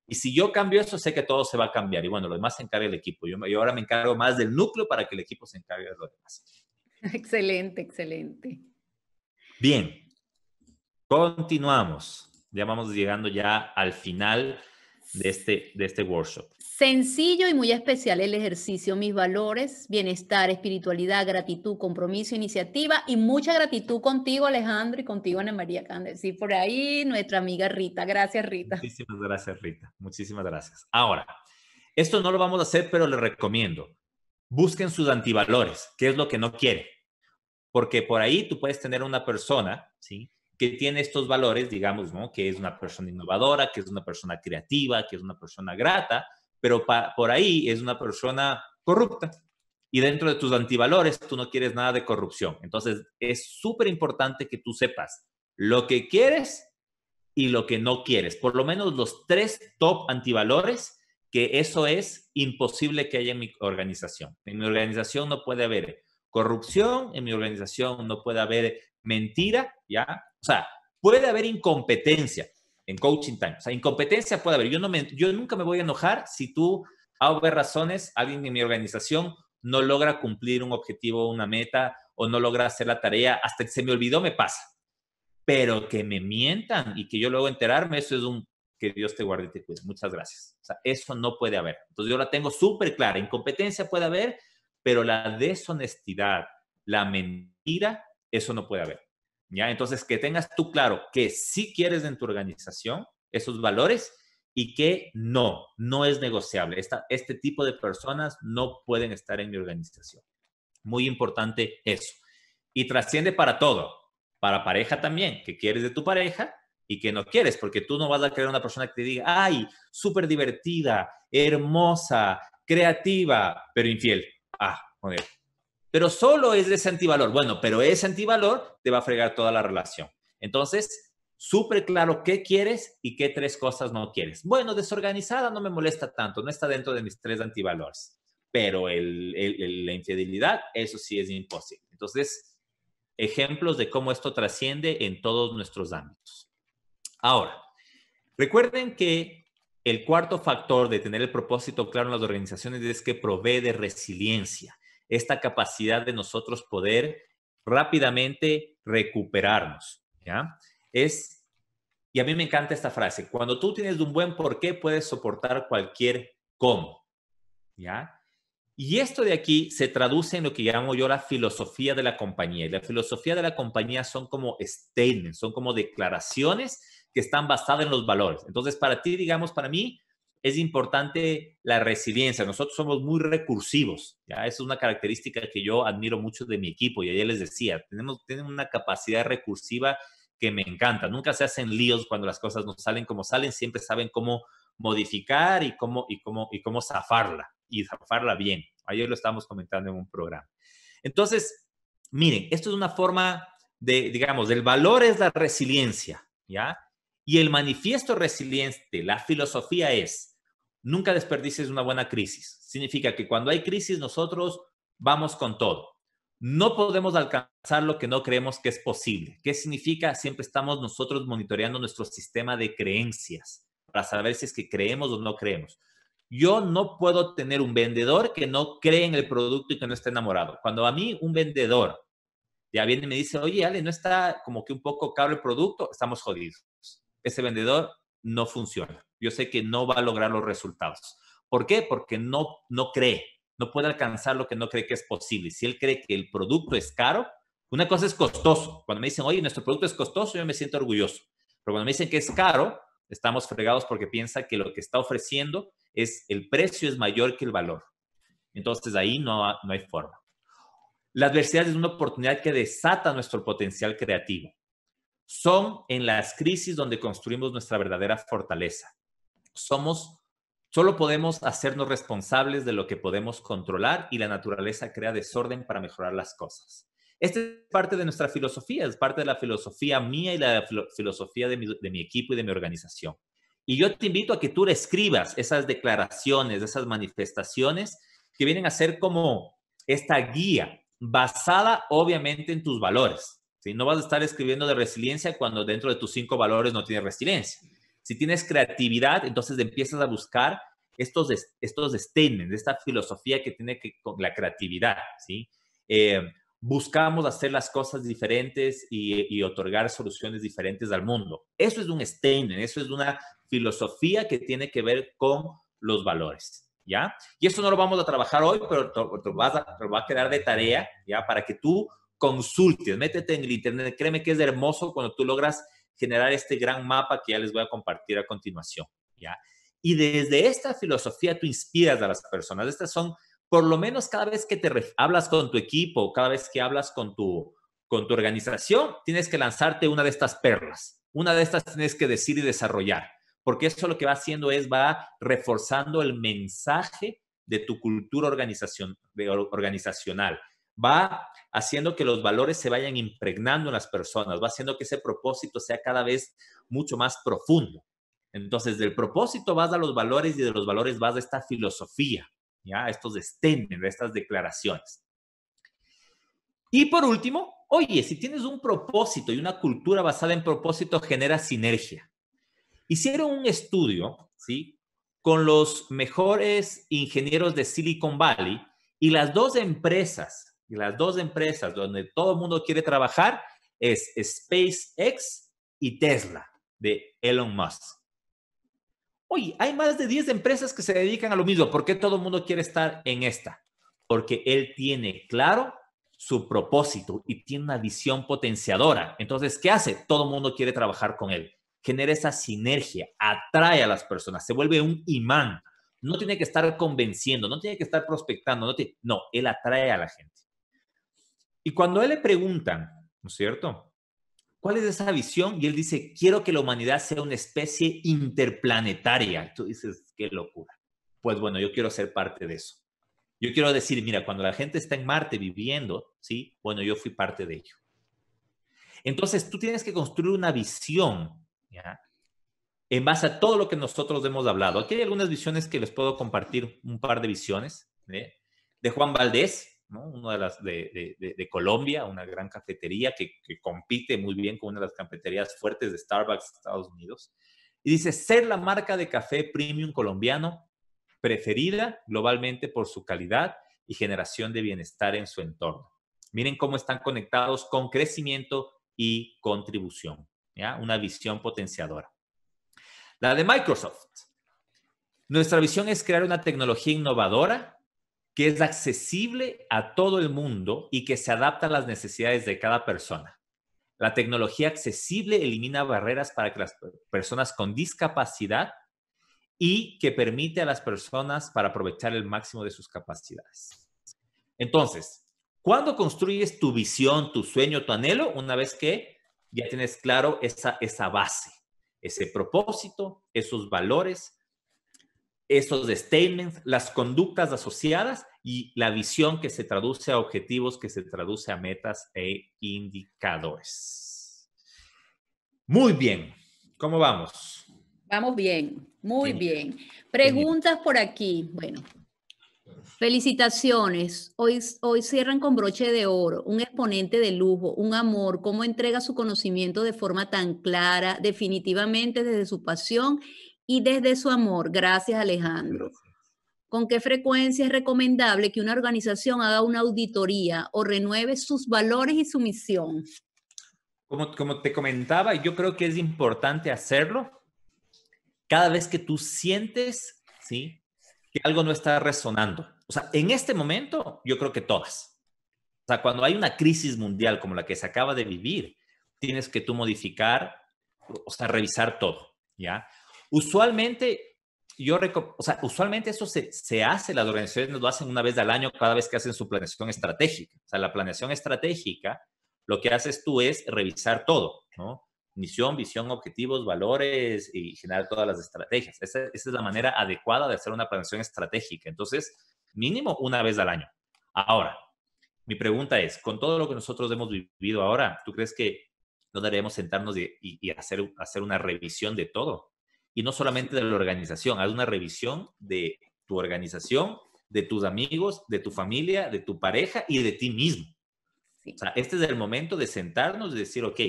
Y si yo cambio eso, sé que todo se va a cambiar. Y bueno, lo demás se encarga el equipo. Yo, ahora me encargo más del núcleo para que el equipo se encargue de lo demás. <laughs> Excelente, excelente. Bien, continuamos. Ya vamos llegando ya al final de este, de este workshop. Sencillo y muy especial el ejercicio, mis valores, bienestar, espiritualidad, gratitud, compromiso, iniciativa y mucha gratitud contigo Alejandro y contigo Ana María Cández. Sí, por ahí nuestra amiga Rita. Gracias Rita. Muchísimas gracias Rita. Muchísimas gracias. Ahora, esto no lo vamos a hacer, pero le recomiendo. Busquen sus antivalores, qué es lo que no quiere. Porque por ahí tú puedes tener una persona, ¿sí? que tiene estos valores, digamos, ¿no? Que es una persona innovadora, que es una persona creativa, que es una persona grata, pero por ahí es una persona corrupta. Y dentro de tus antivalores, tú no quieres nada de corrupción. Entonces, es súper importante que tú sepas lo que quieres y lo que no quieres. Por lo menos los tres top antivalores, que eso es imposible que haya en mi organización. En mi organización no puede haber corrupción, en mi organización no puede haber mentira, ¿ya? O sea, puede haber incompetencia, en coaching time. O sea, incompetencia puede haber. Yo, no me, yo nunca me voy a enojar si tú, a ver razones, alguien en mi organización no logra cumplir un objetivo, una meta, o no logra hacer la tarea, hasta que se me olvidó, me pasa. Pero que me mientan y que yo luego enterarme, eso es un que Dios te guarde y te cuide. Muchas gracias. O sea, eso no puede haber. Entonces yo la tengo súper clara. Incompetencia puede haber, pero la deshonestidad, la mentira, eso no puede haber. ¿ya? Entonces, que tengas tú claro que sí quieres en tu organización esos valores y que no, no es negociable. Esta, este tipo de personas no pueden estar en mi organización. Muy importante eso. Y trasciende para todo, para pareja también, que quieres de tu pareja y que no quieres, porque tú no vas a querer una persona que te diga, ay, súper divertida, hermosa, creativa, pero infiel. Ah, joder, pero solo es ese antivalor. Bueno, pero ese antivalor te va a fregar toda la relación. Entonces, súper claro qué quieres y qué tres cosas no quieres. Bueno, desorganizada no me molesta tanto, no está dentro de mis tres antivalores, pero la infidelidad, eso sí es imposible. Entonces, ejemplos de cómo esto trasciende en todos nuestros ámbitos. Ahora, recuerden que el cuarto factor de tener el propósito claro en las organizaciones es que provee de resiliencia esta capacidad de nosotros poder rápidamente recuperarnos. Es, y a mí me encanta esta frase, cuando tú tienes un buen por qué, puedes soportar cualquier cómo. ¿ya? Y esto de aquí se traduce en lo que llamo yo la filosofía de la compañía. Y la filosofía de la compañía son como statements, son como declaraciones que están basadas en los valores. Entonces, para ti, digamos, para mí, es importante la resiliencia. Nosotros somos muy recursivos, ¿ya? es una característica que yo admiro mucho de mi equipo y ayer les decía, tenemos, tienen una capacidad recursiva que me encanta. Nunca se hacen líos cuando las cosas no salen como salen, siempre saben cómo modificar y cómo, y cómo, y cómo zafarla y zafarla bien. Ayer lo estábamos comentando en un programa. Entonces, miren, esto es una forma de, digamos, el valor es la resiliencia, ¿ya? Y el manifiesto resiliente, la filosofía es nunca desperdices una buena crisis. Significa que cuando hay crisis nosotros vamos con todo. No podemos alcanzar lo que no creemos que es posible. ¿Qué significa? Siempre estamos nosotros monitoreando nuestro sistema de creencias para saber si es que creemos o no creemos. Yo no puedo tener un vendedor que no cree en el producto y que no esté enamorado. Cuando a mí un vendedor ya viene y me dice, oye, Ale, ¿no está como que un poco caro el producto? Estamos jodidos. Ese vendedor no funciona yo sé que no va a lograr los resultados. ¿Por qué? Porque no, no cree, no puede alcanzar lo que no cree que es posible. Si él cree que el producto es caro, una cosa es costoso. Cuando me dicen, oye, nuestro producto es costoso, yo me siento orgulloso. Pero cuando me dicen que es caro, estamos fregados porque piensa que lo que está ofreciendo es el precio es mayor que el valor. Entonces ahí no, no hay forma. La adversidad es una oportunidad que desata nuestro potencial creativo. Son en las crisis donde construimos nuestra verdadera fortaleza somos, solo podemos hacernos responsables de lo que podemos controlar y la naturaleza crea desorden para mejorar las cosas. Esta es parte de nuestra filosofía, es parte de la filosofía mía y la filosofía de mi, equipo y de mi organización. Y yo te invito a que tú escribas esas declaraciones, esas manifestaciones que vienen a ser como esta guía basada obviamente en tus valores. si No vas a estar escribiendo de resiliencia cuando dentro de tus cinco valores no tienes resiliencia. Si tienes creatividad, entonces empiezas a buscar estos, estos de esta filosofía que tiene que con la creatividad, ¿sí? Eh, buscamos hacer las cosas diferentes y, otorgar soluciones diferentes al mundo. Eso es un statement, eso es una filosofía que tiene que ver con los valores, ¿ya? Y eso no lo vamos a trabajar hoy, pero te, va a quedar de tarea, ¿ya? Para que tú consultes, métete en el internet, créeme que es hermoso cuando tú logras generar este gran mapa que ya les voy a compartir a continuación, ¿ya? Y desde esta filosofía tú inspiras a las personas. Estas son, por lo menos cada vez que te hablas con tu equipo, cada vez que hablas con tu, con tu organización, tienes que lanzarte una de estas perlas. Una de estas tienes que decir y desarrollar, porque eso lo que va haciendo es va reforzando el mensaje de tu cultura organización, organizacional va haciendo que los valores se vayan impregnando en las personas, va haciendo que ese propósito sea cada vez mucho más profundo. Entonces, del propósito vas a los valores y de los valores vas a esta filosofía, ¿ya? Estos estén, estas declaraciones. Y por último, oye, si tienes un propósito y una cultura basada en propósito, genera sinergia. Hicieron un estudio, ¿sí? Con los mejores ingenieros de Silicon Valley y las dos empresas y las dos empresas donde todo el mundo quiere trabajar es SpaceX y Tesla de Elon Musk. Oye, hay más de 10 empresas que se dedican a lo mismo. ¿Por qué todo el mundo quiere estar en esta? Porque él tiene claro su propósito y tiene una visión potenciadora. Entonces, ¿qué hace? Todo el mundo quiere trabajar con él. Genera esa sinergia, atrae a las personas, se vuelve un imán. No tiene que estar convenciendo, no tiene que estar prospectando, no, no él atrae a la gente. Y cuando él le preguntan, ¿no es cierto? ¿Cuál es esa visión? Y él dice, quiero que la humanidad sea una especie interplanetaria. tú dices, qué locura. Pues bueno, yo quiero ser parte de eso. Yo quiero decir, mira, cuando la gente está en Marte viviendo, ¿sí? Bueno, yo fui parte de ello. Entonces, tú tienes que construir una visión, ¿ya? En base a todo lo que nosotros hemos hablado. Aquí hay algunas visiones que les puedo compartir, un par de visiones, ¿eh? de Juan Valdés, una de las de, Colombia, una gran cafetería que, compite muy bien con una de las cafeterías fuertes de Starbucks Estados Unidos. Y dice, ser la marca de café premium colombiano preferida globalmente por su calidad y generación de bienestar en su entorno. Miren cómo están conectados con crecimiento y contribución, ¿ya? una visión potenciadora. La de Microsoft. Nuestra visión es crear una tecnología innovadora que es accesible a todo el mundo y que se adapta a las necesidades de cada persona. La tecnología accesible elimina barreras para que las personas con discapacidad y que permite a las personas para aprovechar el máximo de sus capacidades. Entonces, ¿cuándo construyes tu visión, tu sueño, tu anhelo? Una vez que ya tienes claro esa, esa base, ese propósito, esos valores, esos statements, las conductas asociadas y la visión que se traduce a objetivos, que se traduce a metas e indicadores. Muy bien, ¿cómo vamos? Vamos bien, muy bien. Preguntas por aquí. Bueno, Felicitaciones. Hoy, hoy cierran con broche de oro, un exponente de lujo, un amor, cómo entrega su conocimiento de forma tan clara, definitivamente desde su pasión y desde su amor. Gracias, Alejandro con qué frecuencia es recomendable que una organización haga una auditoría o renueve sus valores y su misión. Como, te comentaba, yo creo que es importante hacerlo cada vez que tú sientes ¿sí? que algo no está resonando. O sea, en este momento, yo creo que todas. O sea, cuando hay una crisis mundial como la que se acaba de vivir, tienes que tú modificar, o sea, revisar todo, ¿ya? Usualmente yo o sea, usualmente eso se, se, hace, las organizaciones lo hacen una vez al año cada vez que hacen su planeación estratégica. O sea, la planeación estratégica, lo que haces tú es revisar todo, ¿no? Misión, visión, objetivos, valores y generar todas las estrategias. Esa, es la manera adecuada de hacer una planeación estratégica. Entonces, mínimo una vez al año. Ahora, mi pregunta es, con todo lo que nosotros hemos vivido ahora, ¿tú crees que no deberíamos sentarnos y, hacer, hacer una revisión de todo? y no solamente de la organización, haz una revisión de tu organización, de tus amigos, de tu familia, de tu pareja y de ti mismo. O este es el momento de sentarnos y decir, ok,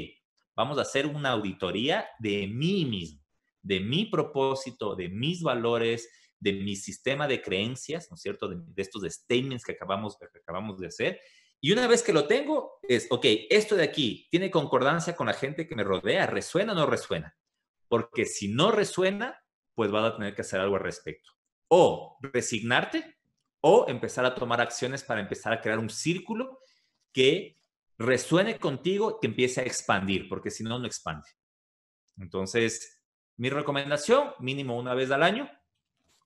vamos a hacer una auditoría de mí mismo, de mi propósito, de mis valores, de mi sistema de creencias, ¿no es cierto? De, estos statements que acabamos, que acabamos de hacer. Y una vez que lo tengo, es, ok, esto de aquí tiene concordancia con la gente que me rodea, resuena o no resuena porque si no resuena, pues vas a tener que hacer algo al respecto. O resignarte o empezar a tomar acciones para empezar a crear un círculo que resuene contigo, que empiece a expandir, porque si no, no expande. Entonces, mi recomendación, mínimo una vez al año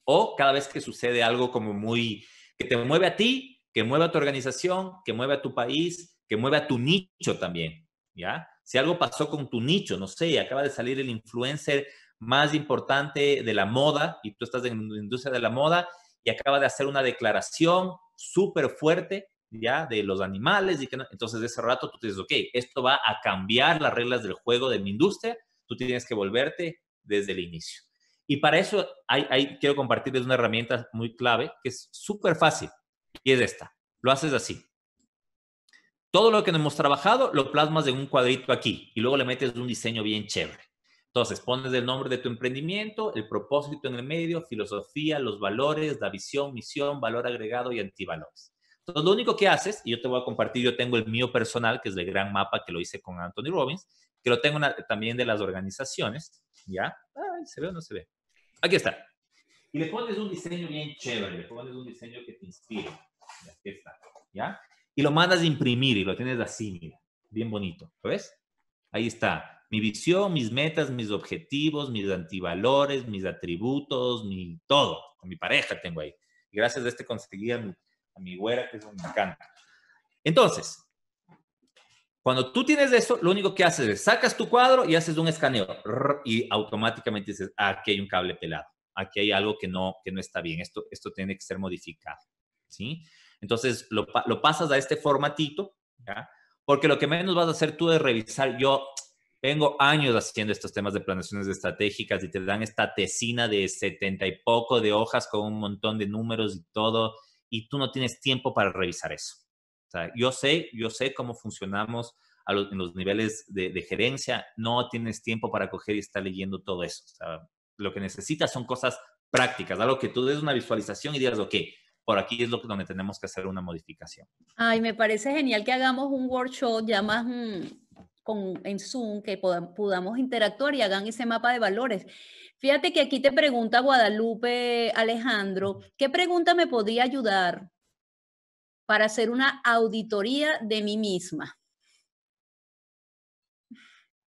o cada vez que sucede algo como muy que te mueve a ti, que mueve a tu organización, que mueve a tu país, que mueve a tu nicho también, ¿ya? Si algo pasó con tu nicho, no sé, acaba de salir el influencer más importante de la moda y tú estás en la industria de la moda y acaba de hacer una declaración súper fuerte ya de los animales y que entonces de ese rato tú te dices, ok, esto va a cambiar las reglas del juego de mi industria, tú tienes que volverte desde el inicio. Y para eso quiero compartirles una herramienta muy clave que es súper fácil y es esta. Lo haces así. Todo lo que hemos trabajado lo plasmas en un cuadrito aquí y luego le metes un diseño bien chévere. Entonces, pones el nombre de tu emprendimiento, el propósito en el medio, filosofía, los valores, la visión, misión, valor agregado y antivalores. Entonces, lo único que haces, y yo te voy a compartir, yo tengo el mío personal, que es de gran mapa que lo hice con Anthony Robbins, que lo tengo también de las organizaciones, ¿ya? Ay, ¿Se ve o no se ve? Aquí está. Y le pones un diseño bien chévere, le pones un diseño que te inspire. Aquí está, ¿ya? y lo mandas a imprimir y lo tienes así, mira, bien bonito. ¿Lo ves? Ahí está. Mi visión, mis metas, mis objetivos, mis antivalores, mis atributos, mi todo. Con Mi pareja tengo ahí. gracias a este conseguí a mi, güera, que es un encanta. Entonces, cuando tú tienes eso, lo único que haces es sacas tu cuadro y haces un escaneo y automáticamente dices, ah, aquí hay un cable pelado, aquí hay algo que no, que no está bien, esto, esto tiene que ser modificado. ¿sí? Entonces lo, lo pasas a este formatito, ¿ya? porque lo que menos vas a hacer tú es revisar. Yo tengo años haciendo estos temas de planeaciones estratégicas y te dan esta tesina de setenta y poco de hojas con un montón de números y todo, y tú no tienes tiempo para revisar eso. O sea, yo sé, yo sé cómo funcionamos en los niveles de, gerencia, no tienes tiempo para coger y estar leyendo todo eso. O sea, lo que necesitas son cosas prácticas, algo que tú des una visualización y digas, ok, por aquí es lo que, donde tenemos que hacer una modificación. Ay, me parece genial que hagamos un workshop ya más mm, en Zoom, que podamos interactuar y hagan ese mapa de valores. Fíjate que aquí te pregunta Guadalupe Alejandro, ¿qué pregunta me podría ayudar para hacer una auditoría de mí misma?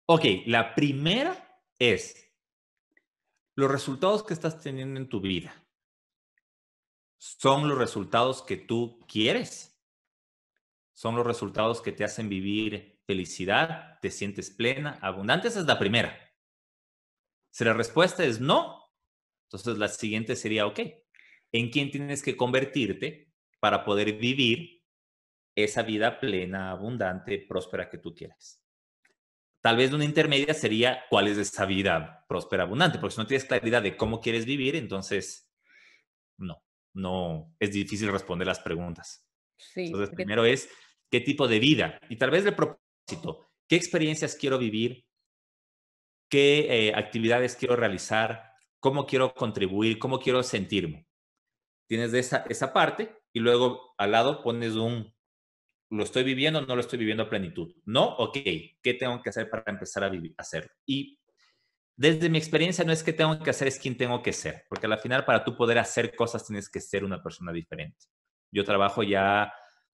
Ok, la primera es los resultados que estás teniendo en tu vida son los resultados que tú quieres. Son los resultados que te hacen vivir felicidad, te sientes plena, abundante. Esa es la primera. Si la respuesta es no, entonces la siguiente sería, ok, ¿en quién tienes que convertirte para poder vivir esa vida plena, abundante, próspera que tú quieres? Tal vez una intermedia sería cuál es esa vida próspera, abundante, porque si no tienes claridad de cómo quieres vivir, entonces no no es difícil responder las preguntas. Sí, Entonces, primero es qué tipo de vida y tal vez el propósito, qué experiencias quiero vivir, qué eh, actividades quiero realizar, cómo quiero contribuir, cómo quiero sentirme. Tienes esa, esa parte y luego al lado pones un, ¿lo estoy viviendo o no lo estoy viviendo a plenitud? No, ok, ¿qué tengo que hacer para empezar a vivir, hacerlo? Y desde mi experiencia no es que tengo que hacer, es quien tengo que ser, porque al final para tú poder hacer cosas tienes que ser una persona diferente. Yo trabajo ya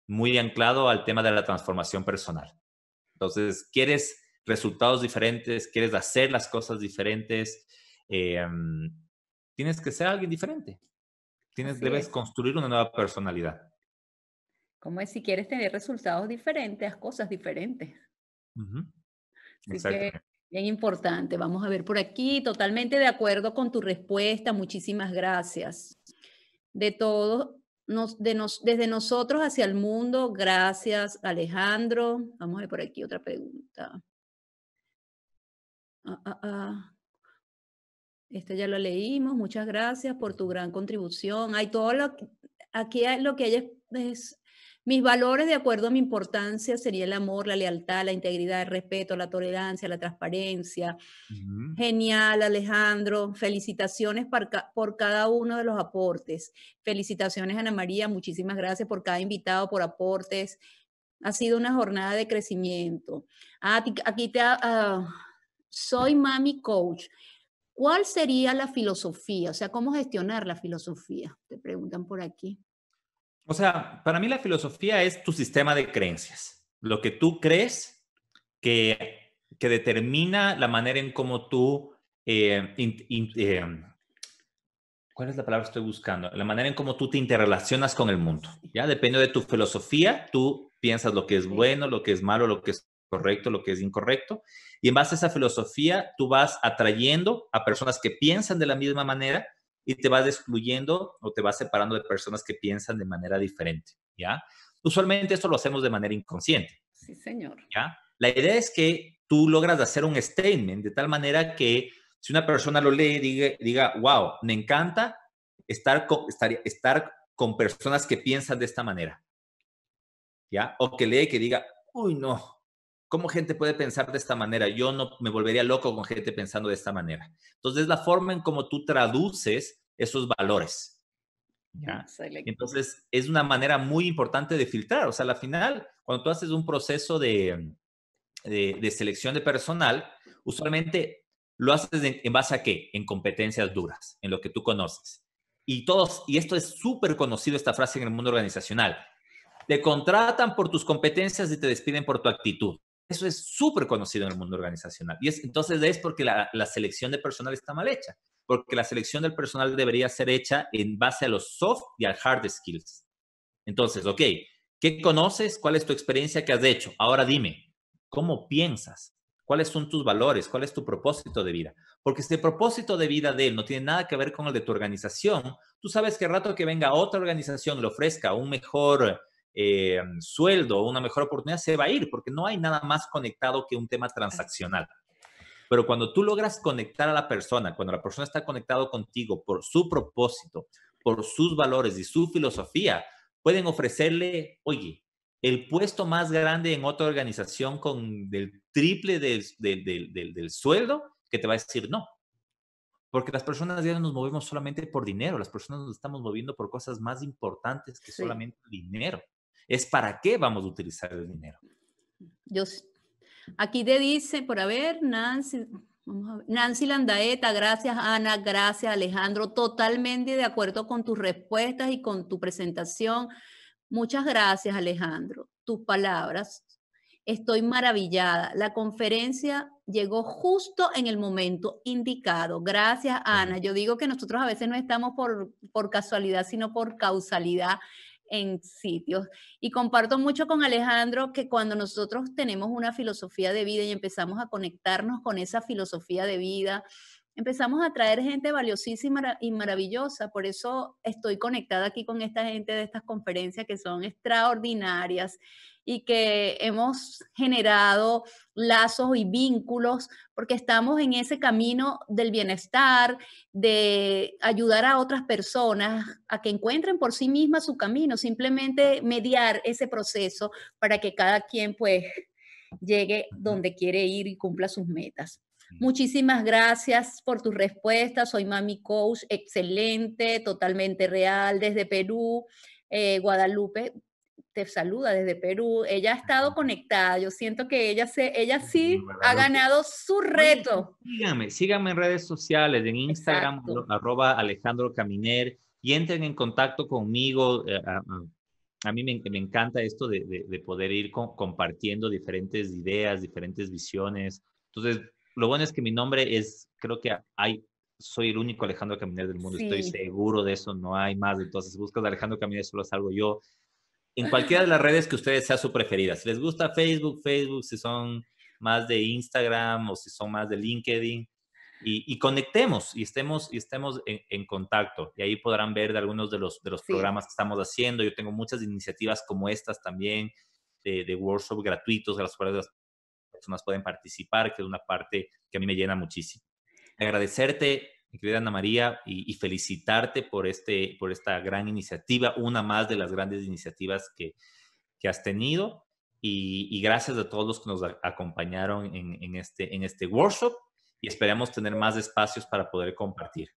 muy anclado al tema de la transformación personal. Entonces, quieres resultados diferentes, quieres hacer las cosas diferentes, em, tienes que ser alguien diferente. Tienes, debes construir una nueva personalidad. Como es, si quieres tener resultados diferentes, cosas diferentes. Exactamente. Bien importante. Vamos a ver por aquí. Totalmente de acuerdo con tu respuesta. Muchísimas gracias. De todos, nos, de desde nosotros hacia el mundo. Gracias, Alejandro. Vamos a ver por aquí otra pregunta. Ah, ah, ah. Esta ya lo leímos. Muchas gracias por tu gran contribución. Hay todo lo, aquí lo que hay es mis valores, de acuerdo a mi importancia, sería el amor, la lealtad, la integridad, el respeto, la tolerancia, la transparencia. Genial, Alejandro. Felicitaciones por, cada uno de los aportes. Felicitaciones, Ana María. Muchísimas gracias por cada invitado, por aportes. Ha sido una jornada de crecimiento. Ah, aquí te... Ah, soy mami coach. ¿Cuál sería la filosofía? O sea, ¿cómo gestionar la filosofía? Te preguntan por aquí. O sea, para mí la filosofía es tu sistema de creencias, lo que tú crees que, que determina la manera en cómo tú... Eh, em, ¿Cuál es la palabra que estoy buscando? La manera en cómo tú te interrelacionas con el mundo. Ya depende de tu filosofía, tú piensas lo que es bueno, lo que es malo, lo que es correcto, lo que es incorrecto. Y en base a esa filosofía, tú vas atrayendo a personas que piensan de la misma manera y te vas excluyendo o te vas separando de personas que piensan de manera diferente, ¿ya? Usualmente esto lo hacemos de manera inconsciente. Sí, señor. ¿Ya? La idea es que tú logras hacer un statement de tal manera que si una persona lo lee, diga, diga wow, me encanta estar con, con personas que piensan de esta manera. ¿Ya? O que lee que diga, uy, no, ¿Cómo gente puede pensar de esta manera? Yo no me volvería loco con gente pensando de esta manera. Entonces, es la forma en cómo tú traduces esos valores. Entonces, es una manera muy importante de filtrar. O sea, al final, cuando tú haces un proceso de, selección de personal, usualmente lo haces en, base a qué? En competencias duras, en lo que tú conoces. Y todos, y esto es súper conocido esta frase en el mundo organizacional. Te contratan por tus competencias y te despiden por tu actitud. Eso es súper conocido en el mundo organizacional. Y es, entonces es porque la, selección de personal está mal hecha, porque la selección del personal debería ser hecha en base a los soft y al hard skills. Entonces, ok, ¿qué conoces? ¿Cuál es tu experiencia que has hecho? Ahora dime, ¿cómo piensas? ¿Cuáles son tus valores? ¿Cuál es tu propósito de vida? Porque este propósito de vida de él no tiene nada que ver con el de tu organización, tú sabes que rato que venga otra organización le ofrezca un mejor eh, sueldo o una mejor oportunidad, se va a ir, porque no hay nada más conectado que un tema transaccional. Pero cuando tú logras conectar a la persona, cuando la persona está conectado contigo por su propósito, por sus valores y su filosofía, pueden ofrecerle, oye, el puesto más grande en otra organización con el triple del, del, del, sueldo, que te va a decir no. Porque las personas ya no nos movemos solamente por dinero, las personas nos estamos moviendo por cosas más importantes que solamente dinero es para qué vamos a utilizar el dinero. Yo, aquí te dice, por haber, Nancy, Nancy Landaeta, gracias Ana, gracias Alejandro, totalmente de acuerdo con tus respuestas y con tu presentación. Muchas gracias Alejandro, tus palabras. Estoy maravillada. La conferencia llegó justo en el momento indicado. Gracias Ana. Yo digo que nosotros a veces no estamos por, por casualidad, sino por causalidad en sitios. Y comparto mucho con Alejandro que cuando nosotros tenemos una filosofía de vida y empezamos a conectarnos con esa filosofía de vida, empezamos a traer gente valiosísima y maravillosa. Por eso estoy conectada aquí con esta gente de estas conferencias que son extraordinarias y que hemos generado lazos y vínculos porque estamos en ese camino del bienestar, de ayudar a otras personas a que encuentren por sí mismas su camino, simplemente mediar ese proceso para que cada quien pues llegue donde quiere ir y cumpla sus metas. Muchísimas gracias por tus respuestas. Soy Mami Coach, excelente, totalmente real desde Perú. Eh, Guadalupe te saluda desde Perú. Ella ha estado conectada. Yo siento que ella, se, ella sí ha ganado su reto. Síganme, síganme en redes sociales, en Instagram, arroba Alejandro Caminer y entren en contacto conmigo. Eh, a, mí me, encanta esto de, poder ir compartiendo diferentes ideas, diferentes visiones. Entonces, lo bueno es que mi nombre es, creo que hay, soy el único Alejandro Caminero del mundo, estoy seguro de eso, no hay más. Entonces, buscas Alejandro Caminero, solo salgo yo. En cualquiera de las redes que ustedes sea su preferida. Si les gusta Facebook, Facebook, si son más de Instagram o si son más de LinkedIn. Y, conectemos y estemos, y estemos en, contacto. Y ahí podrán ver de algunos de los, de los programas que estamos haciendo. Yo tengo muchas iniciativas como estas también, de, de workshops gratuitos, de las cuales más pueden participar, que es una parte que a mí me llena muchísimo. Agradecerte, mi querida Ana María, y, felicitarte por, este, por esta gran iniciativa, una más de las grandes iniciativas que, que has tenido. Y, gracias a todos los que nos acompañaron en, en, este, en este workshop y esperamos tener más espacios para poder compartir.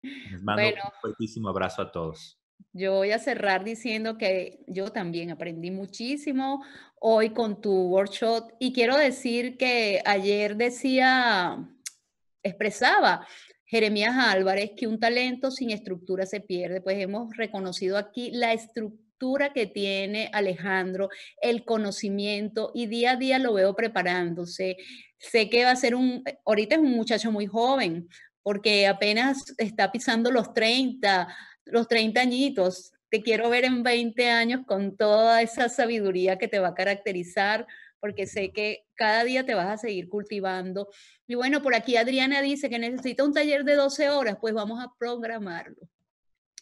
Les mando un fuertísimo abrazo a todos. Yo voy a cerrar diciendo que yo también aprendí muchísimo hoy con tu workshop y quiero decir que ayer decía, expresaba Jeremías Álvarez que un talento sin estructura se pierde, pues hemos reconocido aquí la estructura que tiene Alejandro, el conocimiento y día a día lo veo preparándose. Sé que va a ser un, ahorita es un muchacho muy joven, porque apenas está pisando los 30, los 30 añitos. Te quiero ver en 20 años con toda esa sabiduría que te va a caracterizar, porque sé que cada día te vas a seguir cultivando. Y bueno, por aquí Adriana dice que necesita un taller de 12 horas, pues vamos a programarlo.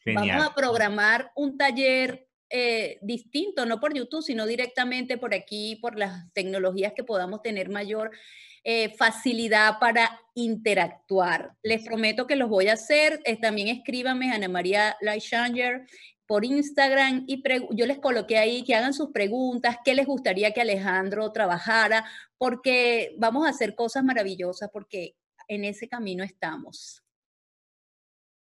Vamos a programar un taller eh, distinto, no por YouTube, sino directamente por aquí, por las tecnologías que podamos tener mayor eh, facilidad para interactuar. Les prometo que los voy a hacer. Eh, también escríbanme Ana María Lyshanger por Instagram y yo les coloqué ahí que hagan sus preguntas, qué les gustaría que Alejandro trabajara, porque vamos a hacer cosas maravillosas porque en ese camino estamos.